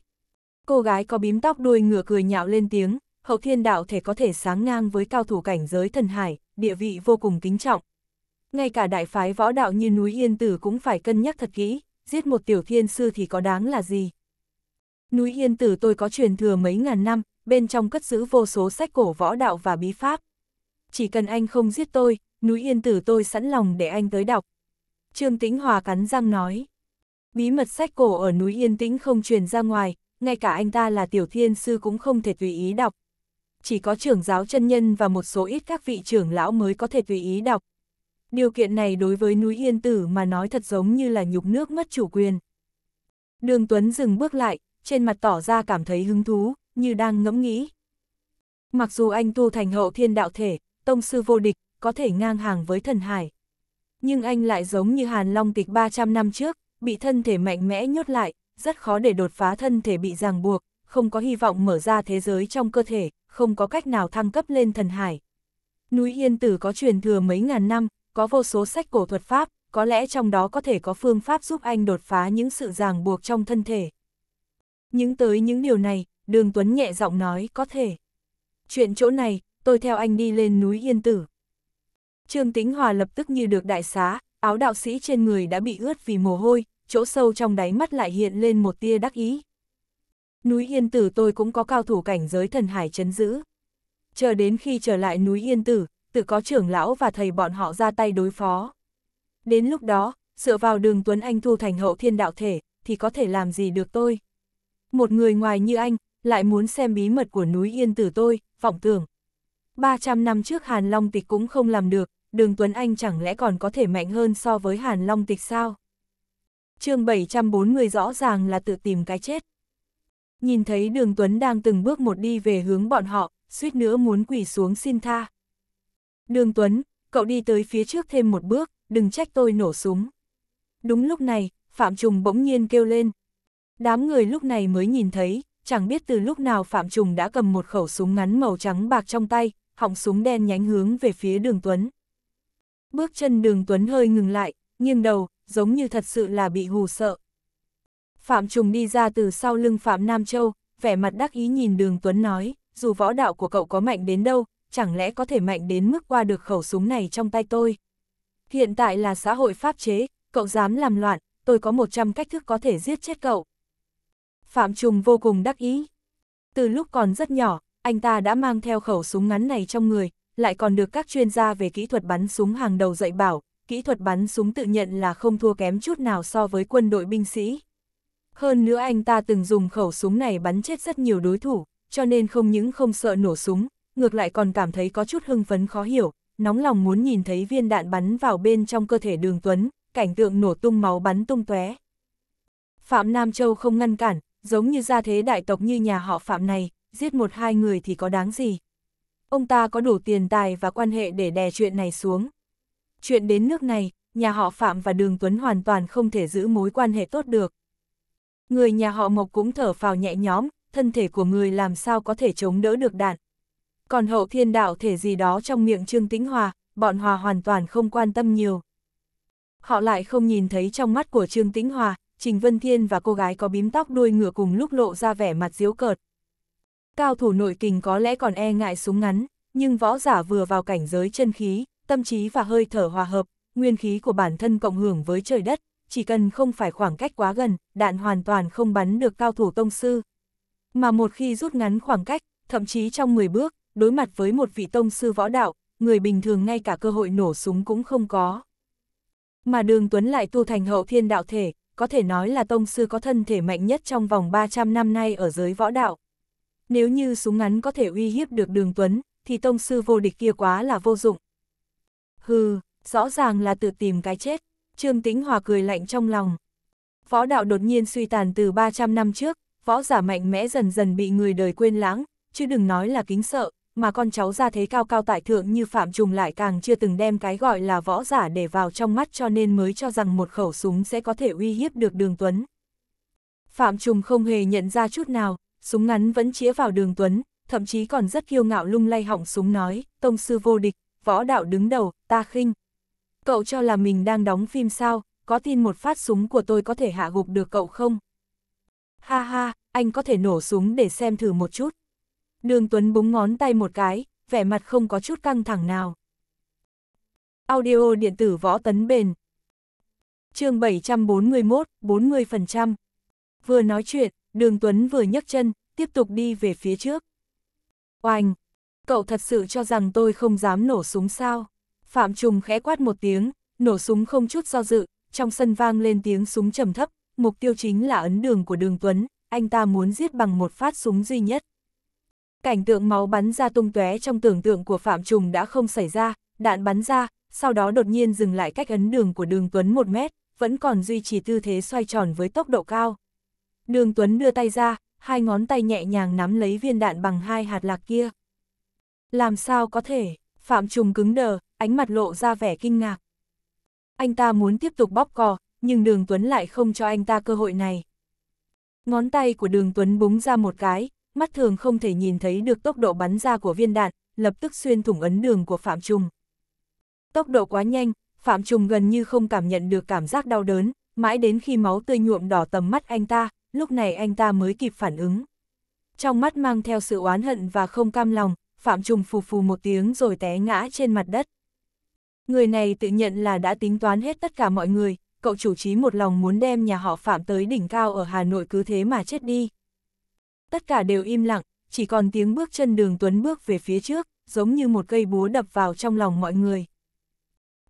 Cô gái có bím tóc đuôi ngựa cười nhạo lên tiếng, hậu thiên đạo thể có thể sáng ngang với cao thủ cảnh giới thần hải, địa vị vô cùng kính trọng. Ngay cả đại phái võ đạo như núi Yên Tử cũng phải cân nhắc thật kỹ giết một tiểu thiên sư thì có đáng là gì? Núi Yên Tử tôi có truyền thừa mấy ngàn năm, bên trong cất giữ vô số sách cổ võ đạo và bí pháp. Chỉ cần anh không giết tôi, núi Yên Tử tôi sẵn lòng để anh tới đọc. Trương Tĩnh Hòa cắn răng nói. Bí mật sách cổ ở núi Yên Tĩnh không truyền ra ngoài, ngay cả anh ta là tiểu thiên sư cũng không thể tùy ý đọc. Chỉ có trưởng giáo chân nhân và một số ít các vị trưởng lão mới có thể tùy ý đọc. Điều kiện này đối với núi Yên Tử mà nói thật giống như là nhục nước mất chủ quyền. Đường Tuấn dừng bước lại, trên mặt tỏ ra cảm thấy hứng thú, như đang ngẫm nghĩ. Mặc dù anh tu thành hậu thiên đạo thể, tông sư vô địch, có thể ngang hàng với thần hải. Nhưng anh lại giống như Hàn Long tịch 300 năm trước, bị thân thể mạnh mẽ nhốt lại, rất khó để đột phá thân thể bị ràng buộc, không có hy vọng mở ra thế giới trong cơ thể, không có cách nào thăng cấp lên thần hải. Núi Yên Tử có truyền thừa mấy ngàn năm, có vô số sách cổ thuật pháp, có lẽ trong đó có thể có phương pháp giúp anh đột phá những sự ràng buộc trong thân thể. Những tới những điều này, Đường Tuấn nhẹ giọng nói có thể. Chuyện chỗ này, tôi theo anh đi lên núi Yên Tử. Trương Tĩnh Hòa lập tức như được đại xá, áo đạo sĩ trên người đã bị ướt vì mồ hôi, chỗ sâu trong đáy mắt lại hiện lên một tia đắc ý. Núi Yên Tử tôi cũng có cao thủ cảnh giới thần hải chấn giữ. Chờ đến khi trở lại núi Yên Tử, tự có trưởng lão và thầy bọn họ ra tay đối phó. Đến lúc đó, dựa vào đường Tuấn Anh thu thành hậu thiên đạo thể, thì có thể làm gì được tôi. Một người ngoài như anh, lại muốn xem bí mật của núi Yên Tử tôi, vọng tưởng. 300 năm trước Hàn Long Tịch cũng không làm được, đường Tuấn Anh chẳng lẽ còn có thể mạnh hơn so với Hàn Long Tịch sao? chương 740 rõ ràng là tự tìm cái chết. Nhìn thấy đường Tuấn đang từng bước một đi về hướng bọn họ, suýt nữa muốn quỷ xuống xin tha. Đường Tuấn, cậu đi tới phía trước thêm một bước, đừng trách tôi nổ súng. Đúng lúc này, Phạm Trùng bỗng nhiên kêu lên. Đám người lúc này mới nhìn thấy, chẳng biết từ lúc nào Phạm Trùng đã cầm một khẩu súng ngắn màu trắng bạc trong tay, họng súng đen nhánh hướng về phía đường Tuấn. Bước chân đường Tuấn hơi ngừng lại, nghiêng đầu, giống như thật sự là bị hù sợ. Phạm Trùng đi ra từ sau lưng Phạm Nam Châu, vẻ mặt đắc ý nhìn đường Tuấn nói, dù võ đạo của cậu có mạnh đến đâu, chẳng lẽ có thể mạnh đến mức qua được khẩu súng này trong tay tôi. Hiện tại là xã hội pháp chế, cậu dám làm loạn, tôi có 100 cách thức có thể giết chết cậu. Phạm Trùng vô cùng đắc ý. Từ lúc còn rất nhỏ, anh ta đã mang theo khẩu súng ngắn này trong người, lại còn được các chuyên gia về kỹ thuật bắn súng hàng đầu dạy bảo, kỹ thuật bắn súng tự nhận là không thua kém chút nào so với quân đội binh sĩ. Hơn nữa anh ta từng dùng khẩu súng này bắn chết rất nhiều đối thủ, cho nên không những không sợ nổ súng, ngược lại còn cảm thấy có chút hưng phấn khó hiểu, nóng lòng muốn nhìn thấy viên đạn bắn vào bên trong cơ thể đường Tuấn, cảnh tượng nổ tung máu bắn tung tóe. Phạm Nam Châu không ngăn cản, giống như gia thế đại tộc như nhà họ Phạm này, giết một hai người thì có đáng gì. Ông ta có đủ tiền tài và quan hệ để đè chuyện này xuống. Chuyện đến nước này, nhà họ Phạm và Đường Tuấn hoàn toàn không thể giữ mối quan hệ tốt được. Người nhà họ Mộc cũng thở phào nhẹ nhõm, thân thể của người làm sao có thể chống đỡ được đạn còn hậu thiên đạo thể gì đó trong miệng Trương Tĩnh Hòa, bọn Hòa hoàn toàn không quan tâm nhiều. Họ lại không nhìn thấy trong mắt của Trương Tĩnh Hòa, Trình Vân Thiên và cô gái có bím tóc đuôi ngựa cùng lúc lộ ra vẻ mặt diếu cợt. Cao thủ nội kình có lẽ còn e ngại súng ngắn, nhưng võ giả vừa vào cảnh giới chân khí, tâm trí và hơi thở hòa hợp, nguyên khí của bản thân cộng hưởng với trời đất, chỉ cần không phải khoảng cách quá gần, đạn hoàn toàn không bắn được cao thủ tông sư. Mà một khi rút ngắn khoảng cách, thậm chí trong 10 bước, đối mặt với một vị tông sư võ đạo, người bình thường ngay cả cơ hội nổ súng cũng không có. Mà đường Tuấn lại tu thành hậu thiên đạo thể, có thể nói là tông sư có thân thể mạnh nhất trong vòng 300 năm nay ở giới võ đạo. Nếu như súng ngắn có thể uy hiếp được đường Tuấn, thì tông sư vô địch kia quá là vô dụng. Hừ, rõ ràng là tự tìm cái chết, Trương Tĩnh Hòa cười lạnh trong lòng. Võ đạo đột nhiên suy tàn từ 300 năm trước, võ giả mạnh mẽ dần dần bị người đời quên lãng, chứ đừng nói là kính sợ, mà con cháu ra thế cao cao tại thượng như Phạm Trùng lại càng chưa từng đem cái gọi là võ giả để vào trong mắt cho nên mới cho rằng một khẩu súng sẽ có thể uy hiếp được đường Tuấn. Phạm Trùng không hề nhận ra chút nào, súng ngắn vẫn chĩa vào đường Tuấn, thậm chí còn rất kiêu ngạo lung lay hỏng súng nói, tông sư vô địch, võ đạo đứng đầu, ta khinh. Cậu cho là mình đang đóng phim sao, có tin một phát súng của tôi có thể hạ gục được cậu không? Ha ha, anh có thể nổ súng để xem thử một chút, Đường Tuấn búng ngón tay một cái, vẻ mặt không có chút căng thẳng nào. Audio điện tử võ tấn bền. chương 741, 40%. Vừa nói chuyện, đường Tuấn vừa nhấc chân, tiếp tục đi về phía trước. Oanh! Cậu thật sự cho rằng tôi không dám nổ súng sao? Phạm Trùng khẽ quát một tiếng, nổ súng không chút do dự, trong sân vang lên tiếng súng trầm thấp, mục tiêu chính là ấn đường của đường Tuấn, anh ta muốn giết bằng một phát súng duy nhất. Cảnh tượng máu bắn ra tung tóe trong tưởng tượng của Phạm Trùng đã không xảy ra, đạn bắn ra, sau đó đột nhiên dừng lại cách ấn đường của đường Tuấn 1 mét, vẫn còn duy trì tư thế xoay tròn với tốc độ cao. Đường Tuấn đưa tay ra, hai ngón tay nhẹ nhàng nắm lấy viên đạn bằng hai hạt lạc kia. Làm sao có thể, Phạm Trùng cứng đờ, ánh mặt lộ ra vẻ kinh ngạc. Anh ta muốn tiếp tục bóp cò, nhưng đường Tuấn lại không cho anh ta cơ hội này. Ngón tay của đường Tuấn búng ra một cái, mắt thường không thể nhìn thấy được tốc độ bắn ra của viên đạn, lập tức xuyên thủng ấn đường của Phạm Trùng. Tốc độ quá nhanh, Phạm Trùng gần như không cảm nhận được cảm giác đau đớn, mãi đến khi máu tươi nhuộm đỏ tầm mắt anh ta, lúc này anh ta mới kịp phản ứng. Trong mắt mang theo sự oán hận và không cam lòng, Phạm Trùng phù phù một tiếng rồi té ngã trên mặt đất. Người này tự nhận là đã tính toán hết tất cả mọi người, cậu chủ trí một lòng muốn đem nhà họ Phạm tới đỉnh cao ở Hà Nội cứ thế mà chết đi tất cả đều im lặng, chỉ còn tiếng bước chân đường Tuấn bước về phía trước, giống như một cây búa đập vào trong lòng mọi người.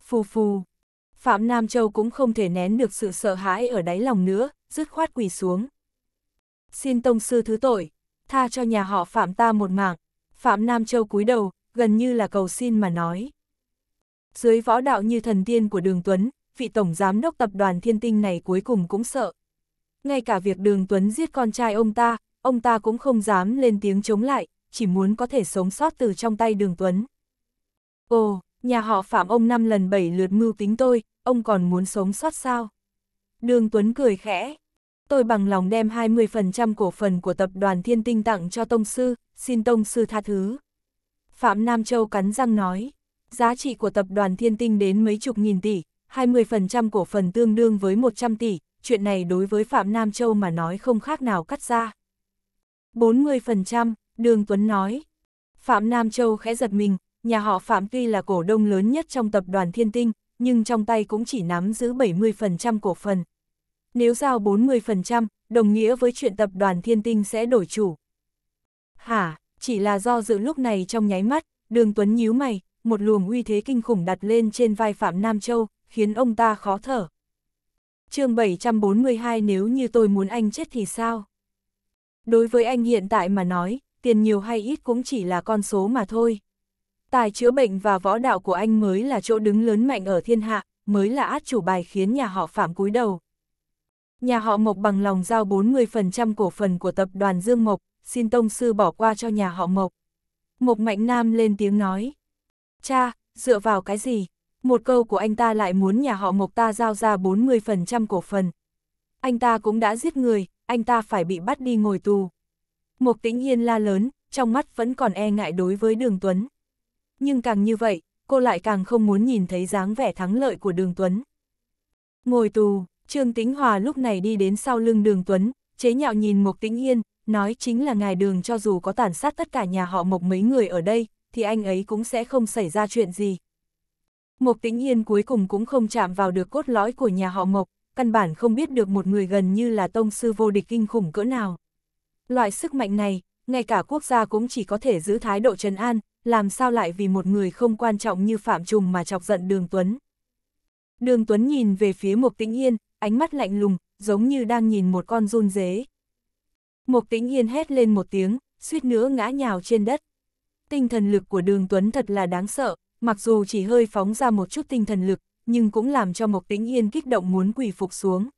Phù phù, Phạm Nam Châu cũng không thể nén được sự sợ hãi ở đáy lòng nữa, dứt khoát quỳ xuống. Xin Tông Sư thứ tội, tha cho nhà họ Phạm ta một mạng, Phạm Nam Châu cúi đầu, gần như là cầu xin mà nói. Dưới võ đạo như thần tiên của Đường Tuấn, vị tổng giám đốc tập đoàn thiên tinh này cuối cùng cũng sợ. Ngay cả việc Đường Tuấn giết con trai ông ta, ông ta cũng không dám lên tiếng chống lại, chỉ muốn có thể sống sót từ trong tay đường Tuấn. Ồ, nhà họ phạm ông năm lần bảy lượt mưu tính tôi, ông còn muốn sống sót sao? Đường Tuấn cười khẽ. Tôi bằng lòng đem 20% cổ phần của tập đoàn thiên tinh tặng cho Tông Sư, xin Tông Sư tha thứ. Phạm Nam Châu cắn răng nói, giá trị của tập đoàn thiên tinh đến mấy chục nghìn tỷ, 20% cổ phần tương đương với 100 tỷ, chuyện này đối với Phạm Nam Châu mà nói không khác nào cắt ra. 40%, Đường Tuấn nói. Phạm Nam Châu khẽ giật mình, nhà họ Phạm tuy là cổ đông lớn nhất trong tập đoàn Thiên Tinh, nhưng trong tay cũng chỉ nắm giữ 70% cổ phần. Nếu giao 40%, đồng nghĩa với chuyện tập đoàn Thiên Tinh sẽ đổi chủ. Hả, chỉ là do dự lúc này trong nháy mắt, Đường Tuấn nhíu mày, một luồng uy thế kinh khủng đặt lên trên vai Phạm Nam Châu, khiến ông ta khó thở. chương 742 nếu như tôi muốn anh chết thì sao? Đối với anh hiện tại mà nói, tiền nhiều hay ít cũng chỉ là con số mà thôi. Tài chữa bệnh và võ đạo của anh mới là chỗ đứng lớn mạnh ở thiên hạ, mới là át chủ bài khiến nhà họ Phạm cúi đầu. Nhà họ Mộc bằng lòng giao 40% cổ phần của tập đoàn Dương Mộc, xin Tông Sư bỏ qua cho nhà họ Mộc. Mộc Mạnh Nam lên tiếng nói. Cha, dựa vào cái gì? Một câu của anh ta lại muốn nhà họ Mộc ta giao ra 40% cổ phần. Anh ta cũng đã giết người, anh ta phải bị bắt đi ngồi tù. Mục tĩnh yên la lớn, trong mắt vẫn còn e ngại đối với đường Tuấn. Nhưng càng như vậy, cô lại càng không muốn nhìn thấy dáng vẻ thắng lợi của đường Tuấn. Ngồi tù, Trương Tĩnh Hòa lúc này đi đến sau lưng đường Tuấn, chế nhạo nhìn Mục Tĩnh Yên, nói chính là ngài đường cho dù có tàn sát tất cả nhà họ Mộc mấy người ở đây, thì anh ấy cũng sẽ không xảy ra chuyện gì. Mục Tĩnh Yên cuối cùng cũng không chạm vào được cốt lõi của nhà họ Mộc, căn bản không biết được một người gần như là tông sư vô địch kinh khủng cỡ nào. Loại sức mạnh này, ngay cả quốc gia cũng chỉ có thể giữ thái độ trấn an, làm sao lại vì một người không quan trọng như Phạm Trùng mà chọc giận Đường Tuấn. Đường Tuấn nhìn về phía Mộc Tĩnh Yên, ánh mắt lạnh lùng, giống như đang nhìn một con run dế. Mộc Tĩnh Yên hét lên một tiếng, suýt nữa ngã nhào trên đất. Tinh thần lực của Đường Tuấn thật là đáng sợ, mặc dù chỉ hơi phóng ra một chút tinh thần lực, nhưng cũng làm cho Mộc Tĩnh Yên kích động muốn quỳ phục xuống.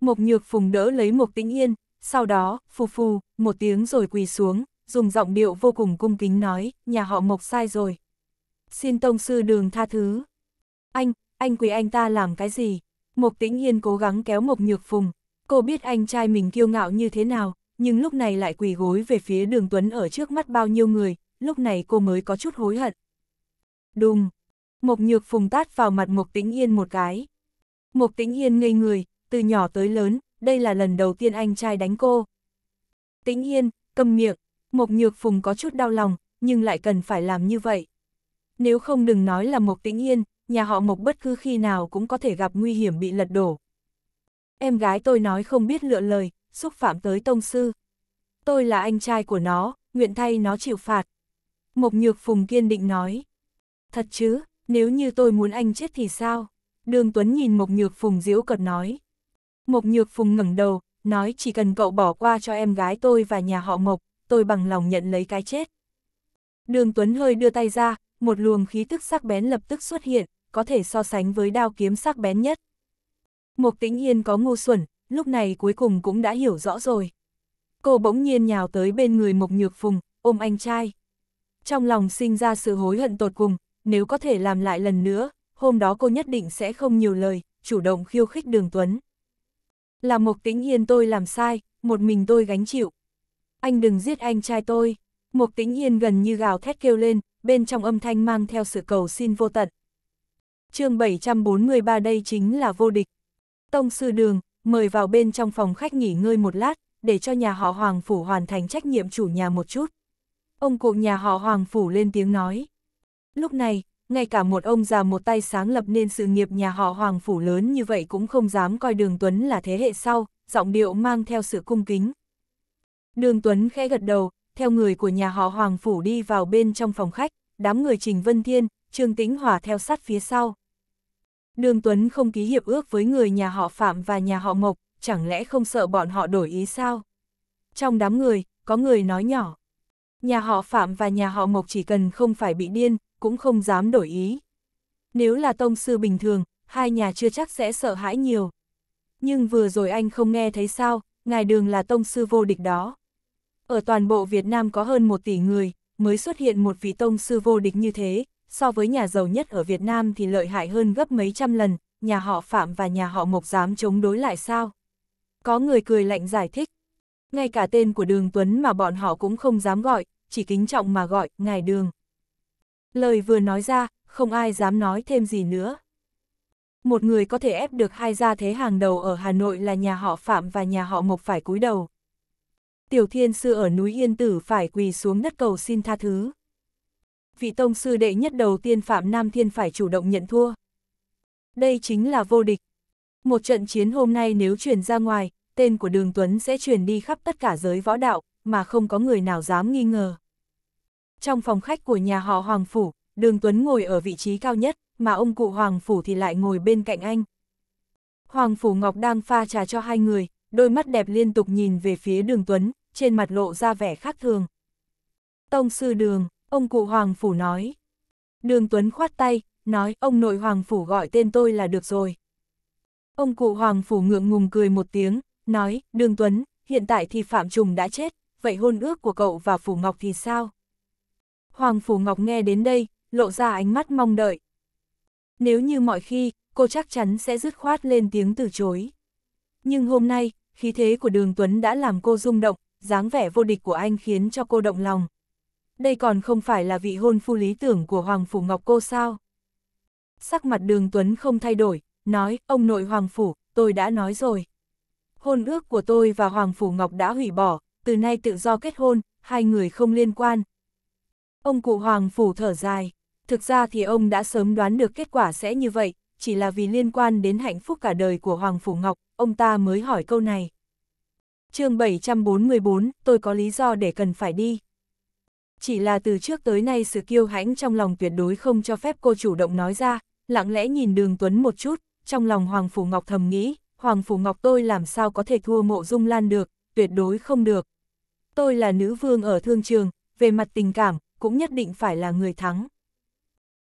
Mộc Nhược Phùng đỡ lấy Mộc Tĩnh Yên, sau đó, phù phù, một tiếng rồi quỳ xuống, dùng giọng điệu vô cùng cung kính nói, nhà họ Mộc sai rồi. Xin Tông Sư Đường tha thứ. Anh, anh quỳ anh ta làm cái gì? Mộc Tĩnh Yên cố gắng kéo Mộc Nhược Phùng. Cô biết anh trai mình kiêu ngạo như thế nào, nhưng lúc này lại quỳ gối về phía đường Tuấn ở trước mắt bao nhiêu người, lúc này cô mới có chút hối hận. Đùng, Mộc nhược phùng tát vào mặt Mộc Tĩnh Yên một cái. Mộc Tĩnh Yên ngây người, từ nhỏ tới lớn, đây là lần đầu tiên anh trai đánh cô. Tĩnh Yên, cầm miệng, Mộc nhược phùng có chút đau lòng, nhưng lại cần phải làm như vậy. Nếu không đừng nói là Mộc Tĩnh Yên, nhà họ Mộc bất cứ khi nào cũng có thể gặp nguy hiểm bị lật đổ. Em gái tôi nói không biết lựa lời, xúc phạm tới tông sư. Tôi là anh trai của nó, nguyện thay nó chịu phạt. Mộc nhược phùng kiên định nói. Thật chứ, nếu như tôi muốn anh chết thì sao? Đường Tuấn nhìn Mộc Nhược Phùng diễu cợt nói. Mộc Nhược Phùng ngẩng đầu, nói chỉ cần cậu bỏ qua cho em gái tôi và nhà họ Mộc, tôi bằng lòng nhận lấy cái chết. Đường Tuấn hơi đưa tay ra, một luồng khí tức sắc bén lập tức xuất hiện, có thể so sánh với đao kiếm sắc bén nhất. Mộc Tĩnh yên có ngu xuẩn, lúc này cuối cùng cũng đã hiểu rõ rồi. Cô bỗng nhiên nhào tới bên người Mộc Nhược Phùng, ôm anh trai. Trong lòng sinh ra sự hối hận tột cùng, nếu có thể làm lại lần nữa, hôm đó cô nhất định sẽ không nhiều lời, chủ động khiêu khích đường Tuấn. Là Mộc Tĩnh yên tôi làm sai, một mình tôi gánh chịu. Anh đừng giết anh trai tôi. Mộc Tĩnh yên gần như gào thét kêu lên, bên trong âm thanh mang theo sự cầu xin vô tận. chương 743 đây chính là vô địch. Tông sư đường, mời vào bên trong phòng khách nghỉ ngơi một lát, để cho nhà họ Hoàng Phủ hoàn thành trách nhiệm chủ nhà một chút. Ông cụ nhà họ Hoàng Phủ lên tiếng nói. Lúc này, ngay cả một ông già một tay sáng lập nên sự nghiệp nhà họ Hoàng Phủ lớn như vậy cũng không dám coi Đường Tuấn là thế hệ sau, giọng điệu mang theo sự cung kính. Đường Tuấn khẽ gật đầu, theo người của nhà họ Hoàng Phủ đi vào bên trong phòng khách, đám người Trình Vân Thiên, Trương Tĩnh Hòa theo sát phía sau. Đường Tuấn không ký hiệp ước với người nhà họ Phạm và nhà họ Mộc, chẳng lẽ không sợ bọn họ đổi ý sao? Trong đám người, có người nói nhỏ. Nhà họ Phạm và nhà họ Mộc chỉ cần không phải bị điên, cũng không dám đổi ý. Nếu là tông sư bình thường, hai nhà chưa chắc sẽ sợ hãi nhiều. Nhưng vừa rồi anh không nghe thấy sao, ngài đường là tông sư vô địch đó. Ở toàn bộ Việt Nam có hơn một tỷ người, mới xuất hiện một vị tông sư vô địch như thế, so với nhà giàu nhất ở Việt Nam thì lợi hại hơn gấp mấy trăm lần, nhà họ Phạm và nhà họ Mộc dám chống đối lại sao? Có người cười lạnh giải thích. Ngay cả tên của Đường Tuấn mà bọn họ cũng không dám gọi, chỉ kính trọng mà gọi, ngài Đường. Lời vừa nói ra, không ai dám nói thêm gì nữa. Một người có thể ép được hai gia thế hàng đầu ở Hà Nội là nhà họ Phạm và nhà họ Mộc phải cúi đầu. Tiểu thiên sư ở núi Yên Tử phải quỳ xuống đất cầu xin tha thứ. Vị tông sư đệ nhất đầu tiên Phạm Nam Thiên phải chủ động nhận thua. Đây chính là vô địch. Một trận chiến hôm nay nếu truyền ra ngoài, tên của Đường Tuấn sẽ truyền đi khắp tất cả giới võ đạo, mà không có người nào dám nghi ngờ. Trong phòng khách của nhà họ Hoàng Phủ, Đường Tuấn ngồi ở vị trí cao nhất, mà ông cụ Hoàng Phủ thì lại ngồi bên cạnh anh. Hoàng Phủ Ngọc đang pha trà cho hai người, đôi mắt đẹp liên tục nhìn về phía đường Tuấn, trên mặt lộ ra vẻ khác thường. Tông sư đường, ông cụ Hoàng Phủ nói. Đường Tuấn khoát tay, nói ông nội Hoàng Phủ gọi tên tôi là được rồi. Ông cụ Hoàng Phủ ngượng ngùng cười một tiếng, nói, đường Tuấn, hiện tại thì Phạm Trùng đã chết, vậy hôn ước của cậu và Phủ Ngọc thì sao? Hoàng Phủ Ngọc nghe đến đây, lộ ra ánh mắt mong đợi. Nếu như mọi khi, cô chắc chắn sẽ dứt khoát lên tiếng từ chối. Nhưng hôm nay, khí thế của đường Tuấn đã làm cô rung động, dáng vẻ vô địch của anh khiến cho cô động lòng. Đây còn không phải là vị hôn phu lý tưởng của Hoàng Phủ Ngọc cô sao? Sắc mặt đường Tuấn không thay đổi, nói, ông nội Hoàng Phủ, tôi đã nói rồi. Hôn ước của tôi và Hoàng Phủ Ngọc đã hủy bỏ, từ nay tự do kết hôn, hai người không liên quan, Ông cụ Hoàng Phủ thở dài. Thực ra thì ông đã sớm đoán được kết quả sẽ như vậy, chỉ là vì liên quan đến hạnh phúc cả đời của Hoàng Phủ Ngọc, ông ta mới hỏi câu này. chương 744, tôi có lý do để cần phải đi. Chỉ là từ trước tới nay sự kiêu hãnh trong lòng tuyệt đối không cho phép cô chủ động nói ra, lặng lẽ nhìn đường Tuấn một chút, trong lòng Hoàng Phủ Ngọc thầm nghĩ, Hoàng Phủ Ngọc tôi làm sao có thể thua mộ dung lan được, tuyệt đối không được. Tôi là nữ vương ở thương trường, về mặt tình cảm, cũng nhất định phải là người thắng.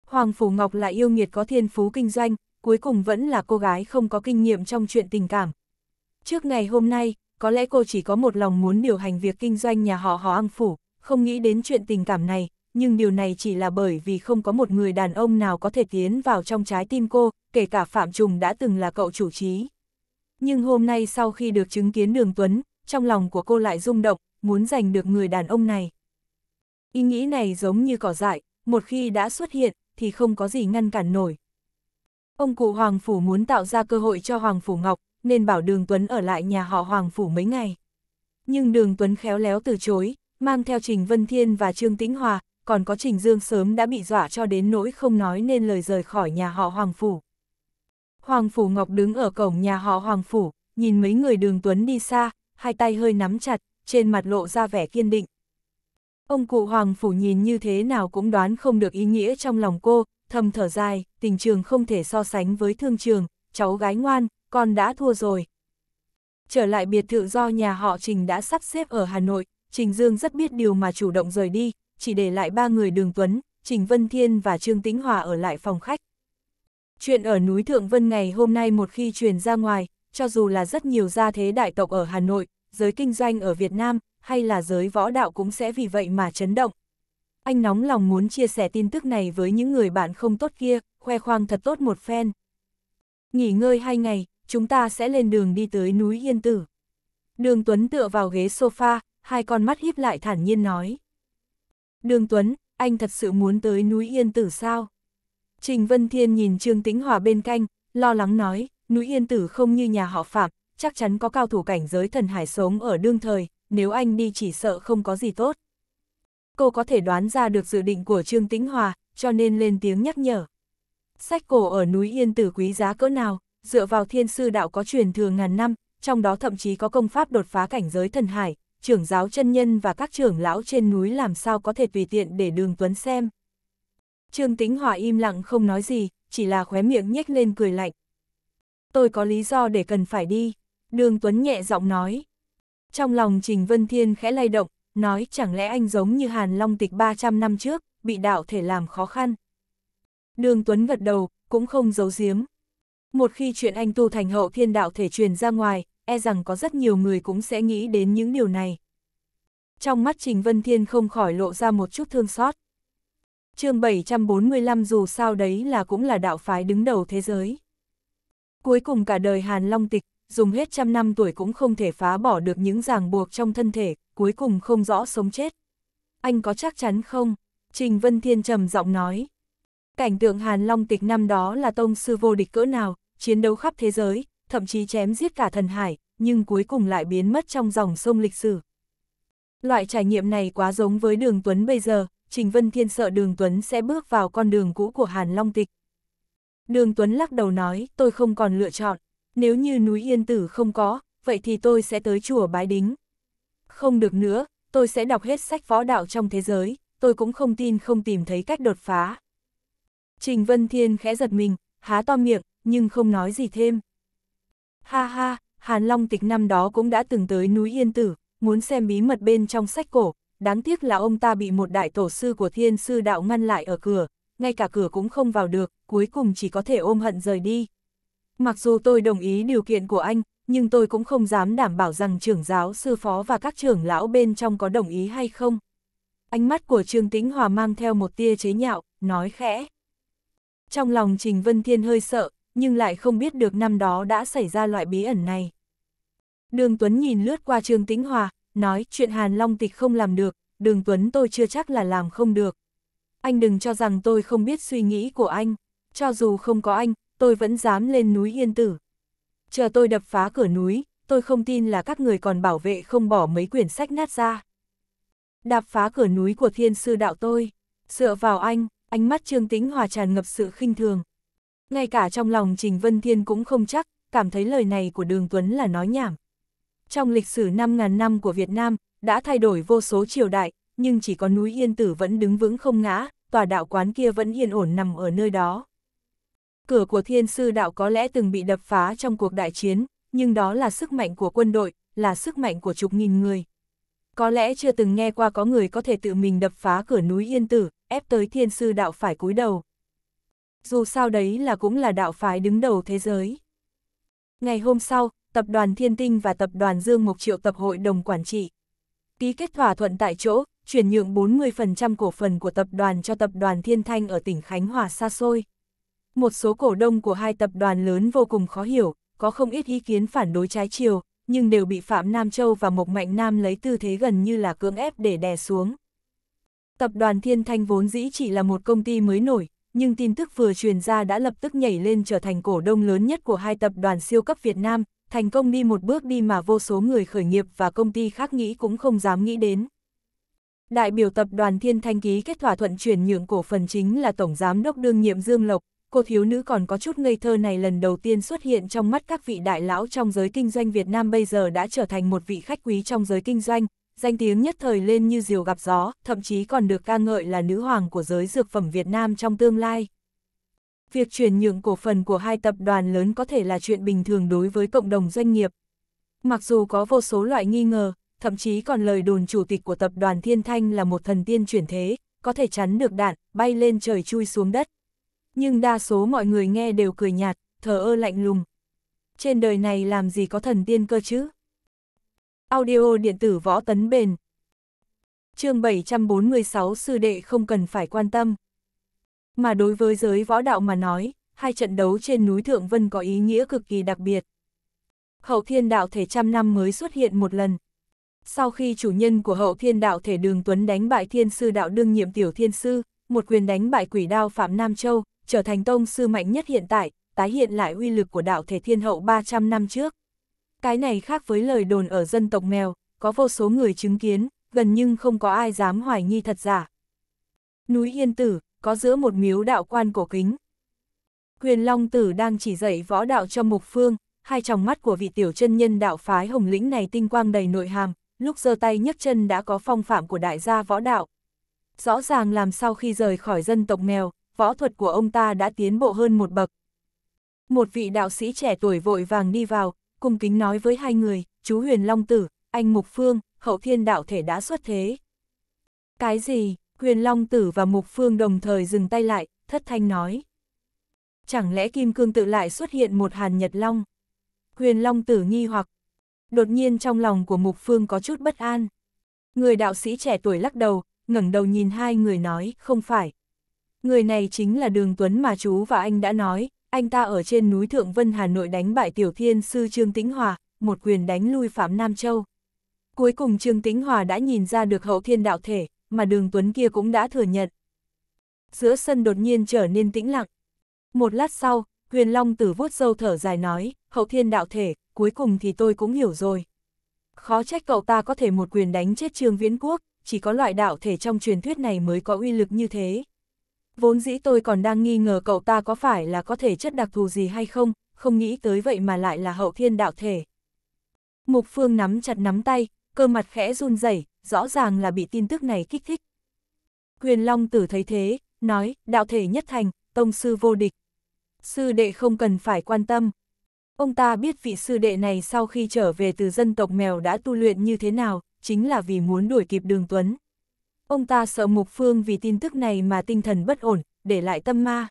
Hoàng Phủ Ngọc là yêu nghiệt có thiên phú kinh doanh, cuối cùng vẫn là cô gái không có kinh nghiệm trong chuyện tình cảm. Trước ngày hôm nay, có lẽ cô chỉ có một lòng muốn điều hành việc kinh doanh nhà họ Hò Ang Phủ, không nghĩ đến chuyện tình cảm này, nhưng điều này chỉ là bởi vì không có một người đàn ông nào có thể tiến vào trong trái tim cô, kể cả Phạm Trùng đã từng là cậu chủ trí. Nhưng hôm nay sau khi được chứng kiến Đường Tuấn, trong lòng của cô lại rung động, muốn giành được người đàn ông này. Ý nghĩ này giống như cỏ dại, một khi đã xuất hiện, thì không có gì ngăn cản nổi. Ông cụ Hoàng Phủ muốn tạo ra cơ hội cho Hoàng Phủ Ngọc, nên bảo Đường Tuấn ở lại nhà họ Hoàng Phủ mấy ngày. Nhưng Đường Tuấn khéo léo từ chối, mang theo Trình Vân Thiên và Trương Tĩnh Hòa, còn có Trình Dương sớm đã bị dọa cho đến nỗi không nói nên lời rời khỏi nhà họ Hoàng Phủ. Hoàng Phủ Ngọc đứng ở cổng nhà họ Hoàng Phủ, nhìn mấy người Đường Tuấn đi xa, hai tay hơi nắm chặt, trên mặt lộ ra vẻ kiên định. Ông cụ Hoàng Phủ nhìn như thế nào cũng đoán không được ý nghĩa trong lòng cô, thầm thở dài, tình trường không thể so sánh với thương trường, cháu gái ngoan, con đã thua rồi. Trở lại biệt thự do nhà họ Trình đã sắp xếp ở Hà Nội, Trình Dương rất biết điều mà chủ động rời đi, chỉ để lại ba người Đường Tuấn, Trình Vân Thiên và Trương Tĩnh Hòa ở lại phòng khách. Chuyện ở núi Thượng Vân ngày hôm nay một khi truyền ra ngoài, cho dù là rất nhiều gia thế đại tộc ở Hà Nội, giới kinh doanh ở Việt Nam, hay là giới võ đạo cũng sẽ vì vậy mà chấn động. Anh nóng lòng muốn chia sẻ tin tức này với những người bạn không tốt kia, khoe khoang thật tốt một phen. Nghỉ ngơi hai ngày, chúng ta sẽ lên đường đi tới núi Yên Tử. Đường Tuấn tựa vào ghế sofa, hai con mắt híp lại thản nhiên nói. Đường Tuấn, anh thật sự muốn tới núi Yên Tử sao? Trình Vân Thiên nhìn Trương Tĩnh Hòa bên canh, lo lắng nói, núi Yên Tử không như nhà họ Phạm, chắc chắn có cao thủ cảnh giới thần hải sống ở đương thời, nếu anh đi chỉ sợ không có gì tốt. Cô có thể đoán ra được dự định của Trương Tĩnh Hòa, cho nên lên tiếng nhắc nhở. Sách cổ ở núi Yên Tử quý giá cỡ nào, dựa vào thiên sư đạo có truyền thừa ngàn năm, trong đó thậm chí có công pháp đột phá cảnh giới thần hải, trưởng giáo chân nhân và các trưởng lão trên núi làm sao có thể tùy tiện để đường tuấn xem. Trương Tĩnh Hòa im lặng không nói gì, chỉ là khóe miệng nhếch lên cười lạnh. Tôi có lý do để cần phải đi, đường tuấn nhẹ giọng nói. Trong lòng Trình Vân Thiên khẽ lay động, nói chẳng lẽ anh giống như Hàn Long Tịch 300 năm trước, bị đạo thể làm khó khăn. Đường Tuấn gật đầu, cũng không giấu giếm. Một khi chuyện anh tu thành hậu thiên đạo thể truyền ra ngoài, e rằng có rất nhiều người cũng sẽ nghĩ đến những điều này. Trong mắt Trình Vân Thiên không khỏi lộ ra một chút thương xót. chương 745 dù sao đấy là cũng là đạo phái đứng đầu thế giới. Cuối cùng cả đời Hàn Long Tịch dùng hết trăm năm tuổi cũng không thể phá bỏ được những ràng buộc trong thân thể, cuối cùng không rõ sống chết. Anh có chắc chắn không? Trình Vân Thiên trầm giọng nói. Cảnh tượng Hàn Long tịch năm đó là tông sư vô địch cỡ nào, chiến đấu khắp thế giới, thậm chí chém giết cả thần hải, nhưng cuối cùng lại biến mất trong dòng sông lịch sử. Loại trải nghiệm này quá giống với đường Tuấn bây giờ, Trình Vân Thiên sợ đường Tuấn sẽ bước vào con đường cũ của Hàn Long Tịch. Đường Tuấn lắc đầu nói, tôi không còn lựa chọn, nếu như núi Yên Tử không có, vậy thì tôi sẽ tới chùa bái đính. Không được nữa, tôi sẽ đọc hết sách võ đạo trong thế giới, tôi cũng không tin không tìm thấy cách đột phá. Trình Vân Thiên khẽ giật mình, há to miệng, nhưng không nói gì thêm. Ha ha, Hàn Long Tịch năm đó cũng đã từng tới núi Yên Tử, muốn xem bí mật bên trong sách cổ, đáng tiếc là ông ta bị một đại tổ sư của thiên sư đạo ngăn lại ở cửa, ngay cả cửa cũng không vào được, cuối cùng chỉ có thể ôm hận rời đi, Mặc dù tôi đồng ý điều kiện của anh, nhưng tôi cũng không dám đảm bảo rằng trưởng giáo sư phó và các trưởng lão bên trong có đồng ý hay không. Ánh mắt của Trương Tĩnh Hòa mang theo một tia chế nhạo, nói khẽ. Trong lòng Trình Vân Thiên hơi sợ, nhưng lại không biết được năm đó đã xảy ra loại bí ẩn này. Đường Tuấn nhìn lướt qua Trương Tĩnh Hòa, nói chuyện Hàn Long Tịch không làm được, Đường Tuấn tôi chưa chắc là làm không được. Anh đừng cho rằng tôi không biết suy nghĩ của anh, cho dù không có anh, tôi vẫn dám lên núi Yên Tử. Chờ tôi đập phá cửa núi, tôi không tin là các người còn bảo vệ không bỏ mấy quyển sách nát ra. Đạp phá cửa núi của thiên sư đạo tôi, dựa vào anh, ánh mắt Trương tính Hòa tràn ngập sự khinh thường. Ngay cả trong lòng Trình Vân Thiên cũng không chắc, cảm thấy lời này của Đường Tuấn là nói nhảm. Trong lịch sử 5.000 năm của Việt Nam, đã thay đổi vô số triều đại, nhưng chỉ có núi Yên Tử vẫn đứng vững không ngã, tòa đạo quán kia vẫn yên ổn nằm ở nơi đó. Cửa của thiên sư đạo có lẽ từng bị đập phá trong cuộc đại chiến, nhưng đó là sức mạnh của quân đội, là sức mạnh của chục nghìn người. Có lẽ chưa từng nghe qua có người có thể tự mình đập phá cửa núi Yên Tử, ép tới thiên sư đạo phải cúi đầu. Dù sao đấy là cũng là đạo phái đứng đầu thế giới. Ngày hôm sau, tập đoàn Thiên Tinh và tập đoàn Dương mục Triệu tập hội đồng quản trị. Ký kết thỏa thuận tại chỗ, chuyển nhượng 40% cổ phần của tập đoàn cho tập đoàn Thiên Thanh ở tỉnh Khánh Hòa xa xôi một số cổ đông của hai tập đoàn lớn vô cùng khó hiểu, có không ít ý kiến phản đối trái chiều, nhưng đều bị Phạm Nam Châu và Mộc Mạnh Nam lấy tư thế gần như là cưỡng ép để đè xuống. Tập đoàn Thiên Thanh vốn dĩ chỉ là một công ty mới nổi, nhưng tin tức vừa truyền ra đã lập tức nhảy lên trở thành cổ đông lớn nhất của hai tập đoàn siêu cấp Việt Nam, thành công đi một bước đi mà vô số người khởi nghiệp và công ty khác nghĩ cũng không dám nghĩ đến. Đại biểu tập đoàn Thiên Thanh ký kết thỏa thuận chuyển nhượng cổ phần chính là Tổng Giám đốc đương nhiệm Dương Lộc, cô thiếu nữ còn có chút ngây thơ này lần đầu tiên xuất hiện trong mắt các vị đại lão trong giới kinh doanh Việt Nam bây giờ đã trở thành một vị khách quý trong giới kinh doanh, danh tiếng nhất thời lên như diều gặp gió, thậm chí còn được ca ngợi là nữ hoàng của giới dược phẩm Việt Nam trong tương lai. Việc chuyển nhượng cổ phần của hai tập đoàn lớn có thể là chuyện bình thường đối với cộng đồng doanh nghiệp. Mặc dù có vô số loại nghi ngờ, thậm chí còn lời đồn chủ tịch của tập đoàn Thiên Thanh là một thần tiên chuyển thế, có thể chắn được đạn, bay lên trời chui xuống đất nhưng đa số mọi người nghe đều cười nhạt, thờ ơ lạnh lùng. Trên đời này làm gì có thần tiên cơ chứ? Audio điện tử võ tấn bền. chương 746 sư đệ không cần phải quan tâm. Mà đối với giới võ đạo mà nói, hai trận đấu trên núi Thượng Vân có ý nghĩa cực kỳ đặc biệt. Hậu thiên đạo thể trăm năm mới xuất hiện một lần. Sau khi chủ nhân của hậu thiên đạo thể đường Tuấn đánh bại thiên sư đạo đương nhiệm tiểu thiên sư, một quyền đánh bại quỷ đao Phạm Nam Châu, trở thành tông sư mạnh nhất hiện tại, tái hiện lại uy lực của đạo thể thiên hậu 300 năm trước. Cái này khác với lời đồn ở dân tộc mèo, có vô số người chứng kiến, gần nhưng không có ai dám hoài nghi thật giả. Núi Yên Tử, có giữa một miếu đạo quan cổ kính. quyền Long Tử đang chỉ dạy võ đạo cho Mục Phương, hai tròng mắt của vị tiểu chân nhân đạo phái hồng lĩnh này tinh quang đầy nội hàm, lúc giơ tay nhấc chân đã có phong phạm của đại gia võ đạo. Rõ ràng làm sau khi rời khỏi dân tộc mèo, võ thuật của ông ta đã tiến bộ hơn một bậc. Một vị đạo sĩ trẻ tuổi vội vàng đi vào, cung kính nói với hai người, chú Huyền Long Tử, anh Mục Phương, hậu thiên đạo thể đã xuất thế. Cái gì, Huyền Long Tử và Mục Phương đồng thời dừng tay lại, thất thanh nói. Chẳng lẽ Kim Cương tự lại xuất hiện một hàn nhật long? Huyền Long Tử nghi hoặc. Đột nhiên trong lòng của Mục Phương có chút bất an. Người đạo sĩ trẻ tuổi lắc đầu, ngẩng đầu nhìn hai người nói, không phải, người này chính là đường Tuấn mà chú và anh đã nói, anh ta ở trên núi Thượng Vân Hà Nội đánh bại tiểu thiên sư Trương Tĩnh Hòa, một quyền đánh lui Phạm Nam Châu. Cuối cùng Trương Tĩnh Hòa đã nhìn ra được hậu thiên đạo thể, mà đường Tuấn kia cũng đã thừa nhận. Giữa sân đột nhiên trở nên tĩnh lặng. Một lát sau, Huyền Long tử vuốt râu thở dài nói, hậu thiên đạo thể, cuối cùng thì tôi cũng hiểu rồi. Khó trách cậu ta có thể một quyền đánh chết Trương Viễn Quốc, chỉ có loại đạo thể trong truyền thuyết này mới có uy lực như thế vốn dĩ tôi còn đang nghi ngờ cậu ta có phải là có thể chất đặc thù gì hay không, không nghĩ tới vậy mà lại là hậu thiên đạo thể. Mục Phương nắm chặt nắm tay, cơ mặt khẽ run rẩy, rõ ràng là bị tin tức này kích thích. Quyền Long tử thấy thế, nói, đạo thể nhất thành, tông sư vô địch. Sư đệ không cần phải quan tâm. Ông ta biết vị sư đệ này sau khi trở về từ dân tộc mèo đã tu luyện như thế nào, chính là vì muốn đuổi kịp đường Tuấn. Ông ta sợ Mục Phương vì tin tức này mà tinh thần bất ổn, để lại tâm ma.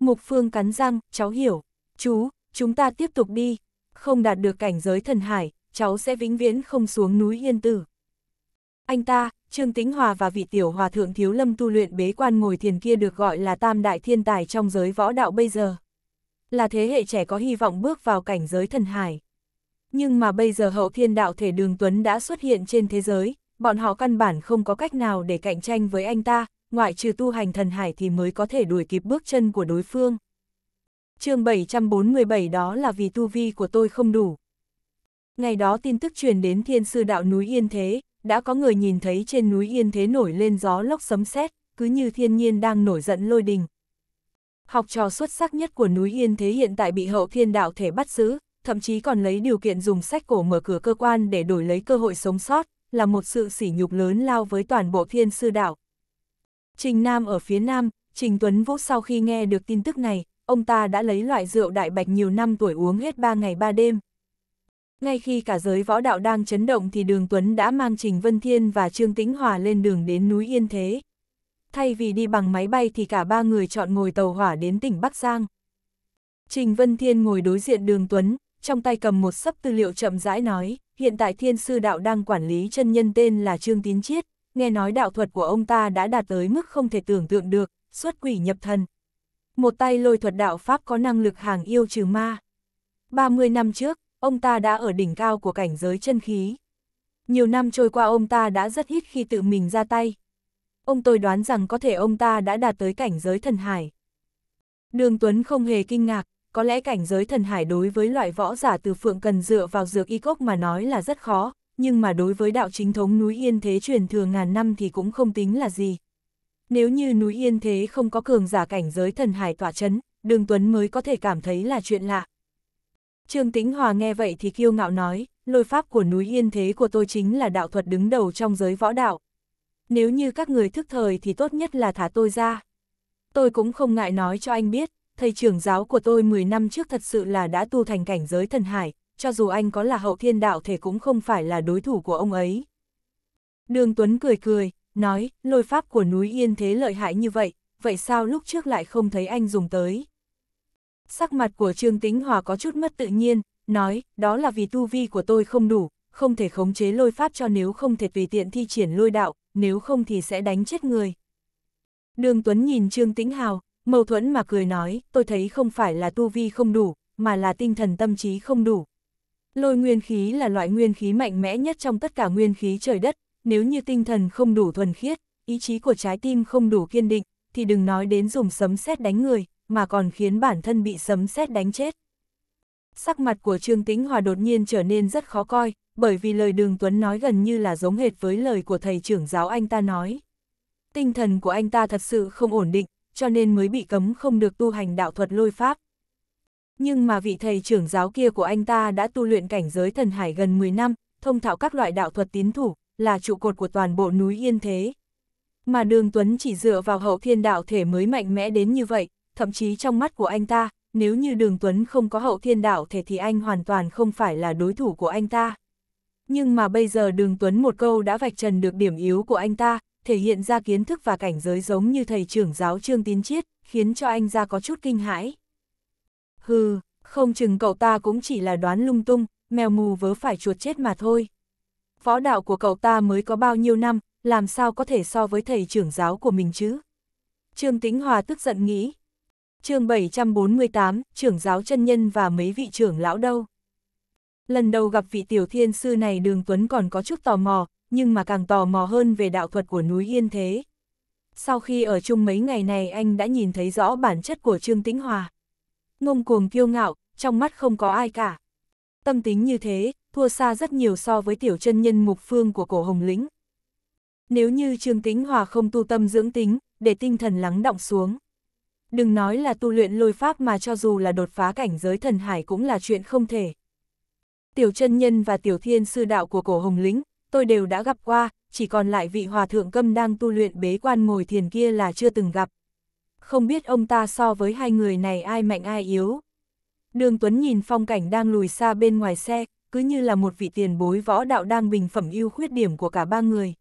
Mục Phương cắn răng, cháu hiểu. Chú, chúng ta tiếp tục đi. Không đạt được cảnh giới thần hải, cháu sẽ vĩnh viễn không xuống núi Yên Tử. Anh ta, Trương Tĩnh Hòa và vị tiểu hòa thượng Thiếu Lâm tu luyện bế quan ngồi thiền kia được gọi là tam đại thiên tài trong giới võ đạo bây giờ. Là thế hệ trẻ có hy vọng bước vào cảnh giới thần hải. Nhưng mà bây giờ hậu thiên đạo thể đường Tuấn đã xuất hiện trên thế giới, bọn họ căn bản không có cách nào để cạnh tranh với anh ta, ngoại trừ tu hành thần hải thì mới có thể đuổi kịp bước chân của đối phương. chương 747 đó là vì tu vi của tôi không đủ. Ngày đó tin tức truyền đến thiên sư đạo núi Yên Thế, đã có người nhìn thấy trên núi Yên Thế nổi lên gió lốc sấm sét cứ như thiên nhiên đang nổi giận lôi đình. Học trò xuất sắc nhất của núi Yên Thế hiện tại bị hậu thiên đạo thể bắt giữ, thậm chí còn lấy điều kiện dùng sách cổ mở cửa cơ quan để đổi lấy cơ hội sống sót, là một sự sỉ nhục lớn lao với toàn bộ thiên sư đạo. Trình Nam ở phía Nam, Trình Tuấn Vũ sau khi nghe được tin tức này, ông ta đã lấy loại rượu đại bạch nhiều năm tuổi uống hết 3 ngày 3 đêm. Ngay khi cả giới võ đạo đang chấn động thì đường Tuấn đã mang Trình Vân Thiên và Trương Tĩnh Hòa lên đường đến núi Yên Thế. Thay vì đi bằng máy bay thì cả ba người chọn ngồi tàu hỏa đến tỉnh Bắc Giang. Trình Vân Thiên ngồi đối diện đường Tuấn, trong tay cầm một sấp tư liệu chậm rãi nói hiện tại thiên sư đạo đang quản lý chân nhân tên là Trương Tín Chiết, nghe nói đạo thuật của ông ta đã đạt tới mức không thể tưởng tượng được, xuất quỷ nhập thần. Một tay lôi thuật đạo Pháp có năng lực hàng yêu trừ ma. 30 năm trước, ông ta đã ở đỉnh cao của cảnh giới chân khí. Nhiều năm trôi qua ông ta đã rất ít khi tự mình ra tay. Ông tôi đoán rằng có thể ông ta đã đạt tới cảnh giới thần hải. Đường Tuấn không hề kinh ngạc, có lẽ cảnh giới thần hải đối với loại võ giả từ phượng cần dựa vào dược y cốc mà nói là rất khó, nhưng mà đối với đạo chính thống núi Yên Thế truyền thừa ngàn năm thì cũng không tính là gì. Nếu như núi Yên Thế không có cường giả cảnh giới thần hải tỏa chấn, Đường Tuấn mới có thể cảm thấy là chuyện lạ. Trương Tĩnh Hòa nghe vậy thì kiêu ngạo nói, lôi pháp của núi Yên Thế của tôi chính là đạo thuật đứng đầu trong giới võ đạo. Nếu như các người thức thời thì tốt nhất là thả tôi ra. Tôi cũng không ngại nói cho anh biết, thầy trưởng giáo của tôi 10 năm trước thật sự là đã tu thành cảnh giới thần hải, cho dù anh có là hậu thiên đạo thể cũng không phải là đối thủ của ông ấy. Đường Tuấn cười cười, nói, lôi pháp của núi Yên thế lợi hại như vậy, vậy sao lúc trước lại không thấy anh dùng tới? Sắc mặt của Trương Tĩnh Hòa có chút mất tự nhiên, nói, đó là vì tu vi của tôi không đủ, không thể khống chế lôi pháp cho nếu không thể tùy tiện thi triển lôi đạo, nếu không thì sẽ đánh chết người. Đường Tuấn nhìn Trương Tĩnh Hào, mâu thuẫn mà cười nói, tôi thấy không phải là tu vi không đủ, mà là tinh thần tâm trí không đủ. Lôi nguyên khí là loại nguyên khí mạnh mẽ nhất trong tất cả nguyên khí trời đất, nếu như tinh thần không đủ thuần khiết, ý chí của trái tim không đủ kiên định, thì đừng nói đến dùng sấm sét đánh người, mà còn khiến bản thân bị sấm sét đánh chết. Sắc mặt của Trương Tĩnh Hòa đột nhiên trở nên rất khó coi, bởi vì lời Đường Tuấn nói gần như là giống hệt với lời của thầy trưởng giáo anh ta nói. Tinh thần của anh ta thật sự không ổn định, cho nên mới bị cấm không được tu hành đạo thuật lôi pháp. Nhưng mà vị thầy trưởng giáo kia của anh ta đã tu luyện cảnh giới thần hải gần 10 năm, thông thạo các loại đạo thuật tín thủ, là trụ cột của toàn bộ núi Yên Thế. Mà Đường Tuấn chỉ dựa vào hậu thiên đạo thể mới mạnh mẽ đến như vậy, thậm chí trong mắt của anh ta, nếu như Đường Tuấn không có hậu thiên đạo thể thì anh hoàn toàn không phải là đối thủ của anh ta. Nhưng mà bây giờ Đường Tuấn một câu đã vạch trần được điểm yếu của anh ta, thể hiện ra kiến thức và cảnh giới giống như thầy trưởng giáo Trương tiến Chiết, khiến cho anh ra có chút kinh hãi. Hừ, không chừng cậu ta cũng chỉ là đoán lung tung, mèo mù vớ phải chuột chết mà thôi. Võ đạo của cậu ta mới có bao nhiêu năm, làm sao có thể so với thầy trưởng giáo của mình chứ? Trương Tĩnh Hòa tức giận nghĩ. chương 748, trưởng giáo chân nhân và mấy vị trưởng lão đâu? Lần đầu gặp vị tiểu thiên sư này Đường Tuấn còn có chút tò mò, nhưng mà càng tò mò hơn về đạo thuật của núi Yên Thế. Sau khi ở chung mấy ngày này anh đã nhìn thấy rõ bản chất của Trương Tĩnh Hòa. Ngông cuồng kiêu ngạo, trong mắt không có ai cả. Tâm tính như thế, thua xa rất nhiều so với tiểu chân nhân mục phương của cổ hồng lĩnh. Nếu như Trương Tĩnh Hòa không tu tâm dưỡng tính, để tinh thần lắng động xuống. Đừng nói là tu luyện lôi pháp mà cho dù là đột phá cảnh giới thần hải cũng là chuyện không thể. Tiểu chân nhân và tiểu thiên sư đạo của cổ hồng lĩnh, tôi đều đã gặp qua, chỉ còn lại vị hòa thượng câm đang tu luyện bế quan ngồi thiền kia là chưa từng gặp. Không biết ông ta so với hai người này ai mạnh ai yếu. Đường Tuấn nhìn phong cảnh đang lùi xa bên ngoài xe, cứ như là một vị tiền bối võ đạo đang bình phẩm ưu khuyết điểm của cả ba người.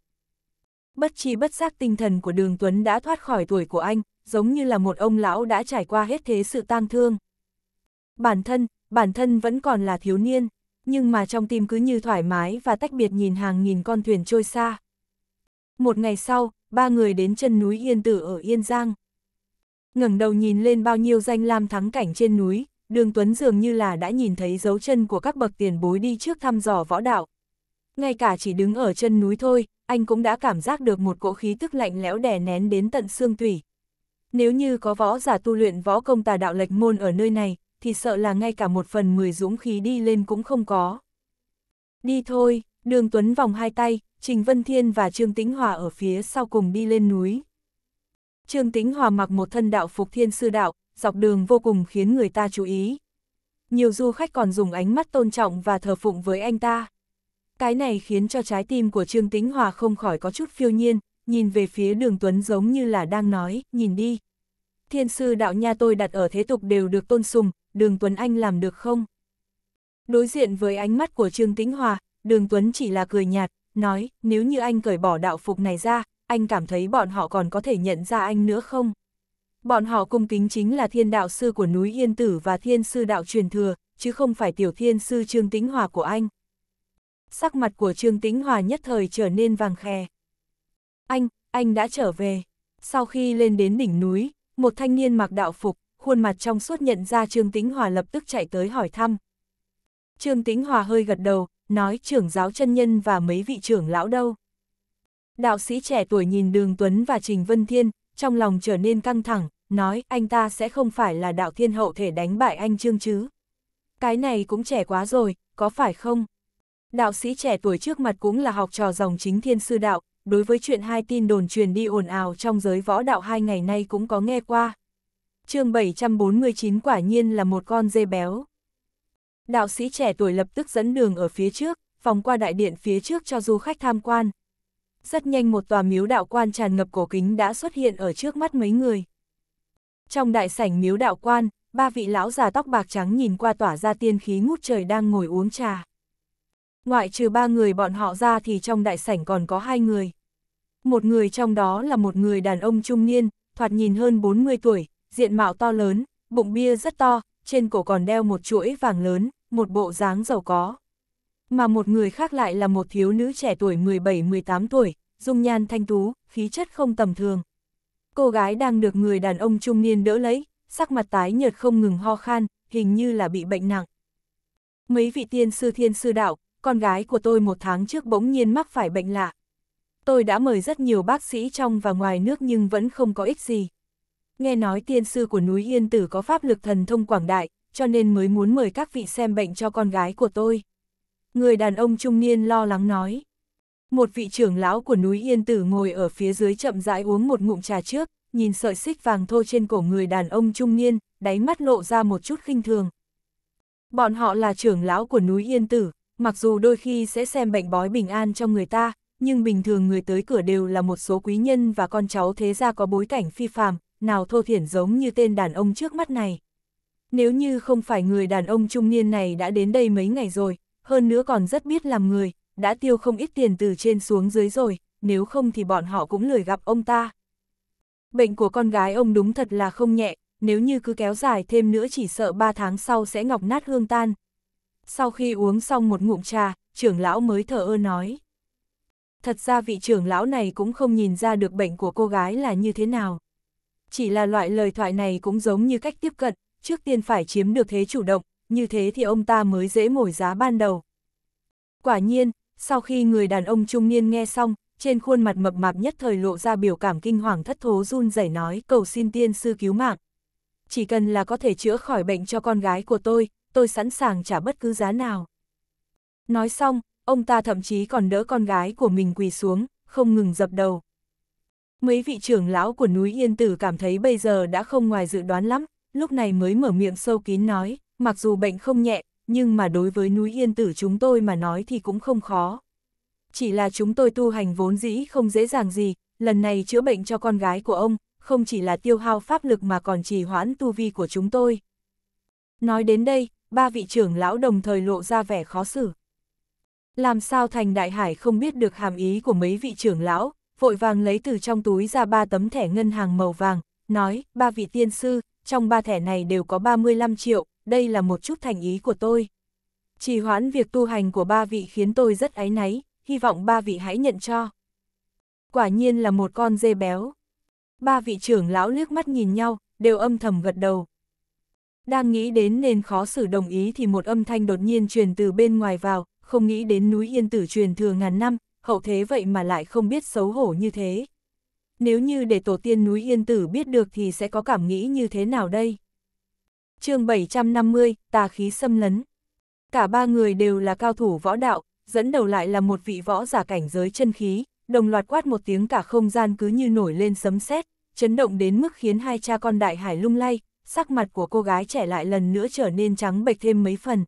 Bất chi bất giác tinh thần của đường Tuấn đã thoát khỏi tuổi của anh, giống như là một ông lão đã trải qua hết thế sự tang thương. Bản thân, bản thân vẫn còn là thiếu niên, nhưng mà trong tim cứ như thoải mái và tách biệt nhìn hàng nghìn con thuyền trôi xa. Một ngày sau, ba người đến chân núi Yên Tử ở Yên Giang. ngẩng đầu nhìn lên bao nhiêu danh lam thắng cảnh trên núi, Đường Tuấn dường như là đã nhìn thấy dấu chân của các bậc tiền bối đi trước thăm dò võ đạo. Ngay cả chỉ đứng ở chân núi thôi, anh cũng đã cảm giác được một cỗ khí tức lạnh lẽo đè nén đến tận xương tủy. Nếu như có võ giả tu luyện võ công tà đạo lệch môn ở nơi này, thì sợ là ngay cả một phần mười dũng khí đi lên cũng không có. Đi thôi, đường Tuấn vòng hai tay, Trình Vân Thiên và Trương Tĩnh Hòa ở phía sau cùng đi lên núi. Trương Tĩnh Hòa mặc một thân đạo phục thiên sư đạo, dọc đường vô cùng khiến người ta chú ý. Nhiều du khách còn dùng ánh mắt tôn trọng và thờ phụng với anh ta. Cái này khiến cho trái tim của Trương Tĩnh Hòa không khỏi có chút phiêu nhiên, nhìn về phía đường Tuấn giống như là đang nói, nhìn đi. Thiên sư đạo nha tôi đặt ở thế tục đều được tôn sùng, Đường Tuấn Anh làm được không? Đối diện với ánh mắt của Trương Tĩnh Hòa, Đường Tuấn chỉ là cười nhạt, nói, nếu như anh cởi bỏ đạo phục này ra, anh cảm thấy bọn họ còn có thể nhận ra anh nữa không? Bọn họ cung kính chính là thiên đạo sư của núi Yên Tử và thiên sư đạo truyền thừa, chứ không phải tiểu thiên sư Trương Tĩnh Hòa của anh. Sắc mặt của Trương Tĩnh Hòa nhất thời trở nên vàng khè. Anh, anh đã trở về. Sau khi lên đến đỉnh núi, một thanh niên mặc đạo phục, khuôn mặt trong suốt nhận ra Trương Tĩnh Hòa lập tức chạy tới hỏi thăm. Trương Tĩnh Hòa hơi gật đầu, nói trưởng giáo chân nhân và mấy vị trưởng lão đâu. Đạo sĩ trẻ tuổi nhìn Đường Tuấn và Trình Vân Thiên, trong lòng trở nên căng thẳng, nói anh ta sẽ không phải là đạo thiên hậu thể đánh bại anh Trương chứ. Cái này cũng trẻ quá rồi, có phải không? Đạo sĩ trẻ tuổi trước mặt cũng là học trò dòng chính thiên sư đạo, đối với chuyện hai tin đồn truyền đi ồn ào trong giới võ đạo hai ngày nay cũng có nghe qua chương 749 quả nhiên là một con dê béo. Đạo sĩ trẻ tuổi lập tức dẫn đường ở phía trước, phòng qua đại điện phía trước cho du khách tham quan. Rất nhanh một tòa miếu đạo quan tràn ngập cổ kính đã xuất hiện ở trước mắt mấy người. Trong đại sảnh miếu đạo quan, ba vị lão già tóc bạc trắng nhìn qua tỏa ra tiên khí ngút trời đang ngồi uống trà. Ngoại trừ ba người bọn họ ra thì trong đại sảnh còn có hai người. Một người trong đó là một người đàn ông trung niên, thoạt nhìn hơn 40 tuổi, diện mạo to lớn, bụng bia rất to, trên cổ còn đeo một chuỗi vàng lớn, một bộ dáng giàu có. Mà một người khác lại là một thiếu nữ trẻ tuổi 17-18 tuổi, dung nhan thanh tú, khí chất không tầm thường. Cô gái đang được người đàn ông trung niên đỡ lấy, sắc mặt tái nhợt không ngừng ho khan, hình như là bị bệnh nặng. Mấy vị tiên sư thiên sư đạo, con gái của tôi một tháng trước bỗng nhiên mắc phải bệnh lạ. Tôi đã mời rất nhiều bác sĩ trong và ngoài nước nhưng vẫn không có ích gì. Nghe nói tiên sư của núi Yên Tử có pháp lực thần thông quảng đại, cho nên mới muốn mời các vị xem bệnh cho con gái của tôi. Người đàn ông trung niên lo lắng nói. Một vị trưởng lão của núi Yên Tử ngồi ở phía dưới chậm rãi uống một ngụm trà trước, nhìn sợi xích vàng thô trên cổ người đàn ông trung niên, đáy mắt lộ ra một chút khinh thường. Bọn họ là trưởng lão của núi Yên Tử, mặc dù đôi khi sẽ xem bệnh bói bình an cho người ta, nhưng bình thường người tới cửa đều là một số quý nhân và con cháu thế gia có bối cảnh phi phàm, nào thô thiển giống như tên đàn ông trước mắt này. Nếu như không phải người đàn ông trung niên này đã đến đây mấy ngày rồi, hơn nữa còn rất biết làm người, đã tiêu không ít tiền từ trên xuống dưới rồi, nếu không thì bọn họ cũng lười gặp ông ta. Bệnh của con gái ông đúng thật là không nhẹ, nếu như cứ kéo dài thêm nữa chỉ sợ 3 tháng sau sẽ ngọc nát hương tan. Sau khi uống xong một ngụm trà, trưởng lão mới thở ơ nói. Thật ra vị trưởng lão này cũng không nhìn ra được bệnh của cô gái là như thế nào. Chỉ là loại lời thoại này cũng giống như cách tiếp cận, trước tiên phải chiếm được thế chủ động, như thế thì ông ta mới dễ mồi giá ban đầu. Quả nhiên, sau khi người đàn ông trung niên nghe xong, trên khuôn mặt mập mạp nhất thời lộ ra biểu cảm kinh hoàng thất thố run rẩy nói cầu xin tiên sư cứu mạng. Chỉ cần là có thể chữa khỏi bệnh cho con gái của tôi, tôi sẵn sàng trả bất cứ giá nào. Nói xong, ông ta thậm chí còn đỡ con gái của mình quỳ xuống, không ngừng dập đầu. Mấy vị trưởng lão của núi Yên Tử cảm thấy bây giờ đã không ngoài dự đoán lắm, lúc này mới mở miệng sâu kín nói, mặc dù bệnh không nhẹ, nhưng mà đối với núi Yên Tử chúng tôi mà nói thì cũng không khó. Chỉ là chúng tôi tu hành vốn dĩ không dễ dàng gì, lần này chữa bệnh cho con gái của ông, không chỉ là tiêu hao pháp lực mà còn trì hoãn tu vi của chúng tôi. Nói đến đây, ba vị trưởng lão đồng thời lộ ra vẻ khó xử. Làm sao thành đại hải không biết được hàm ý của mấy vị trưởng lão, vội vàng lấy từ trong túi ra ba tấm thẻ ngân hàng màu vàng, nói, ba vị tiên sư, trong ba thẻ này đều có 35 triệu, đây là một chút thành ý của tôi. Chỉ hoãn việc tu hành của ba vị khiến tôi rất áy náy, hy vọng ba vị hãy nhận cho. Quả nhiên là một con dê béo. Ba vị trưởng lão liếc mắt nhìn nhau, đều âm thầm gật đầu. Đang nghĩ đến nên khó xử đồng ý thì một âm thanh đột nhiên truyền từ bên ngoài vào, không nghĩ đến núi Yên Tử truyền thừa ngàn năm, hậu thế vậy mà lại không biết xấu hổ như thế. Nếu như để tổ tiên núi Yên Tử biết được thì sẽ có cảm nghĩ như thế nào đây? chương 750, tà khí xâm lấn. Cả ba người đều là cao thủ võ đạo, dẫn đầu lại là một vị võ giả cảnh giới chân khí, đồng loạt quát một tiếng cả không gian cứ như nổi lên sấm sét, chấn động đến mức khiến hai cha con đại hải lung lay, sắc mặt của cô gái trẻ lại lần nữa trở nên trắng bệch thêm mấy phần.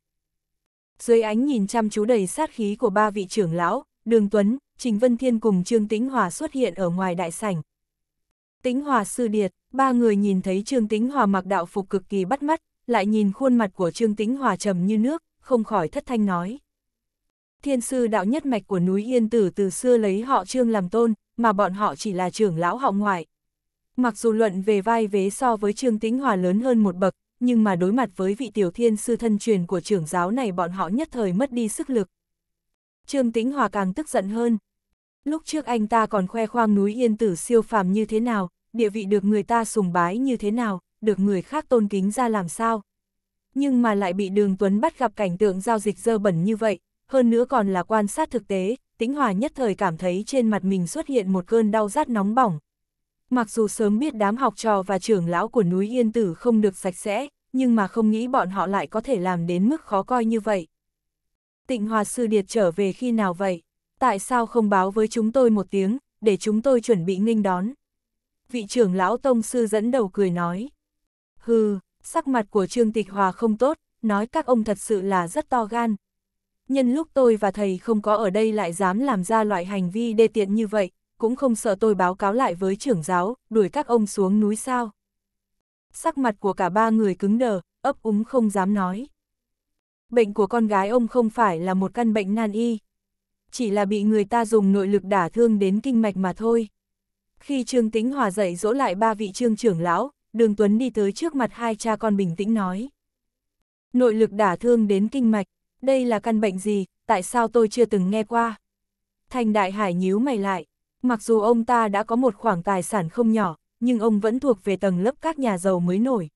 Dưới ánh nhìn chăm chú đầy sát khí của ba vị trưởng lão, Đường Tuấn, Trình Vân Thiên cùng Trương Tĩnh Hòa xuất hiện ở ngoài đại sảnh. Tĩnh Hòa sư điệt, ba người nhìn thấy Trương Tĩnh Hòa mặc đạo phục cực kỳ bắt mắt, lại nhìn khuôn mặt của Trương Tĩnh Hòa trầm như nước, không khỏi thất thanh nói. Thiên sư đạo nhất mạch của núi Yên Tử từ xưa lấy họ Trương làm tôn, mà bọn họ chỉ là trưởng lão họ ngoại. Mặc dù luận về vai vế so với Trương Tĩnh Hòa lớn hơn một bậc, nhưng mà đối mặt với vị tiểu thiên sư thân truyền của trưởng giáo này bọn họ nhất thời mất đi sức lực. Trương Tĩnh Hòa càng tức giận hơn. Lúc trước anh ta còn khoe khoang núi yên tử siêu phàm như thế nào, địa vị được người ta sùng bái như thế nào, được người khác tôn kính ra làm sao. Nhưng mà lại bị Đường Tuấn bắt gặp cảnh tượng giao dịch dơ bẩn như vậy, hơn nữa còn là quan sát thực tế, Tĩnh Hòa nhất thời cảm thấy trên mặt mình xuất hiện một cơn đau rát nóng bỏng. Mặc dù sớm biết đám học trò và trưởng lão của núi Yên Tử không được sạch sẽ, nhưng mà không nghĩ bọn họ lại có thể làm đến mức khó coi như vậy. Tịnh Hòa Sư Điệt trở về khi nào vậy? Tại sao không báo với chúng tôi một tiếng, để chúng tôi chuẩn bị nghênh đón? Vị trưởng lão Tông Sư dẫn đầu cười nói. Hừ, sắc mặt của Trương Tịch Hòa không tốt, nói các ông thật sự là rất to gan. Nhân lúc tôi và thầy không có ở đây lại dám làm ra loại hành vi đê tiện như vậy, cũng không sợ tôi báo cáo lại với trưởng giáo, đuổi các ông xuống núi sao. Sắc mặt của cả ba người cứng đờ, ấp úng không dám nói. Bệnh của con gái ông không phải là một căn bệnh nan y. Chỉ là bị người ta dùng nội lực đả thương đến kinh mạch mà thôi. Khi Trương Tĩnh Hòa dậy dỗ lại ba vị trương trưởng lão, Đường Tuấn đi tới trước mặt hai cha con bình tĩnh nói. Nội lực đả thương đến kinh mạch, đây là căn bệnh gì, tại sao tôi chưa từng nghe qua? Thành Đại Hải nhíu mày lại, mặc dù ông ta đã có một khoảng tài sản không nhỏ, nhưng ông vẫn thuộc về tầng lớp các nhà giàu mới nổi.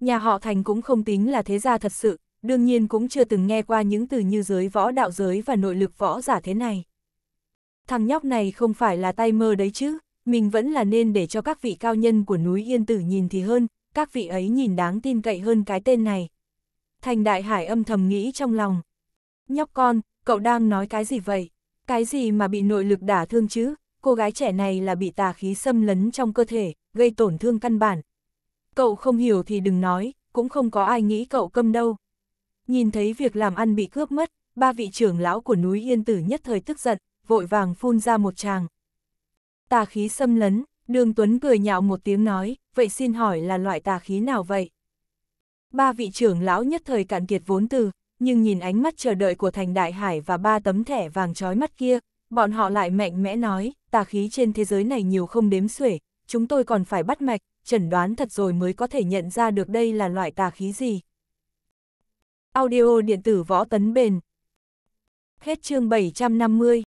Nhà họ Thành cũng không tính là thế gia thật sự, đương nhiên cũng chưa từng nghe qua những từ như giới võ đạo giới và nội lực võ giả thế này. Thằng nhóc này không phải là tay mơ đấy chứ, mình vẫn là nên để cho các vị cao nhân của núi Yên Tử nhìn thì hơn, các vị ấy nhìn đáng tin cậy hơn cái tên này. Thành Đại Hải âm thầm nghĩ trong lòng. Nhóc con, cậu đang nói cái gì vậy? Cái gì mà bị nội lực đả thương chứ? Cô gái trẻ này là bị tà khí xâm lấn trong cơ thể, gây tổn thương căn bản. Cậu không hiểu thì đừng nói, cũng không có ai nghĩ cậu câm đâu nhìn thấy việc làm ăn bị cướp mất, ba vị trưởng lão của núi Yên Tử nhất thời tức giận, vội vàng phun ra một tràng. Tà khí xâm lấn, Đường Tuấn cười nhạo một tiếng nói, vậy xin hỏi là loại tà khí nào vậy? Ba vị trưởng lão nhất thời cạn kiệt vốn từ, nhưng nhìn ánh mắt chờ đợi của thành đại hải và ba tấm thẻ vàng trói mắt kia, bọn họ lại mạnh mẽ nói, tà khí trên thế giới này nhiều không đếm xuể, chúng tôi còn phải bắt mạch, chẩn đoán thật rồi mới có thể nhận ra được đây là loại tà khí gì. Audio điện tử võ tấn bền. Hết chương 750